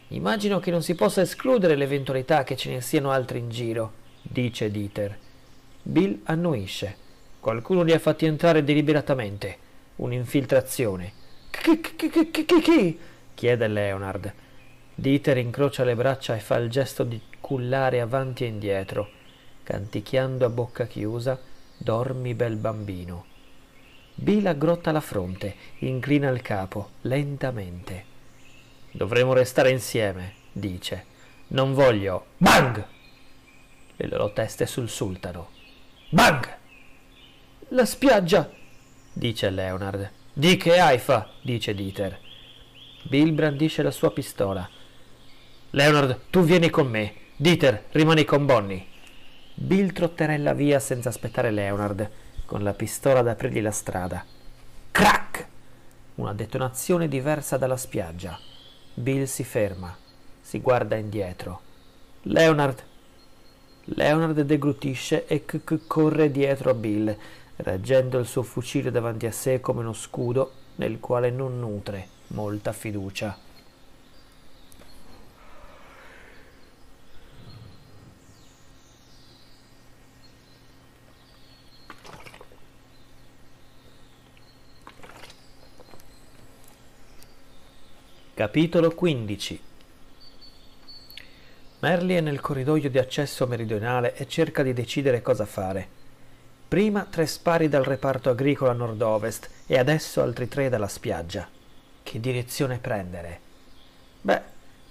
Immagino che non si possa escludere l'eventualità che ce ne siano altri in giro, dice Dieter. Bill annuisce. Qualcuno li ha fatti entrare deliberatamente. Un'infiltrazione. Chi? Chi? Chi? Chi? Chiede Leonard. Dieter incrocia le braccia e fa il gesto di cullare avanti e indietro, canticchiando a bocca chiusa Dormi bel bambino. Bill aggrotta la fronte, inclina il capo, lentamente. Dovremo restare insieme, dice. Non voglio. Bang! Le loro teste sussultano. Bang! La spiaggia! dice Leonard. Di che Haifa! dice Dieter. Bill brandisce la sua pistola Leonard, tu vieni con me. Dieter, rimani con Bonnie. Bill trotterella via senza aspettare Leonard, con la pistola ad aprirgli la strada. Crack! Una detonazione diversa dalla spiaggia. Bill si ferma, si guarda indietro. Leonard! Leonard deglutisce e c- c- corre dietro a Bill, reggendo il suo fucile davanti a sé come uno scudo nel quale non nutre molta fiducia. Capitolo 15 Merli è nel corridoio di accesso meridionale e cerca di decidere cosa fare. Prima tre spari dal reparto agricolo a nord-ovest e adesso altri tre dalla spiaggia. Che direzione prendere? Beh,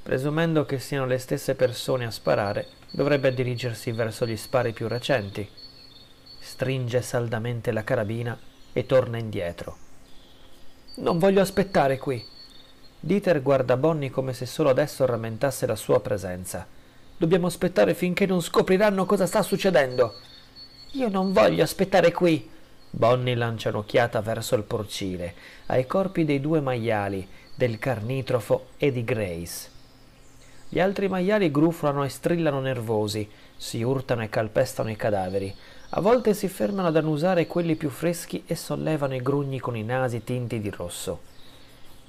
presumendo che siano le stesse persone a sparare, dovrebbe dirigersi verso gli spari più recenti. Stringe saldamente la carabina e torna indietro. Non voglio aspettare qui. Dieter guarda Bonnie come se solo adesso rammentasse la sua presenza. Dobbiamo aspettare finché non scopriranno cosa sta succedendo. Io non voglio aspettare qui. Bonnie lancia un'occhiata verso il porcile, ai corpi dei due maiali, del carnitrofo e di Grace. Gli altri maiali grufolano e strillano nervosi, si urtano e calpestano i cadaveri. A volte si fermano ad annusare quelli più freschi e sollevano i grugni con i nasi tinti di rosso.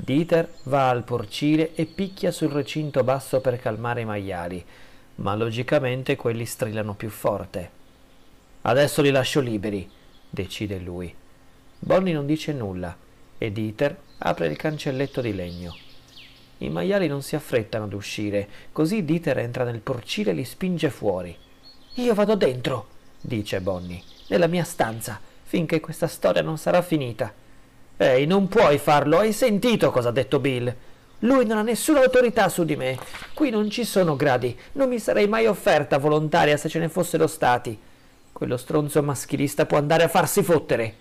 Dieter va al porcile e picchia sul recinto basso per calmare i maiali, ma logicamente quelli strillano più forte. Adesso li lascio liberi, decide lui. Bonnie non dice nulla e Dieter apre il cancelletto di legno. I maiali non si affrettano ad uscire, così Dieter entra nel porcile e li spinge fuori. Io vado dentro, dice Bonnie, nella mia stanza, finché questa storia non sarà finita. Ehi, non puoi farlo, hai sentito cosa ha detto Bill? Lui non ha nessuna autorità su di me. Qui non ci sono gradi. Non mi sarei mai offerta volontaria se ce ne fossero stati. Quello stronzo maschilista può andare a farsi fottere.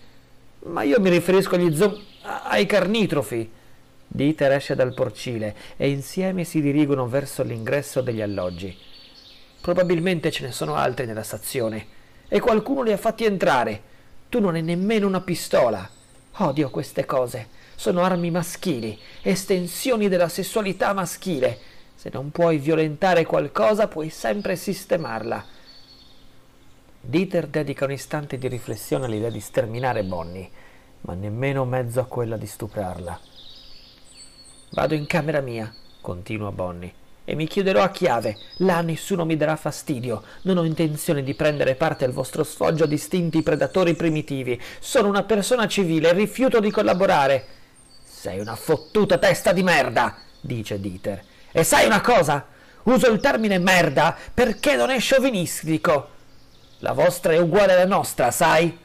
Ma io mi riferisco agli zom... ai carnitrofi. Dieter esce dal porcile e insieme si dirigono verso l'ingresso degli alloggi. Probabilmente ce ne sono altri nella stazione. E qualcuno li ha fatti entrare. Tu non hai nemmeno una pistola. Odio queste cose. Sono armi maschili, estensioni della sessualità maschile. Se non puoi violentare qualcosa, puoi sempre sistemarla. Dieter dedica un istante di riflessione all'idea di sterminare Bonnie, ma nemmeno mezzo a quella di stuprarla. Vado in camera mia, continua Bonnie e mi chiuderò a chiave. Là nessuno mi darà fastidio. Non ho intenzione di prendere parte al vostro sfoggio di istinti predatori primitivi. Sono una persona civile e rifiuto di collaborare. Sei una fottuta testa di merda, dice Dieter. E sai una cosa? Uso il termine merda perché non è sciovinistico. La vostra è uguale alla nostra, sai?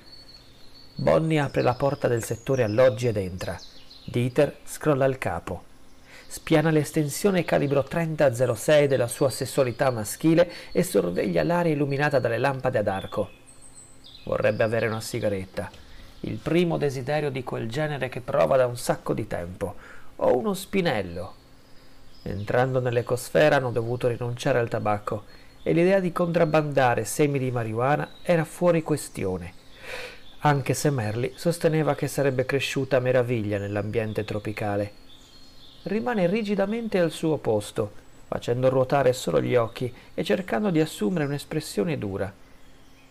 Bonnie apre la porta del settore alloggi ed entra. Dieter scrolla il capo spiana l'estensione calibro 3006 della sua sessualità maschile e sorveglia l'area illuminata dalle lampade ad arco. Vorrebbe avere una sigaretta, il primo desiderio di quel genere che prova da un sacco di tempo, o uno spinello. Entrando nell'ecosfera hanno dovuto rinunciare al tabacco e l'idea di contrabbandare semi di marijuana era fuori questione, anche se Merli sosteneva che sarebbe cresciuta meraviglia nell'ambiente tropicale rimane rigidamente al suo posto, facendo ruotare solo gli occhi e cercando di assumere un'espressione dura.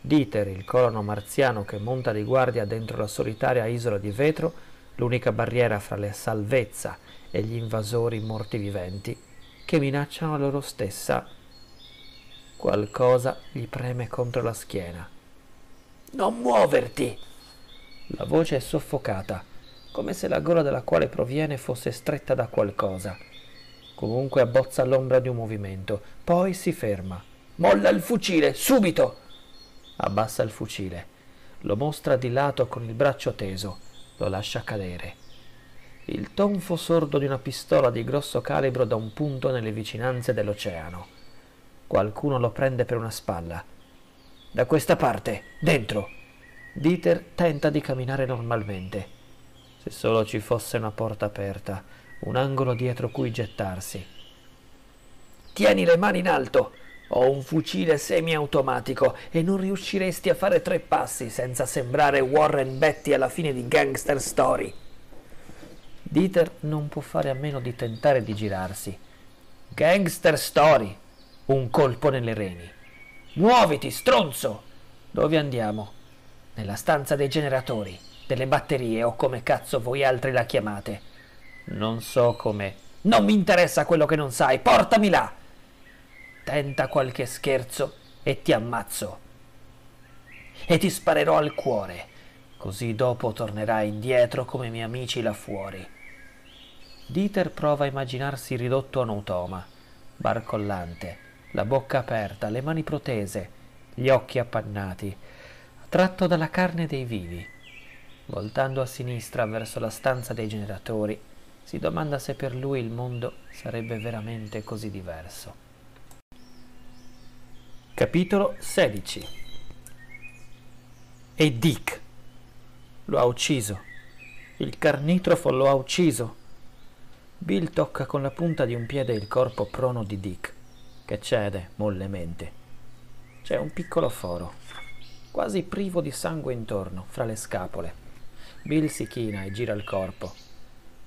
Dieter, il colono marziano che monta di guardia dentro la solitaria isola di vetro, l'unica barriera fra la salvezza e gli invasori morti viventi, che minacciano loro stessa. Qualcosa gli preme contro la schiena. Non muoverti! La voce è soffocata come se la gola dalla quale proviene fosse stretta da qualcosa. Comunque abbozza l'ombra di un movimento, poi si ferma. Molla il fucile, subito! Abbassa il fucile, lo mostra di lato con il braccio teso, lo lascia cadere. Il tonfo sordo di una pistola di grosso calibro da un punto nelle vicinanze dell'oceano. Qualcuno lo prende per una spalla. Da questa parte, dentro! Dieter tenta di camminare normalmente. Se solo ci fosse una porta aperta, un angolo dietro cui gettarsi. Tieni le mani in alto! Ho un fucile semiautomatico e non riusciresti a fare tre passi senza sembrare Warren Betty alla fine di Gangster Story. Dieter non può fare a meno di tentare di girarsi. Gangster Story! Un colpo nelle reni. Muoviti, stronzo! Dove andiamo? Nella stanza dei generatori delle batterie o come cazzo voi altri la chiamate. Non so come. Non mi interessa quello che non sai, portami là! Tenta qualche scherzo e ti ammazzo. E ti sparerò al cuore, così dopo tornerai indietro come i miei amici là fuori. Dieter prova a immaginarsi ridotto a un automa, barcollante, la bocca aperta, le mani protese, gli occhi appannati, tratto dalla carne dei vivi Voltando a sinistra verso la stanza dei generatori, si domanda se per lui il mondo sarebbe veramente così diverso. Capitolo 16 E Dick lo ha ucciso. Il carnitrofo lo ha ucciso. Bill tocca con la punta di un piede il corpo prono di Dick, che cede mollemente. C'è un piccolo foro, quasi privo di sangue intorno, fra le scapole. Bill si china e gira il corpo.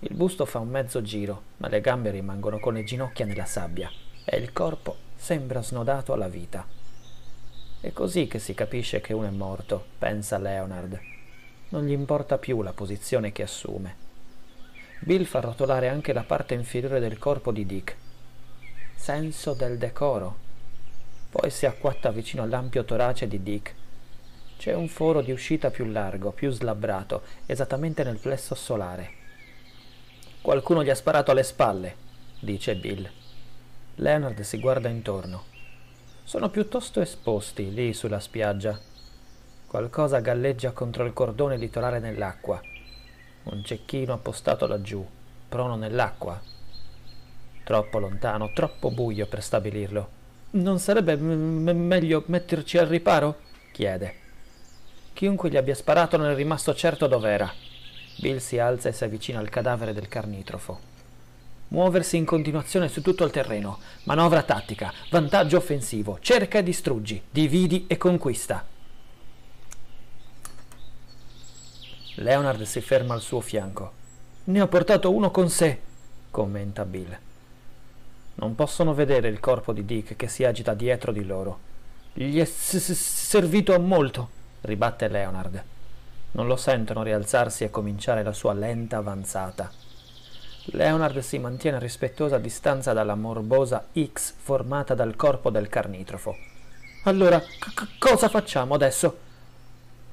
Il busto fa un mezzo giro, ma le gambe rimangono con le ginocchia nella sabbia e il corpo sembra snodato alla vita. È così che si capisce che uno è morto, pensa Leonard. Non gli importa più la posizione che assume. Bill fa rotolare anche la parte inferiore del corpo di Dick. Senso del decoro. Poi si acquatta vicino all'ampio torace di Dick c'è un foro di uscita più largo, più slabbrato, esattamente nel plesso solare. Qualcuno gli ha sparato alle spalle, dice Bill. Leonard si guarda intorno. Sono piuttosto esposti lì sulla spiaggia. Qualcosa galleggia contro il cordone litorale nell'acqua. Un cecchino appostato laggiù, prono nell'acqua. Troppo lontano, troppo buio per stabilirlo. Non sarebbe m- m- meglio metterci al riparo? chiede. Chiunque gli abbia sparato non è rimasto certo dov'era. Bill si alza e si avvicina al cadavere del carnitrofo. Muoversi in continuazione su tutto il terreno, manovra tattica, vantaggio offensivo, cerca e distruggi, dividi e conquista. Leonard si ferma al suo fianco. Ne ho portato uno con sé, commenta Bill. Non possono vedere il corpo di Dick che si agita dietro di loro. Gli è s- s- servito molto ribatte Leonard. Non lo sentono rialzarsi e cominciare la sua lenta avanzata. Leonard si mantiene a rispettosa distanza dalla morbosa X formata dal corpo del carnitrofo. Allora, c- cosa facciamo adesso?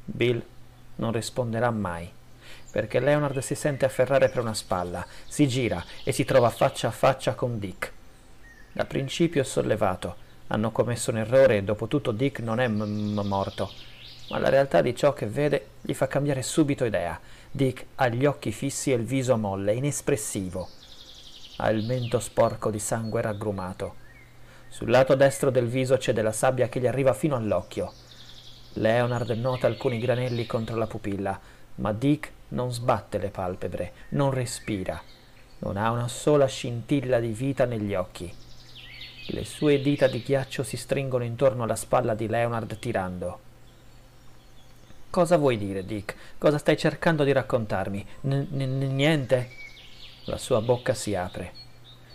Bill non risponderà mai, perché Leonard si sente afferrare per una spalla, si gira e si trova faccia a faccia con Dick. Da principio è sollevato, hanno commesso un errore e dopo tutto Dick non è m- m- morto ma la realtà di ciò che vede gli fa cambiare subito idea. Dick ha gli occhi fissi e il viso molle, inespressivo. Ha il mento sporco di sangue raggrumato. Sul lato destro del viso c'è della sabbia che gli arriva fino all'occhio. Leonard nota alcuni granelli contro la pupilla, ma Dick non sbatte le palpebre, non respira, non ha una sola scintilla di vita negli occhi. Le sue dita di ghiaccio si stringono intorno alla spalla di Leonard tirando. Cosa vuoi dire, Dick? Cosa stai cercando di raccontarmi? niente? La sua bocca si apre.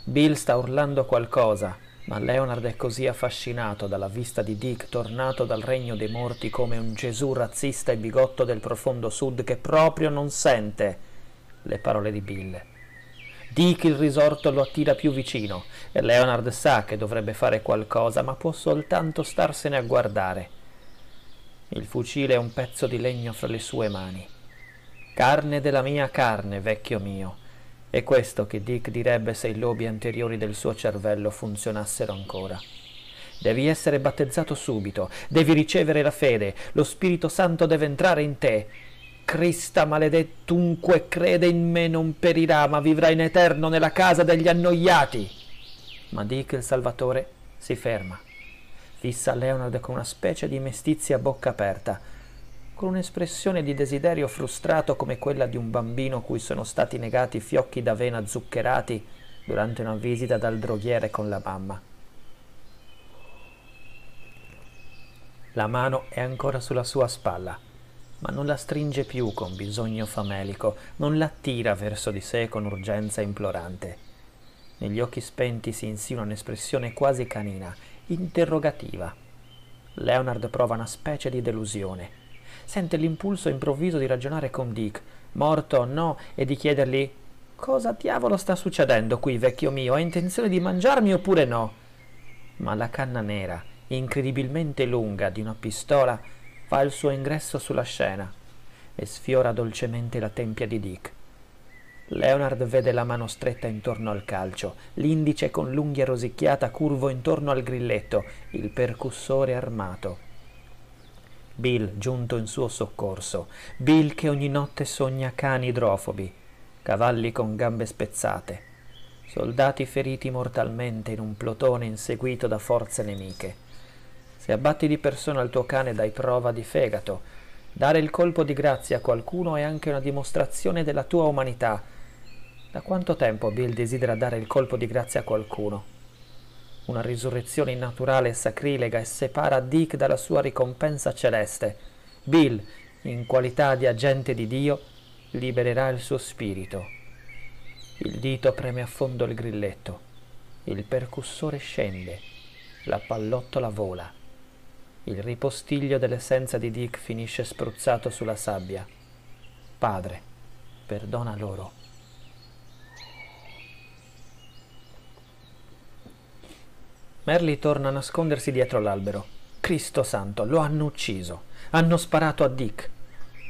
Bill sta urlando qualcosa, ma Leonard è così affascinato dalla vista di Dick tornato dal regno dei morti come un Gesù razzista e bigotto del profondo sud che proprio non sente le parole di Bill. Dick il risorto lo attira più vicino e Leonard sa che dovrebbe fare qualcosa, ma può soltanto starsene a guardare. Il fucile è un pezzo di legno fra le sue mani. Carne della mia carne, vecchio mio. È questo che Dick direbbe se i lobi anteriori del suo cervello funzionassero ancora. Devi essere battezzato subito, devi ricevere la fede, lo Spirito Santo deve entrare in te. Crista maledettunque crede in me non perirà, ma vivrà in eterno nella casa degli annoiati. Ma Dick il Salvatore si ferma fissa Leonard con una specie di mestizia a bocca aperta, con un'espressione di desiderio frustrato come quella di un bambino cui sono stati negati fiocchi d'avena zuccherati durante una visita dal droghiere con la mamma. La mano è ancora sulla sua spalla, ma non la stringe più con bisogno famelico, non la tira verso di sé con urgenza implorante. Negli occhi spenti si insinua un'espressione quasi canina, interrogativa. Leonard prova una specie di delusione. Sente l'impulso improvviso di ragionare con Dick, morto o no, e di chiedergli Cosa diavolo sta succedendo qui, vecchio mio? Hai intenzione di mangiarmi oppure no? Ma la canna nera, incredibilmente lunga, di una pistola, fa il suo ingresso sulla scena e sfiora dolcemente la tempia di Dick. Leonard vede la mano stretta intorno al calcio, l'indice con l'unghia rosicchiata curvo intorno al grilletto, il percussore armato. Bill giunto in suo soccorso, Bill che ogni notte sogna cani idrofobi, cavalli con gambe spezzate, soldati feriti mortalmente in un plotone inseguito da forze nemiche. Se abbatti di persona il tuo cane dai prova di fegato, dare il colpo di grazia a qualcuno è anche una dimostrazione della tua umanità, da quanto tempo Bill desidera dare il colpo di grazia a qualcuno? Una risurrezione innaturale e sacrilega e separa Dick dalla sua ricompensa celeste. Bill, in qualità di agente di Dio, libererà il suo spirito. Il dito preme a fondo il grilletto. Il percussore scende. La pallottola vola. Il ripostiglio dell'essenza di Dick finisce spruzzato sulla sabbia. Padre, perdona loro. Merly torna a nascondersi dietro l'albero. Cristo santo, lo hanno ucciso. Hanno sparato a Dick.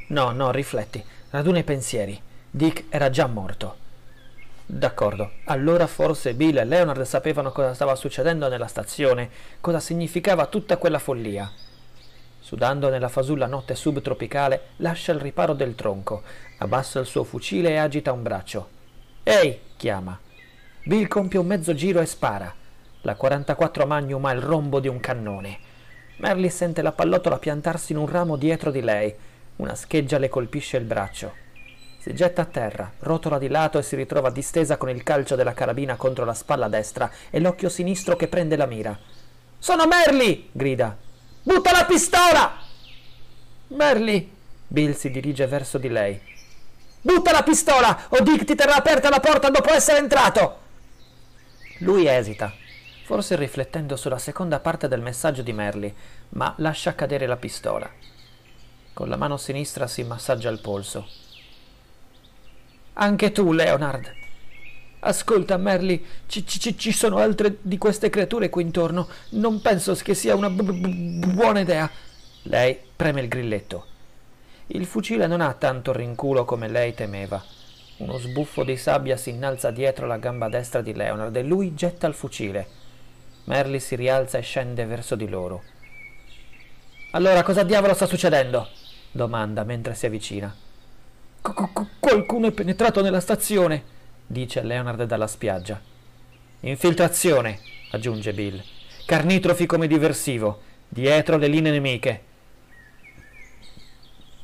No, no, rifletti. Raduna i pensieri. Dick era già morto. D'accordo, allora forse Bill e Leonard sapevano cosa stava succedendo nella stazione, cosa significava tutta quella follia. Sudando nella fasulla notte subtropicale, lascia il riparo del tronco, abbassa il suo fucile e agita un braccio. Ehi! chiama. Bill compie un mezzo giro e spara. La 44 Magnum ha il rombo di un cannone. Merly sente la pallottola piantarsi in un ramo dietro di lei. Una scheggia le colpisce il braccio. Si getta a terra, rotola di lato e si ritrova distesa con il calcio della carabina contro la spalla destra e l'occhio sinistro che prende la mira. Sono Merly! grida. Butta la pistola! Merly! Bill si dirige verso di lei. Butta la pistola o Dick ti terrà aperta la porta dopo essere entrato! Lui esita, forse riflettendo sulla seconda parte del messaggio di Merli, ma lascia cadere la pistola. Con la mano sinistra si massaggia il polso. Anche tu, Leonard. Ascolta, Merli, ci, ci, ci sono altre di queste creature qui intorno. Non penso che sia una bu- bu- buona idea. Lei preme il grilletto. Il fucile non ha tanto rinculo come lei temeva. Uno sbuffo di sabbia si innalza dietro la gamba destra di Leonard e lui getta il fucile. Merly si rialza e scende verso di loro. Allora, cosa diavolo sta succedendo? domanda mentre si avvicina. Qualcuno è penetrato nella stazione, dice Leonard dalla spiaggia. Infiltrazione, aggiunge Bill. Carnitrofi come diversivo, dietro le linee nemiche.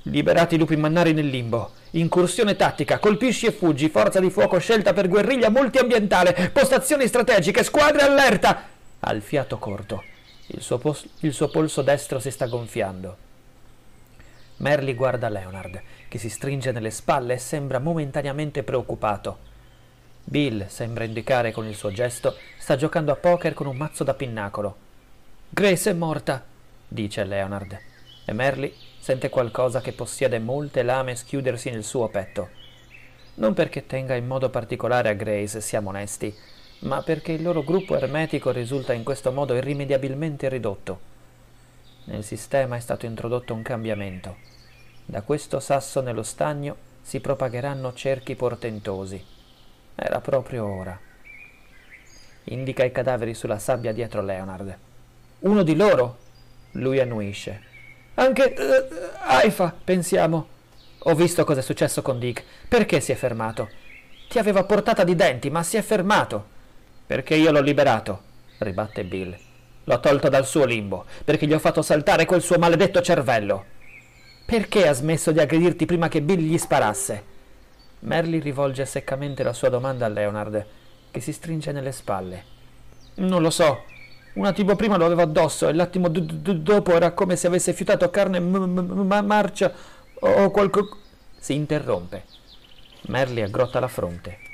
Liberati i lupi mannari nel limbo. Incursione tattica, colpisci e fuggi, forza di fuoco scelta per guerriglia multiambientale, postazioni strategiche, squadre allerta! al fiato corto. Il suo, pos- il suo polso destro si sta gonfiando. Merly guarda Leonard, che si stringe nelle spalle e sembra momentaneamente preoccupato. Bill, sembra indicare con il suo gesto, sta giocando a poker con un mazzo da pinnacolo. Grace è morta, dice Leonard, e Merly sente qualcosa che possiede molte lame schiudersi nel suo petto. Non perché tenga in modo particolare a Grace, siamo onesti, ma perché il loro gruppo ermetico risulta in questo modo irrimediabilmente ridotto. Nel sistema è stato introdotto un cambiamento. Da questo sasso nello stagno si propagheranno cerchi portentosi. Era proprio ora. Indica i cadaveri sulla sabbia dietro Leonard. Uno di loro? Lui annuisce. Anche uh, Aifa, pensiamo. Ho visto cosa è successo con Dick. Perché si è fermato? Ti aveva portata di denti, ma si è fermato. Perché io l'ho liberato, ribatte Bill. L'ho tolto dal suo limbo, perché gli ho fatto saltare quel suo maledetto cervello. Perché ha smesso di aggredirti prima che Bill gli sparasse? Merly rivolge seccamente la sua domanda a Leonard, che si stringe nelle spalle. Non lo so. Un attimo prima lo avevo addosso e l'attimo d- d- dopo era come se avesse fiutato carne m- m- marcia o qualcosa. Si interrompe. Merly aggrotta la fronte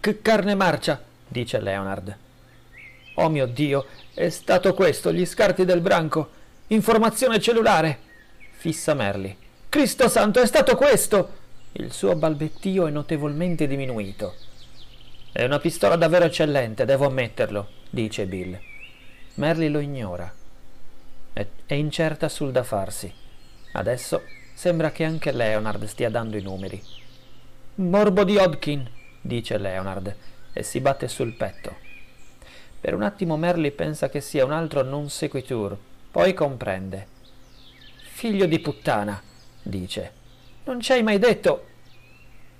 che carne marcia, dice Leonard. Oh mio Dio, è stato questo, gli scarti del branco. Informazione cellulare. Fissa Merli. Cristo santo, è stato questo. Il suo balbettio è notevolmente diminuito. È una pistola davvero eccellente, devo ammetterlo, dice Bill. Merli lo ignora. È, è incerta sul da farsi. Adesso sembra che anche Leonard stia dando i numeri. Morbo di Hodkin, dice Leonard, e si batte sul petto. Per un attimo Merly pensa che sia un altro non sequitur, poi comprende. Figlio di puttana, dice. Non ci hai mai detto!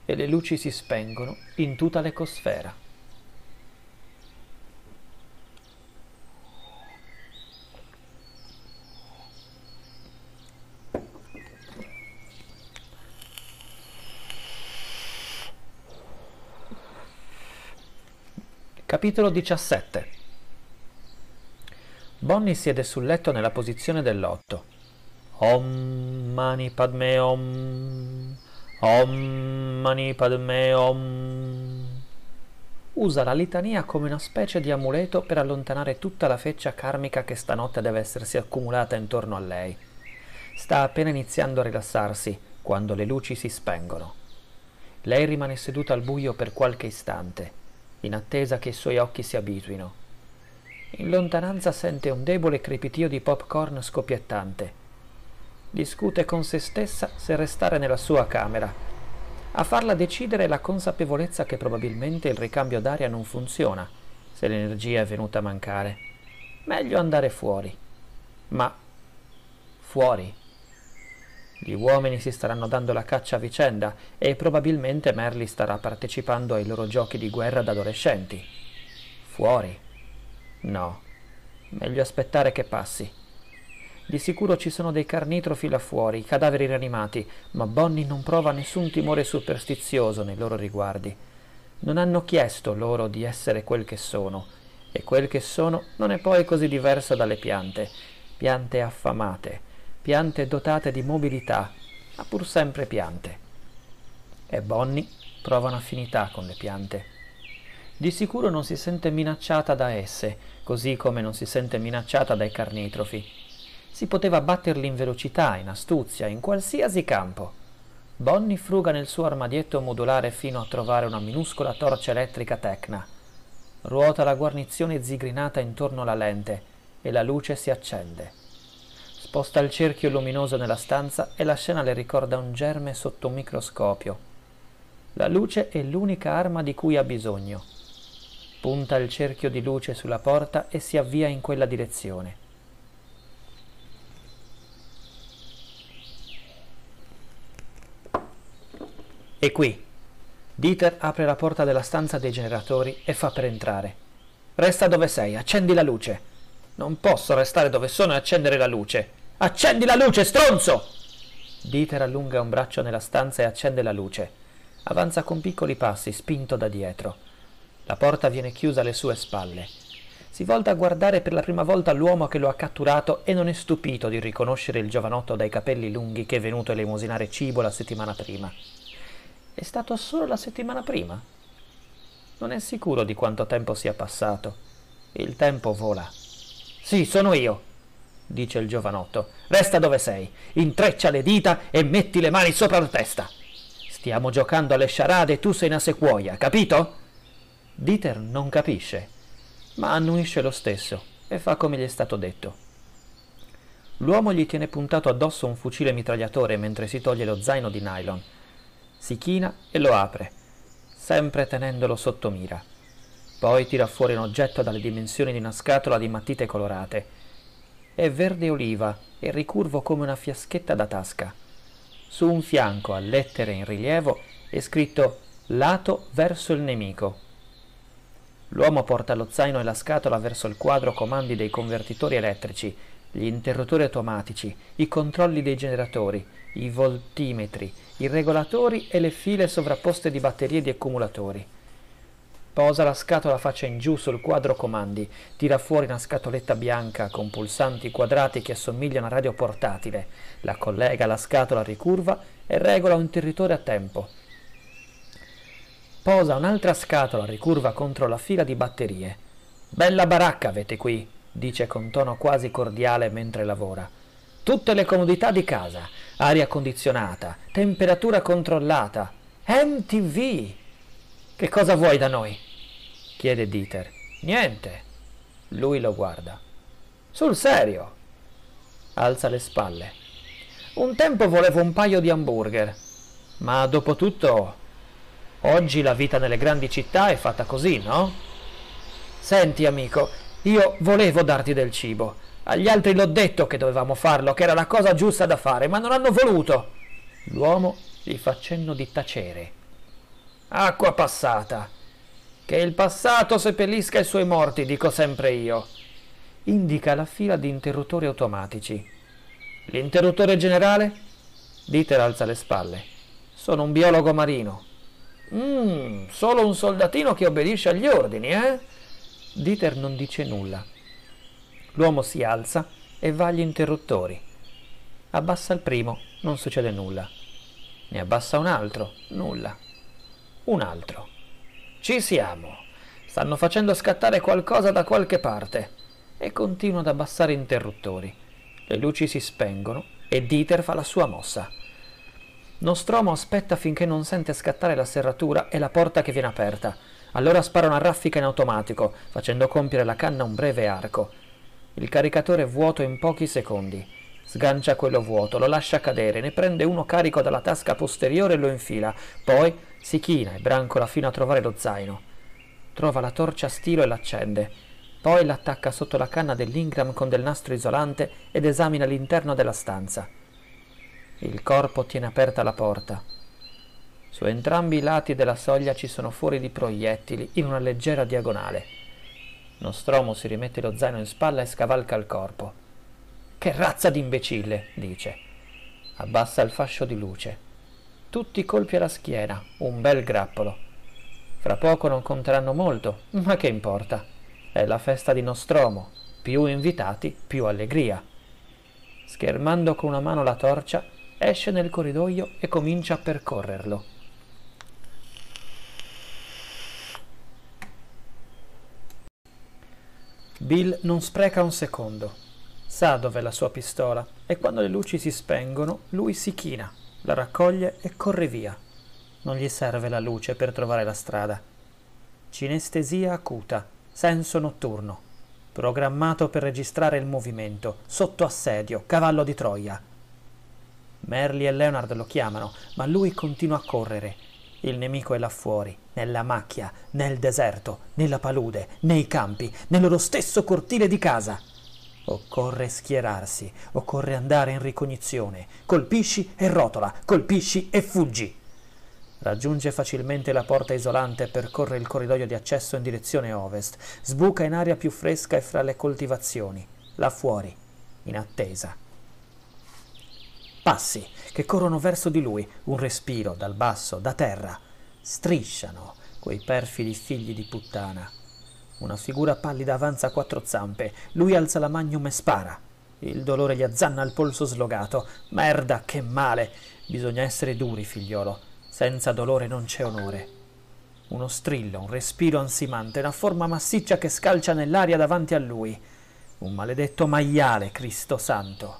E le luci si spengono in tutta l'ecosfera. Capitolo 17 Bonnie siede sul letto nella posizione del lotto. Om Mani Padme Om. Om Mani Padme Om. Usa la litania come una specie di amuleto per allontanare tutta la feccia karmica che stanotte deve essersi accumulata intorno a lei. Sta appena iniziando a rilassarsi quando le luci si spengono. Lei rimane seduta al buio per qualche istante in attesa che i suoi occhi si abituino. In lontananza sente un debole crepitio di popcorn scoppiettante. Discute con se stessa se restare nella sua camera. A farla decidere è la consapevolezza che probabilmente il ricambio d'aria non funziona, se l'energia è venuta a mancare. Meglio andare fuori. Ma fuori gli uomini si staranno dando la caccia a vicenda e probabilmente Merli starà partecipando ai loro giochi di guerra da adolescenti. Fuori? No. Meglio aspettare che passi. Di sicuro ci sono dei carnitrofi là fuori, cadaveri rianimati, ma Bonnie non prova nessun timore superstizioso nei loro riguardi. Non hanno chiesto loro di essere quel che sono, e quel che sono non è poi così diverso dalle piante, piante affamate piante dotate di mobilità, ma pur sempre piante. E Bonnie prova un'affinità con le piante. Di sicuro non si sente minacciata da esse, così come non si sente minacciata dai carnitrofi. Si poteva batterli in velocità, in astuzia, in qualsiasi campo. Bonnie fruga nel suo armadietto modulare fino a trovare una minuscola torcia elettrica tecna. Ruota la guarnizione zigrinata intorno alla lente e la luce si accende. Sposta il cerchio luminoso nella stanza e la scena le ricorda un germe sotto un microscopio. La luce è l'unica arma di cui ha bisogno. Punta il cerchio di luce sulla porta e si avvia in quella direzione. E qui. Dieter apre la porta della stanza dei generatori e fa per entrare. Resta dove sei, accendi la luce. Non posso restare dove sono e accendere la luce. Accendi la luce, stronzo! Dieter allunga un braccio nella stanza e accende la luce. Avanza con piccoli passi, spinto da dietro. La porta viene chiusa alle sue spalle. Si volta a guardare per la prima volta l'uomo che lo ha catturato e non è stupito di riconoscere il giovanotto dai capelli lunghi che è venuto a elemosinare cibo la settimana prima. È stato solo la settimana prima? Non è sicuro di quanto tempo sia passato. Il tempo vola. Sì, sono io, dice il giovanotto. Resta dove sei, intreccia le dita e metti le mani sopra la testa. Stiamo giocando alle sciarade e tu sei una sequoia, capito? Dieter non capisce, ma annuisce lo stesso e fa come gli è stato detto. L'uomo gli tiene puntato addosso un fucile mitragliatore mentre si toglie lo zaino di nylon. Si china e lo apre, sempre tenendolo sotto mira. Poi tira fuori un oggetto dalle dimensioni di una scatola di matite colorate. È verde oliva e ricurvo come una fiaschetta da tasca. Su un fianco, a lettere in rilievo, è scritto Lato verso il nemico. L'uomo porta lo zaino e la scatola verso il quadro comandi dei convertitori elettrici, gli interruttori automatici, i controlli dei generatori, i voltimetri, i regolatori e le file sovrapposte di batterie di accumulatori. Posa la scatola faccia in giù sul quadro comandi, tira fuori una scatoletta bianca con pulsanti quadrati che assomigliano a radio portatile, la collega alla scatola ricurva e regola un territorio a tempo. Posa un'altra scatola ricurva contro la fila di batterie. Bella baracca avete qui, dice con tono quasi cordiale mentre lavora. Tutte le comodità di casa, aria condizionata, temperatura controllata, MTV, che cosa vuoi da noi? chiede Dieter. Niente. Lui lo guarda. Sul serio? Alza le spalle. Un tempo volevo un paio di hamburger, ma dopo tutto oggi la vita nelle grandi città è fatta così, no? Senti, amico, io volevo darti del cibo. Agli altri l'ho detto che dovevamo farlo, che era la cosa giusta da fare, ma non hanno voluto. L'uomo gli fa cenno di tacere acqua passata. Che il passato seppellisca i suoi morti, dico sempre io. Indica la fila di interruttori automatici. L'interruttore generale? Dieter alza le spalle. Sono un biologo marino. Mmm, solo un soldatino che obbedisce agli ordini, eh? Dieter non dice nulla. L'uomo si alza e va agli interruttori. Abbassa il primo, non succede nulla. Ne abbassa un altro, nulla un altro. Ci siamo. Stanno facendo scattare qualcosa da qualche parte. E continua ad abbassare interruttori. Le luci si spengono e Dieter fa la sua mossa. Nostromo aspetta finché non sente scattare la serratura e la porta che viene aperta. Allora spara una raffica in automatico, facendo compiere la canna un breve arco. Il caricatore è vuoto in pochi secondi. Sgancia quello vuoto, lo lascia cadere, ne prende uno carico dalla tasca posteriore e lo infila. Poi si china e brancola fino a trovare lo zaino. Trova la torcia a stilo e l'accende. Poi l'attacca sotto la canna dell'Ingram con del nastro isolante ed esamina l'interno della stanza. Il corpo tiene aperta la porta. Su entrambi i lati della soglia ci sono fuori di proiettili in una leggera diagonale. Nostromo si rimette lo zaino in spalla e scavalca il corpo. Che razza di imbecille, dice. Abbassa il fascio di luce tutti i colpi alla schiena, un bel grappolo. Fra poco non conteranno molto, ma che importa? È la festa di Nostromo, più invitati, più allegria. Schermando con una mano la torcia, esce nel corridoio e comincia a percorrerlo. Bill non spreca un secondo. Sa dov'è la sua pistola e quando le luci si spengono, lui si china la raccoglie e corre via. Non gli serve la luce per trovare la strada. Cinestesia acuta, senso notturno, programmato per registrare il movimento, sotto assedio, cavallo di Troia. Merli e Leonard lo chiamano, ma lui continua a correre. Il nemico è là fuori, nella macchia, nel deserto, nella palude, nei campi, nel loro stesso cortile di casa. Occorre schierarsi, occorre andare in ricognizione. Colpisci e rotola, colpisci e fuggi. Raggiunge facilmente la porta isolante e percorre il corridoio di accesso in direzione ovest. Sbuca in aria più fresca e fra le coltivazioni. Là fuori, in attesa. Passi che corrono verso di lui, un respiro dal basso, da terra. Strisciano quei perfidi figli di puttana. Una figura pallida avanza a quattro zampe. Lui alza la magnum e spara. Il dolore gli azzanna al polso slogato. Merda, che male! Bisogna essere duri, figliolo. Senza dolore non c'è onore. Uno strillo, un respiro ansimante, una forma massiccia che scalcia nell'aria davanti a lui. Un maledetto maiale, Cristo santo.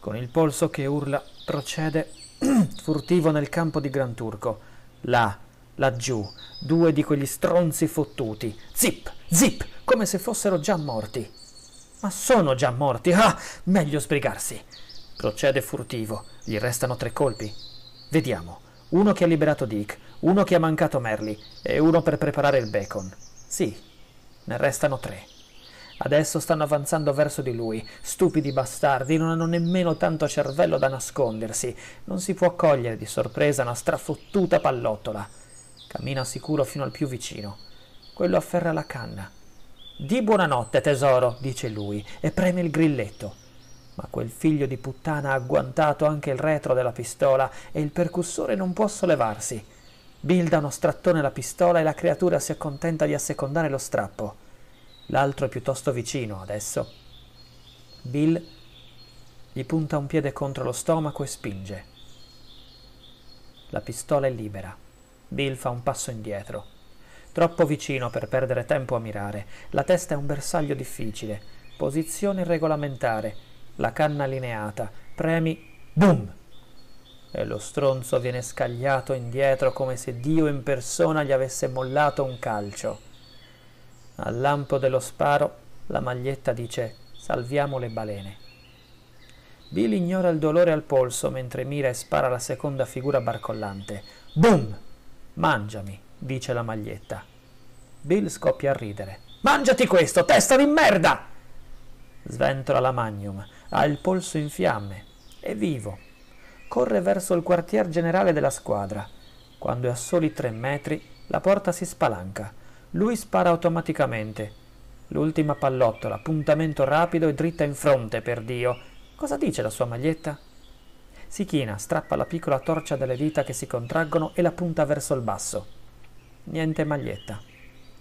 Con il polso che urla, procede [clears throat] furtivo nel campo di Gran Turco. Là, laggiù, due di quegli stronzi fottuti. Zip, zip, come se fossero già morti. Ma sono già morti, ah, meglio sbrigarsi. Procede furtivo, gli restano tre colpi. Vediamo, uno che ha liberato Dick, uno che ha mancato Merly e uno per preparare il bacon. Sì, ne restano tre. Adesso stanno avanzando verso di lui, stupidi bastardi, non hanno nemmeno tanto cervello da nascondersi. Non si può cogliere di sorpresa una strafottuta pallottola. Cammina sicuro fino al più vicino. Quello afferra la canna. Di buonanotte, tesoro, dice lui, e preme il grilletto. Ma quel figlio di puttana ha agguantato anche il retro della pistola e il percussore non può sollevarsi. Bill dà uno strattone alla pistola e la creatura si accontenta di assecondare lo strappo. L'altro è piuttosto vicino adesso. Bill gli punta un piede contro lo stomaco e spinge. La pistola è libera. Bill fa un passo indietro. Troppo vicino per perdere tempo a mirare. La testa è un bersaglio difficile. Posizione regolamentare. La canna lineata. Premi. Boom! E lo stronzo viene scagliato indietro come se Dio in persona gli avesse mollato un calcio. Al lampo dello sparo la maglietta dice Salviamo le balene. Bill ignora il dolore al polso mentre mira e spara la seconda figura barcollante. Boom! Mangiami, dice la maglietta. Bill scoppia a ridere. Mangiati questo, testa di merda! Sventola la magnum, ha il polso in fiamme, è vivo. Corre verso il quartier generale della squadra. Quando è a soli tre metri, la porta si spalanca. Lui spara automaticamente. L'ultima pallottola, puntamento rapido e dritta in fronte, per Dio. Cosa dice la sua maglietta? Si china, strappa la piccola torcia dalle dita che si contraggono e la punta verso il basso. Niente maglietta.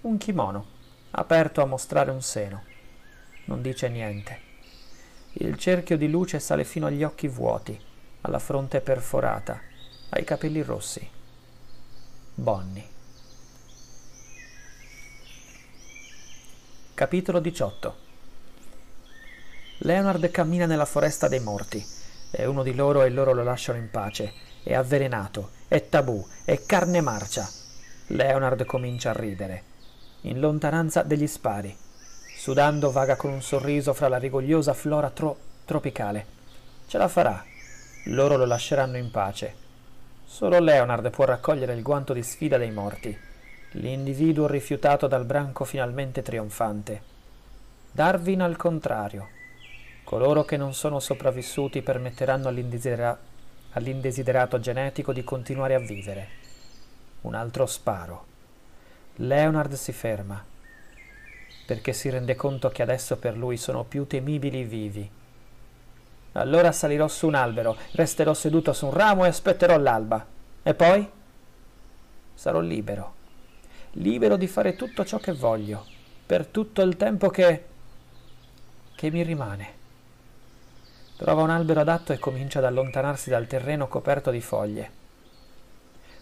Un kimono, aperto a mostrare un seno. Non dice niente. Il cerchio di luce sale fino agli occhi vuoti, alla fronte perforata, ai capelli rossi. Bonnie. Capitolo 18 Leonard cammina nella foresta dei morti e uno di loro e loro lo lasciano in pace. È avvelenato, è tabù, è carne marcia. Leonard comincia a ridere. In lontananza degli spari. Sudando vaga con un sorriso fra la rigogliosa flora tro- tropicale. Ce la farà. Loro lo lasceranno in pace. Solo Leonard può raccogliere il guanto di sfida dei morti. L'individuo rifiutato dal branco finalmente trionfante. Darwin al contrario Coloro che non sono sopravvissuti permetteranno all'indesira- all'indesiderato genetico di continuare a vivere. Un altro sparo. Leonard si ferma, perché si rende conto che adesso per lui sono più temibili i vivi. Allora salirò su un albero, resterò seduto su un ramo e aspetterò l'alba. E poi? Sarò libero. Libero di fare tutto ciò che voglio, per tutto il tempo che... che mi rimane. Trova un albero adatto e comincia ad allontanarsi dal terreno coperto di foglie.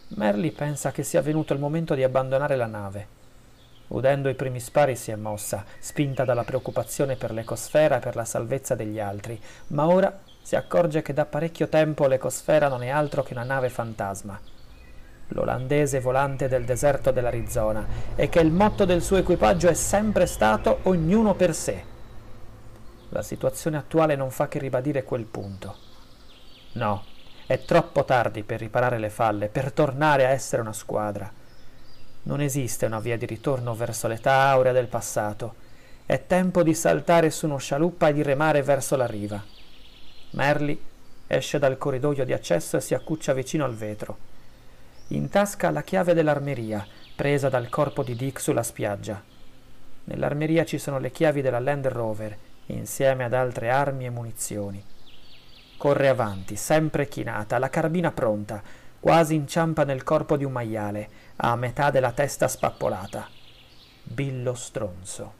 Merli pensa che sia venuto il momento di abbandonare la nave. Udendo i primi spari si è mossa, spinta dalla preoccupazione per l'ecosfera e per la salvezza degli altri, ma ora si accorge che da parecchio tempo l'ecosfera non è altro che una nave fantasma. L'olandese volante del deserto dell'Arizona e che il motto del suo equipaggio è sempre stato ognuno per sé. La situazione attuale non fa che ribadire quel punto. No, è troppo tardi per riparare le falle, per tornare a essere una squadra. Non esiste una via di ritorno verso l'età aurea del passato. È tempo di saltare su uno scialuppa e di remare verso la riva. Merli esce dal corridoio di accesso e si accuccia vicino al vetro. In tasca la chiave dell'armeria, presa dal corpo di Dick sulla spiaggia. Nell'armeria ci sono le chiavi della Land Rover insieme ad altre armi e munizioni. Corre avanti, sempre chinata, la carabina pronta, quasi inciampa nel corpo di un maiale, a metà della testa spappolata. Billo stronzo.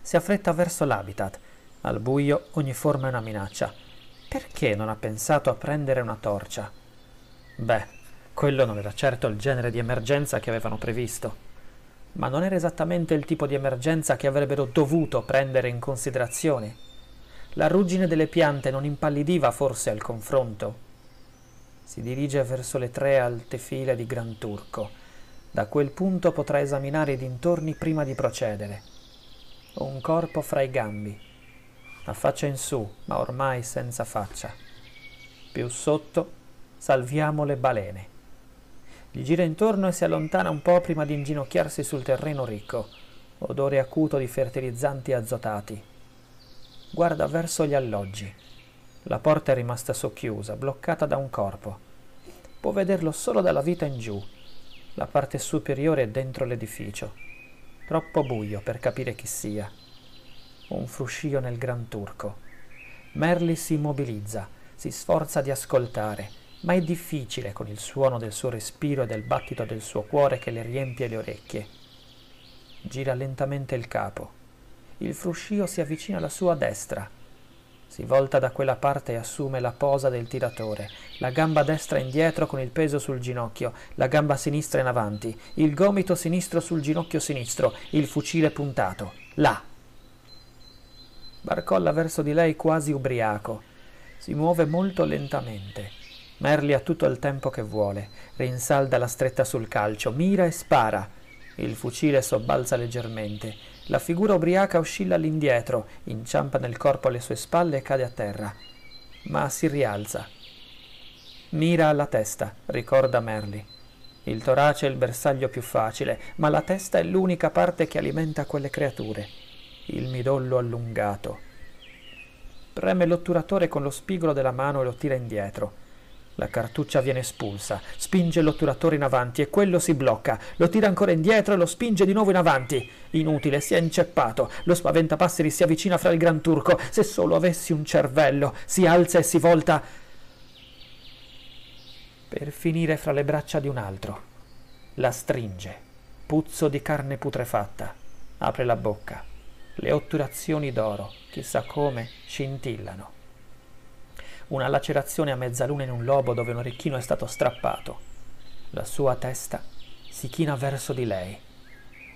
Si affretta verso l'habitat. Al buio ogni forma è una minaccia. Perché non ha pensato a prendere una torcia? Beh, quello non era certo il genere di emergenza che avevano previsto ma non era esattamente il tipo di emergenza che avrebbero dovuto prendere in considerazione. La ruggine delle piante non impallidiva forse al confronto. Si dirige verso le tre alte file di Gran Turco. Da quel punto potrà esaminare i dintorni prima di procedere. Ho un corpo fra i gambi, la faccia in su, ma ormai senza faccia. Più sotto salviamo le balene. Gli gira intorno e si allontana un po' prima di inginocchiarsi sul terreno ricco, odore acuto di fertilizzanti azotati. Guarda verso gli alloggi. La porta è rimasta socchiusa, bloccata da un corpo. Può vederlo solo dalla vita in giù. La parte superiore è dentro l'edificio. Troppo buio per capire chi sia. Un fruscio nel gran turco. Merli si immobilizza, si sforza di ascoltare ma è difficile con il suono del suo respiro e del battito del suo cuore che le riempie le orecchie. Gira lentamente il capo. Il fruscio si avvicina alla sua destra. Si volta da quella parte e assume la posa del tiratore, la gamba destra indietro con il peso sul ginocchio, la gamba sinistra in avanti, il gomito sinistro sul ginocchio sinistro, il fucile puntato. Là! Barcolla verso di lei quasi ubriaco. Si muove molto lentamente Merli ha tutto il tempo che vuole, rinsalda la stretta sul calcio, mira e spara. Il fucile sobbalza leggermente. La figura ubriaca oscilla all'indietro, inciampa nel corpo alle sue spalle e cade a terra. Ma si rialza. Mira alla testa, ricorda Merli. Il torace è il bersaglio più facile, ma la testa è l'unica parte che alimenta quelle creature. Il midollo allungato. Preme l'otturatore con lo spigolo della mano e lo tira indietro. La cartuccia viene espulsa, spinge l'otturatore in avanti e quello si blocca, lo tira ancora indietro e lo spinge di nuovo in avanti. Inutile, si è inceppato, lo spaventapasseri si avvicina fra il gran turco, se solo avessi un cervello, si alza e si volta per finire fra le braccia di un altro. La stringe, puzzo di carne putrefatta, apre la bocca, le otturazioni d'oro, chissà come, scintillano una lacerazione a mezzaluna in un lobo dove un orecchino è stato strappato. La sua testa si china verso di lei.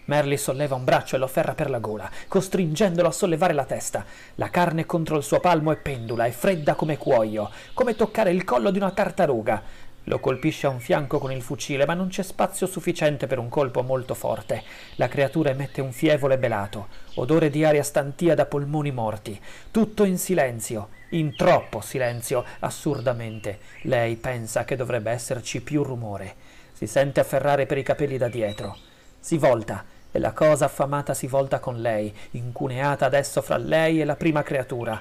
Merly solleva un braccio e lo ferra per la gola, costringendolo a sollevare la testa. La carne contro il suo palmo è pendula, è fredda come cuoio, come toccare il collo di una tartaruga. Lo colpisce a un fianco con il fucile, ma non c'è spazio sufficiente per un colpo molto forte. La creatura emette un fievole belato, odore di aria stantia da polmoni morti. Tutto in silenzio in troppo silenzio, assurdamente. Lei pensa che dovrebbe esserci più rumore. Si sente afferrare per i capelli da dietro. Si volta e la cosa affamata si volta con lei, incuneata adesso fra lei e la prima creatura.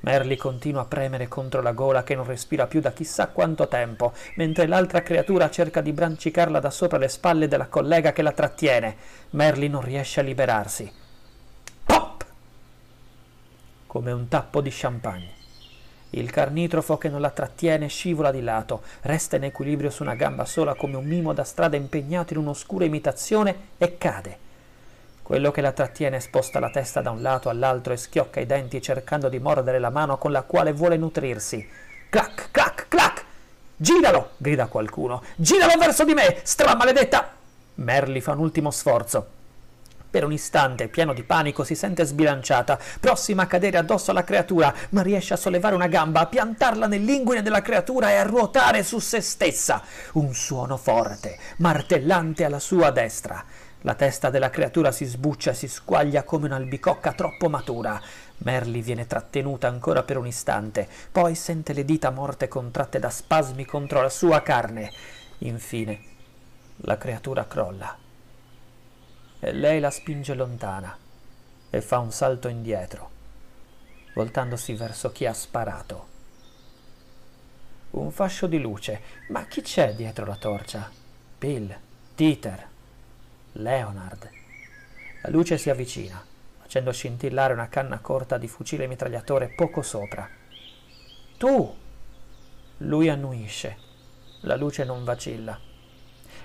Merli continua a premere contro la gola che non respira più da chissà quanto tempo, mentre l'altra creatura cerca di brancicarla da sopra le spalle della collega che la trattiene. Merli non riesce a liberarsi. Pop! Come un tappo di champagne. Il carnitrofo che non la trattiene scivola di lato, resta in equilibrio su una gamba sola come un mimo da strada impegnato in un'oscura imitazione e cade. Quello che la trattiene sposta la testa da un lato all'altro e schiocca i denti cercando di mordere la mano con la quale vuole nutrirsi. Clac, clac, clac! Giralo! grida qualcuno. Giralo verso di me, stramaledetta! Merli fa un ultimo sforzo. Per un istante, pieno di panico, si sente sbilanciata, prossima a cadere addosso alla creatura, ma riesce a sollevare una gamba, a piantarla nell'inguine della creatura e a ruotare su se stessa. Un suono forte, martellante alla sua destra. La testa della creatura si sbuccia e si squaglia come un'albicocca troppo matura. Merli viene trattenuta ancora per un istante, poi sente le dita morte contratte da spasmi contro la sua carne. Infine, la creatura crolla e lei la spinge lontana e fa un salto indietro, voltandosi verso chi ha sparato. Un fascio di luce, ma chi c'è dietro la torcia? Bill, Dieter, Leonard. La luce si avvicina, facendo scintillare una canna corta di fucile mitragliatore poco sopra. Tu! Lui annuisce. La luce non vacilla.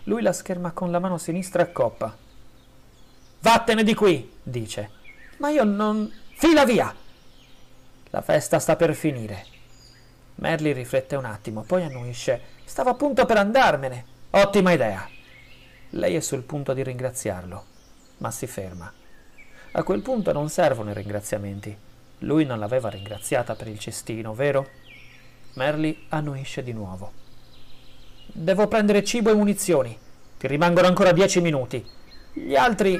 Lui la scherma con la mano sinistra a coppa Vattene di qui, dice. Ma io non... Fila via! La festa sta per finire. Merly riflette un attimo, poi annuisce. Stavo appunto per andarmene. Ottima idea. Lei è sul punto di ringraziarlo, ma si ferma. A quel punto non servono i ringraziamenti. Lui non l'aveva ringraziata per il cestino, vero? Merly annuisce di nuovo. Devo prendere cibo e munizioni. Ti rimangono ancora dieci minuti. Gli altri...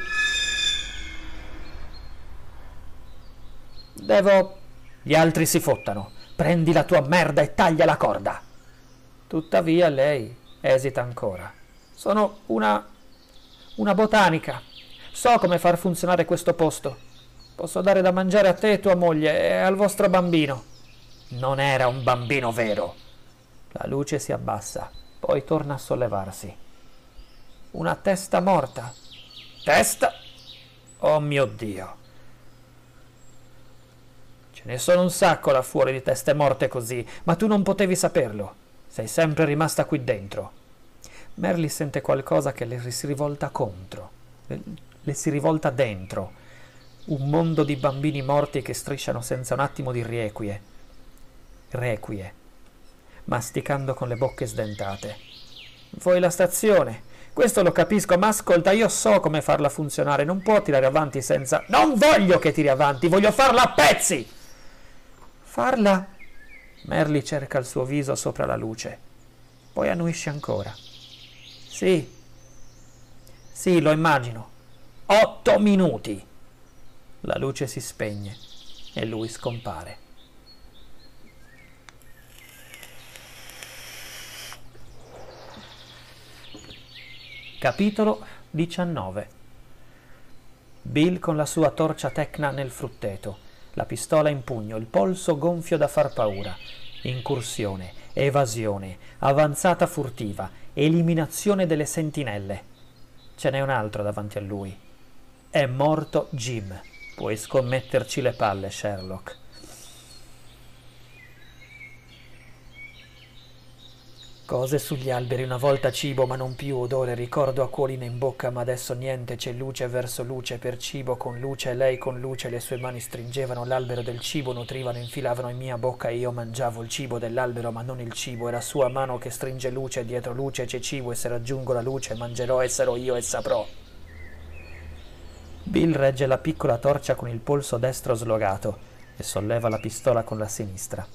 Devo... Gli altri si fottano. Prendi la tua merda e taglia la corda. Tuttavia lei esita ancora. Sono una... una botanica. So come far funzionare questo posto. Posso dare da mangiare a te e tua moglie e al vostro bambino. Non era un bambino vero. La luce si abbassa, poi torna a sollevarsi. Una testa morta Testa. Oh mio Dio. Ce ne sono un sacco là fuori di teste morte così, ma tu non potevi saperlo. Sei sempre rimasta qui dentro. Merly sente qualcosa che le si rivolta contro, le si rivolta dentro. Un mondo di bambini morti che strisciano senza un attimo di requie. Requie. Masticando con le bocche sdentate. Vuoi la stazione? Questo lo capisco, ma ascolta, io so come farla funzionare, non può tirare avanti senza... Non voglio che tiri avanti, voglio farla a pezzi! Farla? Merli cerca il suo viso sopra la luce, poi annuisce ancora. Sì, sì, lo immagino. Otto minuti! La luce si spegne e lui scompare. Capitolo 19 Bill con la sua torcia tecna nel frutteto, la pistola in pugno, il polso gonfio da far paura. Incursione, evasione, avanzata furtiva, eliminazione delle sentinelle. Ce n'è un altro davanti a lui. È morto Jim. Puoi scommetterci le palle, Sherlock. Cose sugli alberi, una volta cibo ma non più odore, ricordo acquolina in bocca ma adesso niente, c'è luce verso luce per cibo con luce, lei con luce, le sue mani stringevano l'albero del cibo, nutrivano, infilavano in mia bocca e io mangiavo il cibo dell'albero ma non il cibo, era sua mano che stringe luce, dietro luce c'è cibo e se raggiungo la luce mangerò e sarò io e saprò. Bill regge la piccola torcia con il polso destro slogato e solleva la pistola con la sinistra.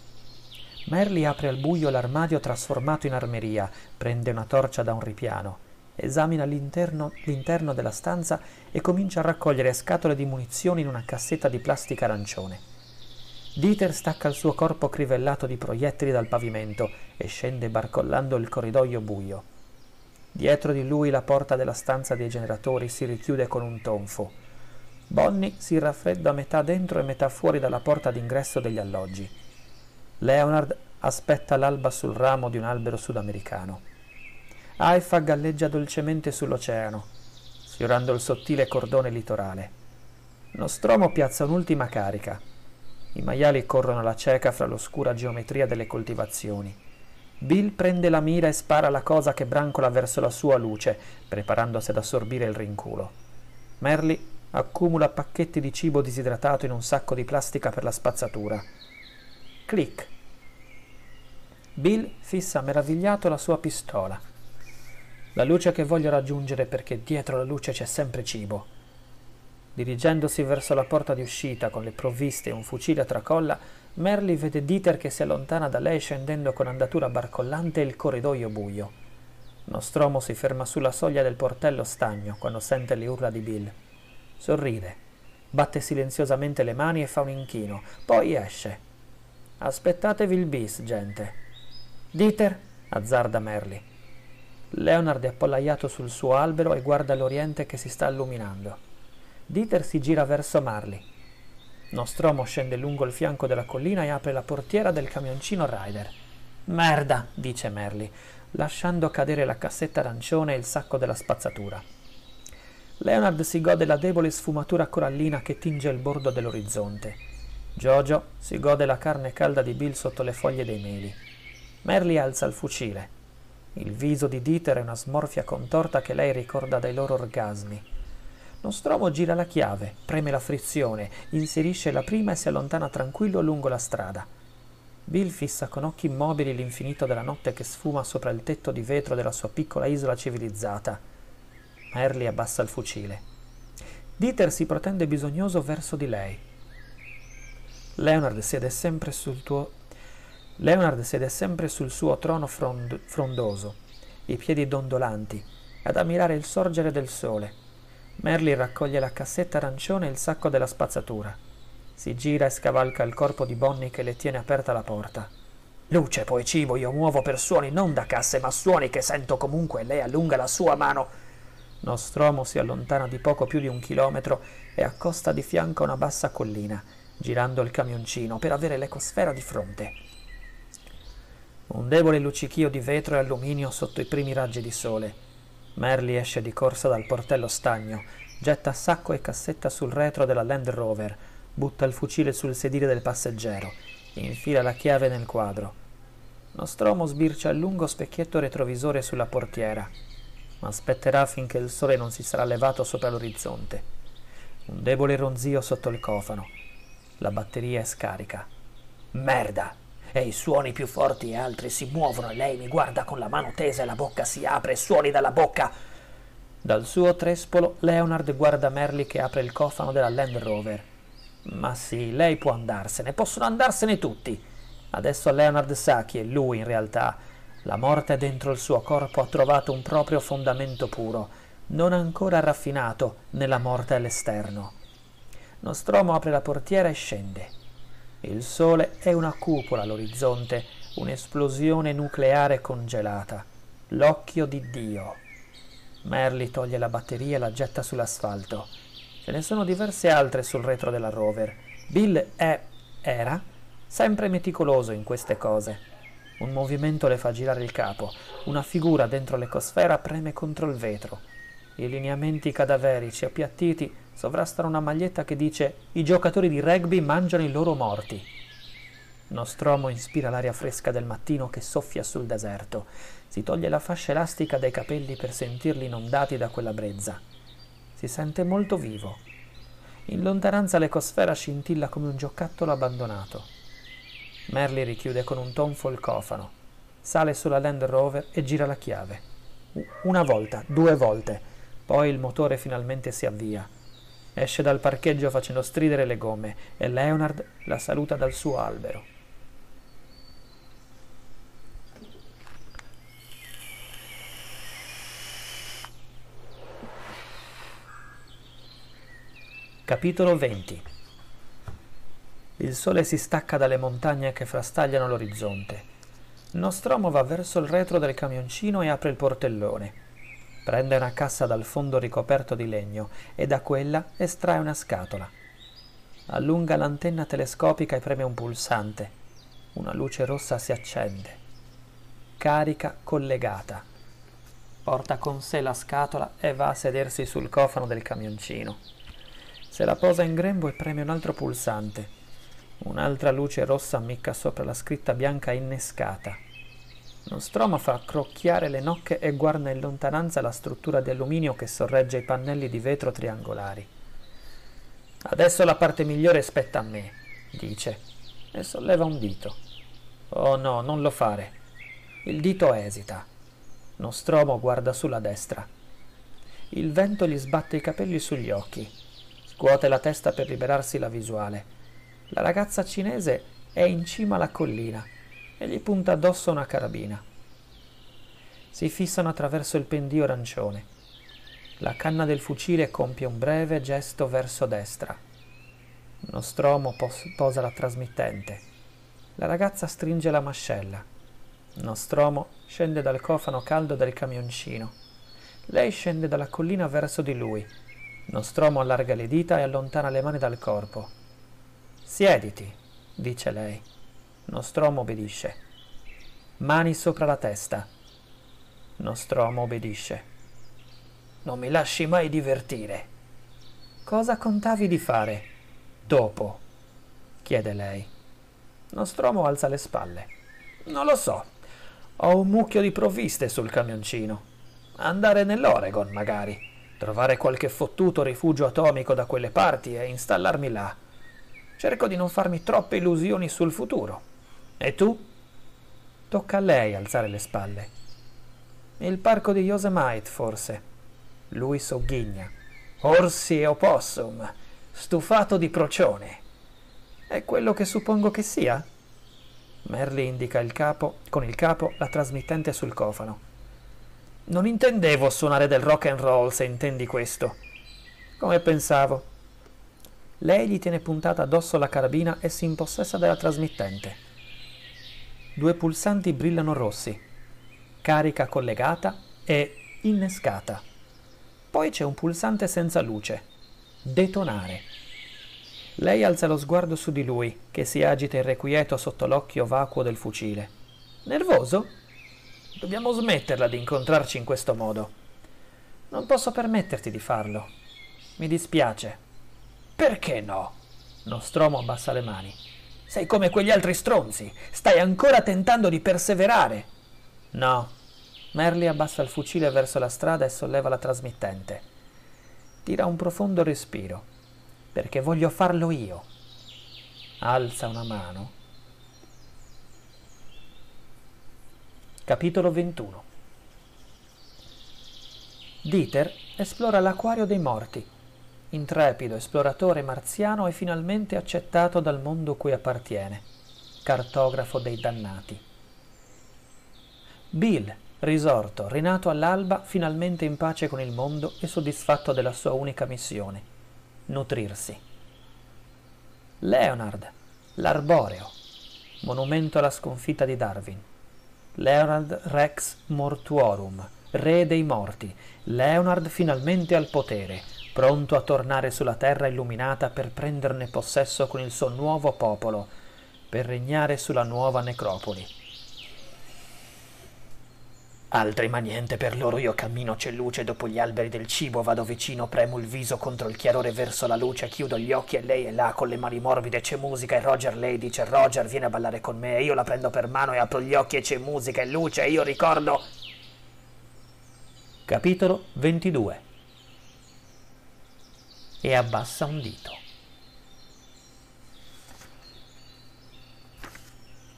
Merly apre al buio l'armadio trasformato in armeria, prende una torcia da un ripiano, esamina l'interno, l'interno della stanza e comincia a raccogliere scatole di munizioni in una cassetta di plastica arancione. Dieter stacca il suo corpo crivellato di proiettili dal pavimento e scende barcollando il corridoio buio. Dietro di lui la porta della stanza dei generatori si richiude con un tonfo. Bonnie si raffredda metà dentro e metà fuori dalla porta d'ingresso degli alloggi. Leonard aspetta l'alba sul ramo di un albero sudamericano. Haifa galleggia dolcemente sull'oceano, sfiorando il sottile cordone litorale. Nostromo piazza un'ultima carica. I maiali corrono alla cieca fra l'oscura geometria delle coltivazioni. Bill prende la mira e spara la cosa che brancola verso la sua luce, preparandosi ad assorbire il rinculo. Merly accumula pacchetti di cibo disidratato in un sacco di plastica per la spazzatura. Clic. Bill fissa meravigliato la sua pistola. La luce che voglio raggiungere perché dietro la luce c'è sempre cibo. Dirigendosi verso la porta di uscita con le provviste e un fucile a tracolla, Merly vede Dieter che si allontana da lei scendendo con andatura barcollante il corridoio buio. Nostromo si ferma sulla soglia del portello stagno quando sente le urla di Bill. Sorride, batte silenziosamente le mani e fa un inchino, poi esce, Aspettatevi il bis, gente. Dieter, azzarda Merli. Leonard è appollaiato sul suo albero e guarda l'oriente che si sta illuminando. Dieter si gira verso Marley. Nostromo scende lungo il fianco della collina e apre la portiera del camioncino Ryder. Merda, dice Merli, lasciando cadere la cassetta arancione e il sacco della spazzatura. Leonard si gode la debole sfumatura corallina che tinge il bordo dell'orizzonte. Giorgio si gode la carne calda di Bill sotto le foglie dei meli. Merly alza il fucile. Il viso di Dieter è una smorfia contorta che lei ricorda dai loro orgasmi. Nostromo gira la chiave, preme la frizione, inserisce la prima e si allontana tranquillo lungo la strada. Bill fissa con occhi immobili l'infinito della notte che sfuma sopra il tetto di vetro della sua piccola isola civilizzata. Merly abbassa il fucile. Dieter si protende bisognoso verso di lei. Leonard siede sempre sul, tuo... siede sempre sul suo trono frond... frondoso, i piedi dondolanti, ad ammirare il sorgere del sole. Merly raccoglie la cassetta arancione e il sacco della spazzatura. Si gira e scavalca il corpo di Bonnie che le tiene aperta la porta. Luce, poi cibo, io muovo per suoni non da casse, ma suoni che sento comunque e lei allunga la sua mano. Nostromo si allontana di poco più di un chilometro e accosta di fianco a una bassa collina girando il camioncino per avere l'ecosfera di fronte. Un debole luccichio di vetro e alluminio sotto i primi raggi di sole. Merly esce di corsa dal portello stagno, getta sacco e cassetta sul retro della Land Rover, butta il fucile sul sedile del passeggero, infila la chiave nel quadro. Nostromo sbircia il lungo specchietto retrovisore sulla portiera, ma aspetterà finché il sole non si sarà levato sopra l'orizzonte. Un debole ronzio sotto il cofano. La batteria è scarica. Merda! E i suoni più forti e altri si muovono e lei mi guarda con la mano tesa e la bocca si apre e suoni dalla bocca. Dal suo trespolo Leonard guarda Merli che apre il cofano della Land Rover. Ma sì, lei può andarsene, possono andarsene tutti. Adesso Leonard sa chi è lui in realtà. La morte dentro il suo corpo ha trovato un proprio fondamento puro, non ancora raffinato nella morte all'esterno. Nostromo apre la portiera e scende. Il sole è una cupola all'orizzonte, un'esplosione nucleare congelata. L'occhio di Dio. Merli toglie la batteria e la getta sull'asfalto. Ce ne sono diverse altre sul retro della rover. Bill è, era, sempre meticoloso in queste cose. Un movimento le fa girare il capo, una figura dentro l'ecosfera preme contro il vetro. I lineamenti cadaverici appiattiti sovrastano una maglietta che dice I giocatori di rugby mangiano i loro morti. Nostromo inspira l'aria fresca del mattino che soffia sul deserto. Si toglie la fascia elastica dai capelli per sentirli inondati da quella brezza. Si sente molto vivo. In lontananza l'ecosfera scintilla come un giocattolo abbandonato. Merli richiude con un tonfo il cofano. Sale sulla Land Rover e gira la chiave. Una volta, due volte. Poi il motore finalmente si avvia. Esce dal parcheggio facendo stridere le gomme e Leonard la saluta dal suo albero. Capitolo 20 Il sole si stacca dalle montagne che frastagliano l'orizzonte. Nostromo va verso il retro del camioncino e apre il portellone. Prende una cassa dal fondo ricoperto di legno e da quella estrae una scatola. Allunga l'antenna telescopica e preme un pulsante. Una luce rossa si accende. Carica collegata. Porta con sé la scatola e va a sedersi sul cofano del camioncino. Se la posa in grembo e preme un altro pulsante. Un'altra luce rossa ammicca sopra la scritta bianca innescata. Lo stromo fa crocchiare le nocche e guarda in lontananza la struttura di alluminio che sorregge i pannelli di vetro triangolari. Adesso la parte migliore spetta a me, dice, e solleva un dito. Oh no, non lo fare. Il dito esita. Nostromo guarda sulla destra. Il vento gli sbatte i capelli sugli occhi. Scuote la testa per liberarsi la visuale. La ragazza cinese è in cima alla collina e gli punta addosso una carabina. Si fissano attraverso il pendio arancione. La canna del fucile compie un breve gesto verso destra. Nostromo pos- posa la trasmittente. La ragazza stringe la mascella. Nostromo scende dal cofano caldo del camioncino. Lei scende dalla collina verso di lui. Nostromo allarga le dita e allontana le mani dal corpo. Siediti, dice lei. Nostromo obbedisce. Mani sopra la testa. Nostromo obbedisce. Non mi lasci mai divertire. Cosa contavi di fare? Dopo, chiede lei. Nostromo alza le spalle. Non lo so. Ho un mucchio di provviste sul camioncino. Andare nell'Oregon, magari. Trovare qualche fottuto rifugio atomico da quelle parti e installarmi là. Cerco di non farmi troppe illusioni sul futuro. E tu? Tocca a lei alzare le spalle. Il parco di Yosemite, forse. Lui sogghigna. Orsi e opossum, stufato di procione. È quello che suppongo che sia? Merli indica il capo, con il capo la trasmittente sul cofano. Non intendevo suonare del rock and roll, se intendi questo. Come pensavo. Lei gli tiene puntata addosso la carabina e si impossessa della trasmittente due pulsanti brillano rossi, carica collegata e innescata. Poi c'è un pulsante senza luce, detonare. Lei alza lo sguardo su di lui, che si agita irrequieto sotto l'occhio vacuo del fucile. Nervoso? Dobbiamo smetterla di incontrarci in questo modo. Non posso permetterti di farlo. Mi dispiace. Perché no? Nostromo abbassa le mani. Sei come quegli altri stronzi. Stai ancora tentando di perseverare. No. Merli abbassa il fucile verso la strada e solleva la trasmittente. Tira un profondo respiro. Perché voglio farlo io. Alza una mano. Capitolo 21 Dieter esplora l'acquario dei morti intrepido esploratore marziano e finalmente accettato dal mondo cui appartiene, cartografo dei dannati. Bill, risorto, rinato all'alba, finalmente in pace con il mondo e soddisfatto della sua unica missione, nutrirsi. Leonard, l'arboreo, monumento alla sconfitta di Darwin. Leonard Rex Mortuorum, re dei morti. Leonard finalmente al potere pronto a tornare sulla terra illuminata per prenderne possesso con il suo nuovo popolo, per regnare sulla nuova necropoli. Altri ma niente per loro io cammino c'è luce dopo gli alberi del cibo, vado vicino, premo il viso contro il chiarore verso la luce, chiudo gli occhi e lei è là con le mani morbide, c'è musica e Roger lei dice Roger vieni a ballare con me, e io la prendo per mano e apro gli occhi e c'è musica e luce e io ricordo... Capitolo 22 e abbassa un dito.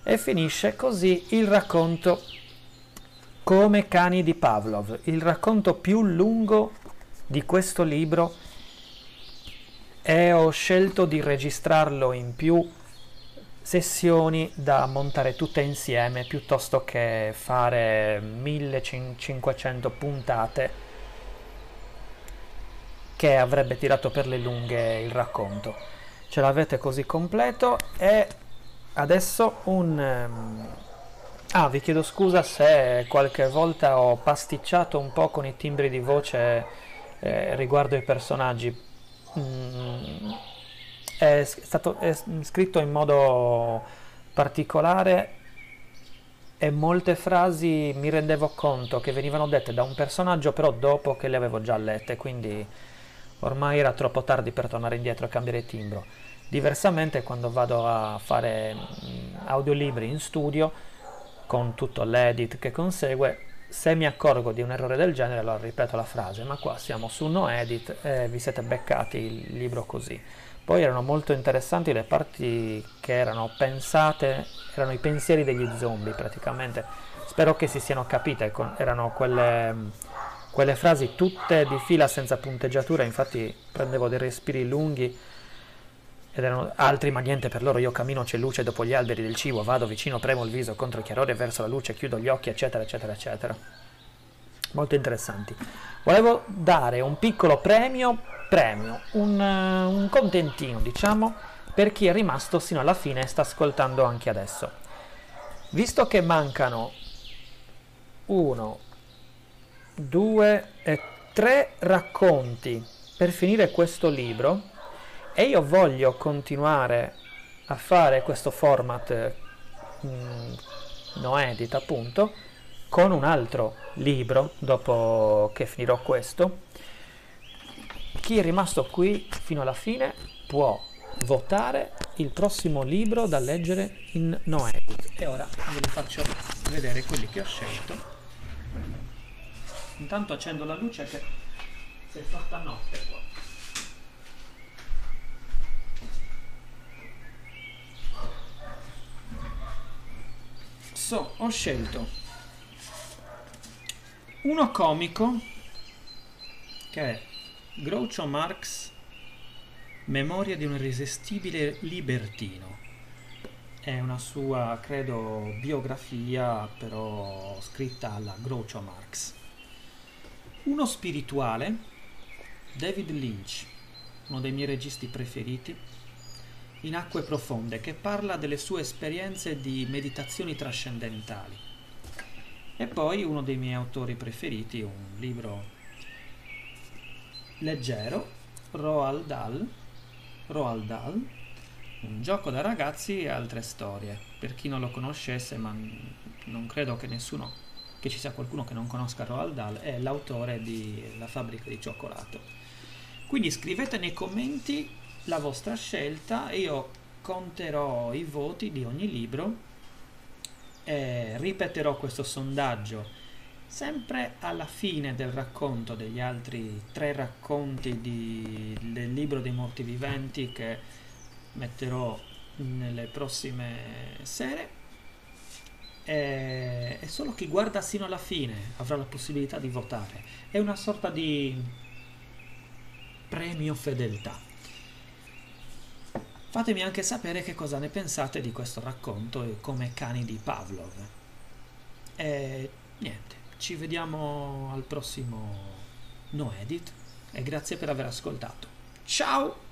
E finisce così il racconto Come cani di Pavlov, il racconto più lungo di questo libro e ho scelto di registrarlo in più sessioni da montare tutte insieme piuttosto che fare 1500 puntate che avrebbe tirato per le lunghe il racconto. Ce l'avete così completo e adesso un... Ehm, ah, vi chiedo scusa se qualche volta ho pasticciato un po' con i timbri di voce eh, riguardo i personaggi. Mm, è, stato, è scritto in modo particolare e molte frasi mi rendevo conto che venivano dette da un personaggio però dopo che le avevo già lette, quindi Ormai era troppo tardi per tornare indietro e cambiare timbro. Diversamente quando vado a fare mm, audiolibri in studio, con tutto l'edit che consegue, se mi accorgo di un errore del genere allora ripeto la frase, ma qua siamo su no edit e vi siete beccati il libro così. Poi erano molto interessanti le parti che erano pensate, erano i pensieri degli zombie praticamente. Spero che si siano capite, erano quelle mm, quelle frasi tutte di fila senza punteggiatura, infatti prendevo dei respiri lunghi ed erano altri, ma niente per loro. Io cammino, c'è luce dopo gli alberi del cibo, vado vicino, premo il viso contro il chiarore, verso la luce, chiudo gli occhi, eccetera, eccetera, eccetera. Molto interessanti. Volevo dare un piccolo premio, premio, un, eh, un contentino, diciamo, per chi è rimasto sino alla fine e sta ascoltando anche adesso. Visto che mancano 1, due e tre racconti per finire questo libro e io voglio continuare a fare questo format mh, mm, no edit appunto con un altro libro dopo che finirò questo chi è rimasto qui fino alla fine può votare il prossimo libro da leggere in no edit e ora ve li faccio vedere quelli che ho scelto Intanto accendo la luce che si è fatta notte qua. So, ho scelto uno comico che è Groucho Marx Memoria di un irresistibile libertino. È una sua, credo, biografia, però scritta alla Groucho Marx. Uno spirituale, David Lynch, uno dei miei registi preferiti, in acque profonde, che parla delle sue esperienze di meditazioni trascendentali. E poi uno dei miei autori preferiti, un libro leggero, Roald Dahl, Roald Dahl, un gioco da ragazzi e altre storie. Per chi non lo conoscesse, ma non credo che nessuno che ci sia qualcuno che non conosca Roald Dahl, è l'autore di La fabbrica di cioccolato. Quindi scrivete nei commenti la vostra scelta e io conterò i voti di ogni libro e ripeterò questo sondaggio sempre alla fine del racconto degli altri tre racconti di, del libro dei morti viventi che metterò nelle prossime sere è solo chi guarda sino alla fine avrà la possibilità di votare. È una sorta di premio fedeltà. Fatemi anche sapere che cosa ne pensate di questo racconto e come cani di Pavlov. E niente, ci vediamo al prossimo No Edit e grazie per aver ascoltato. Ciao!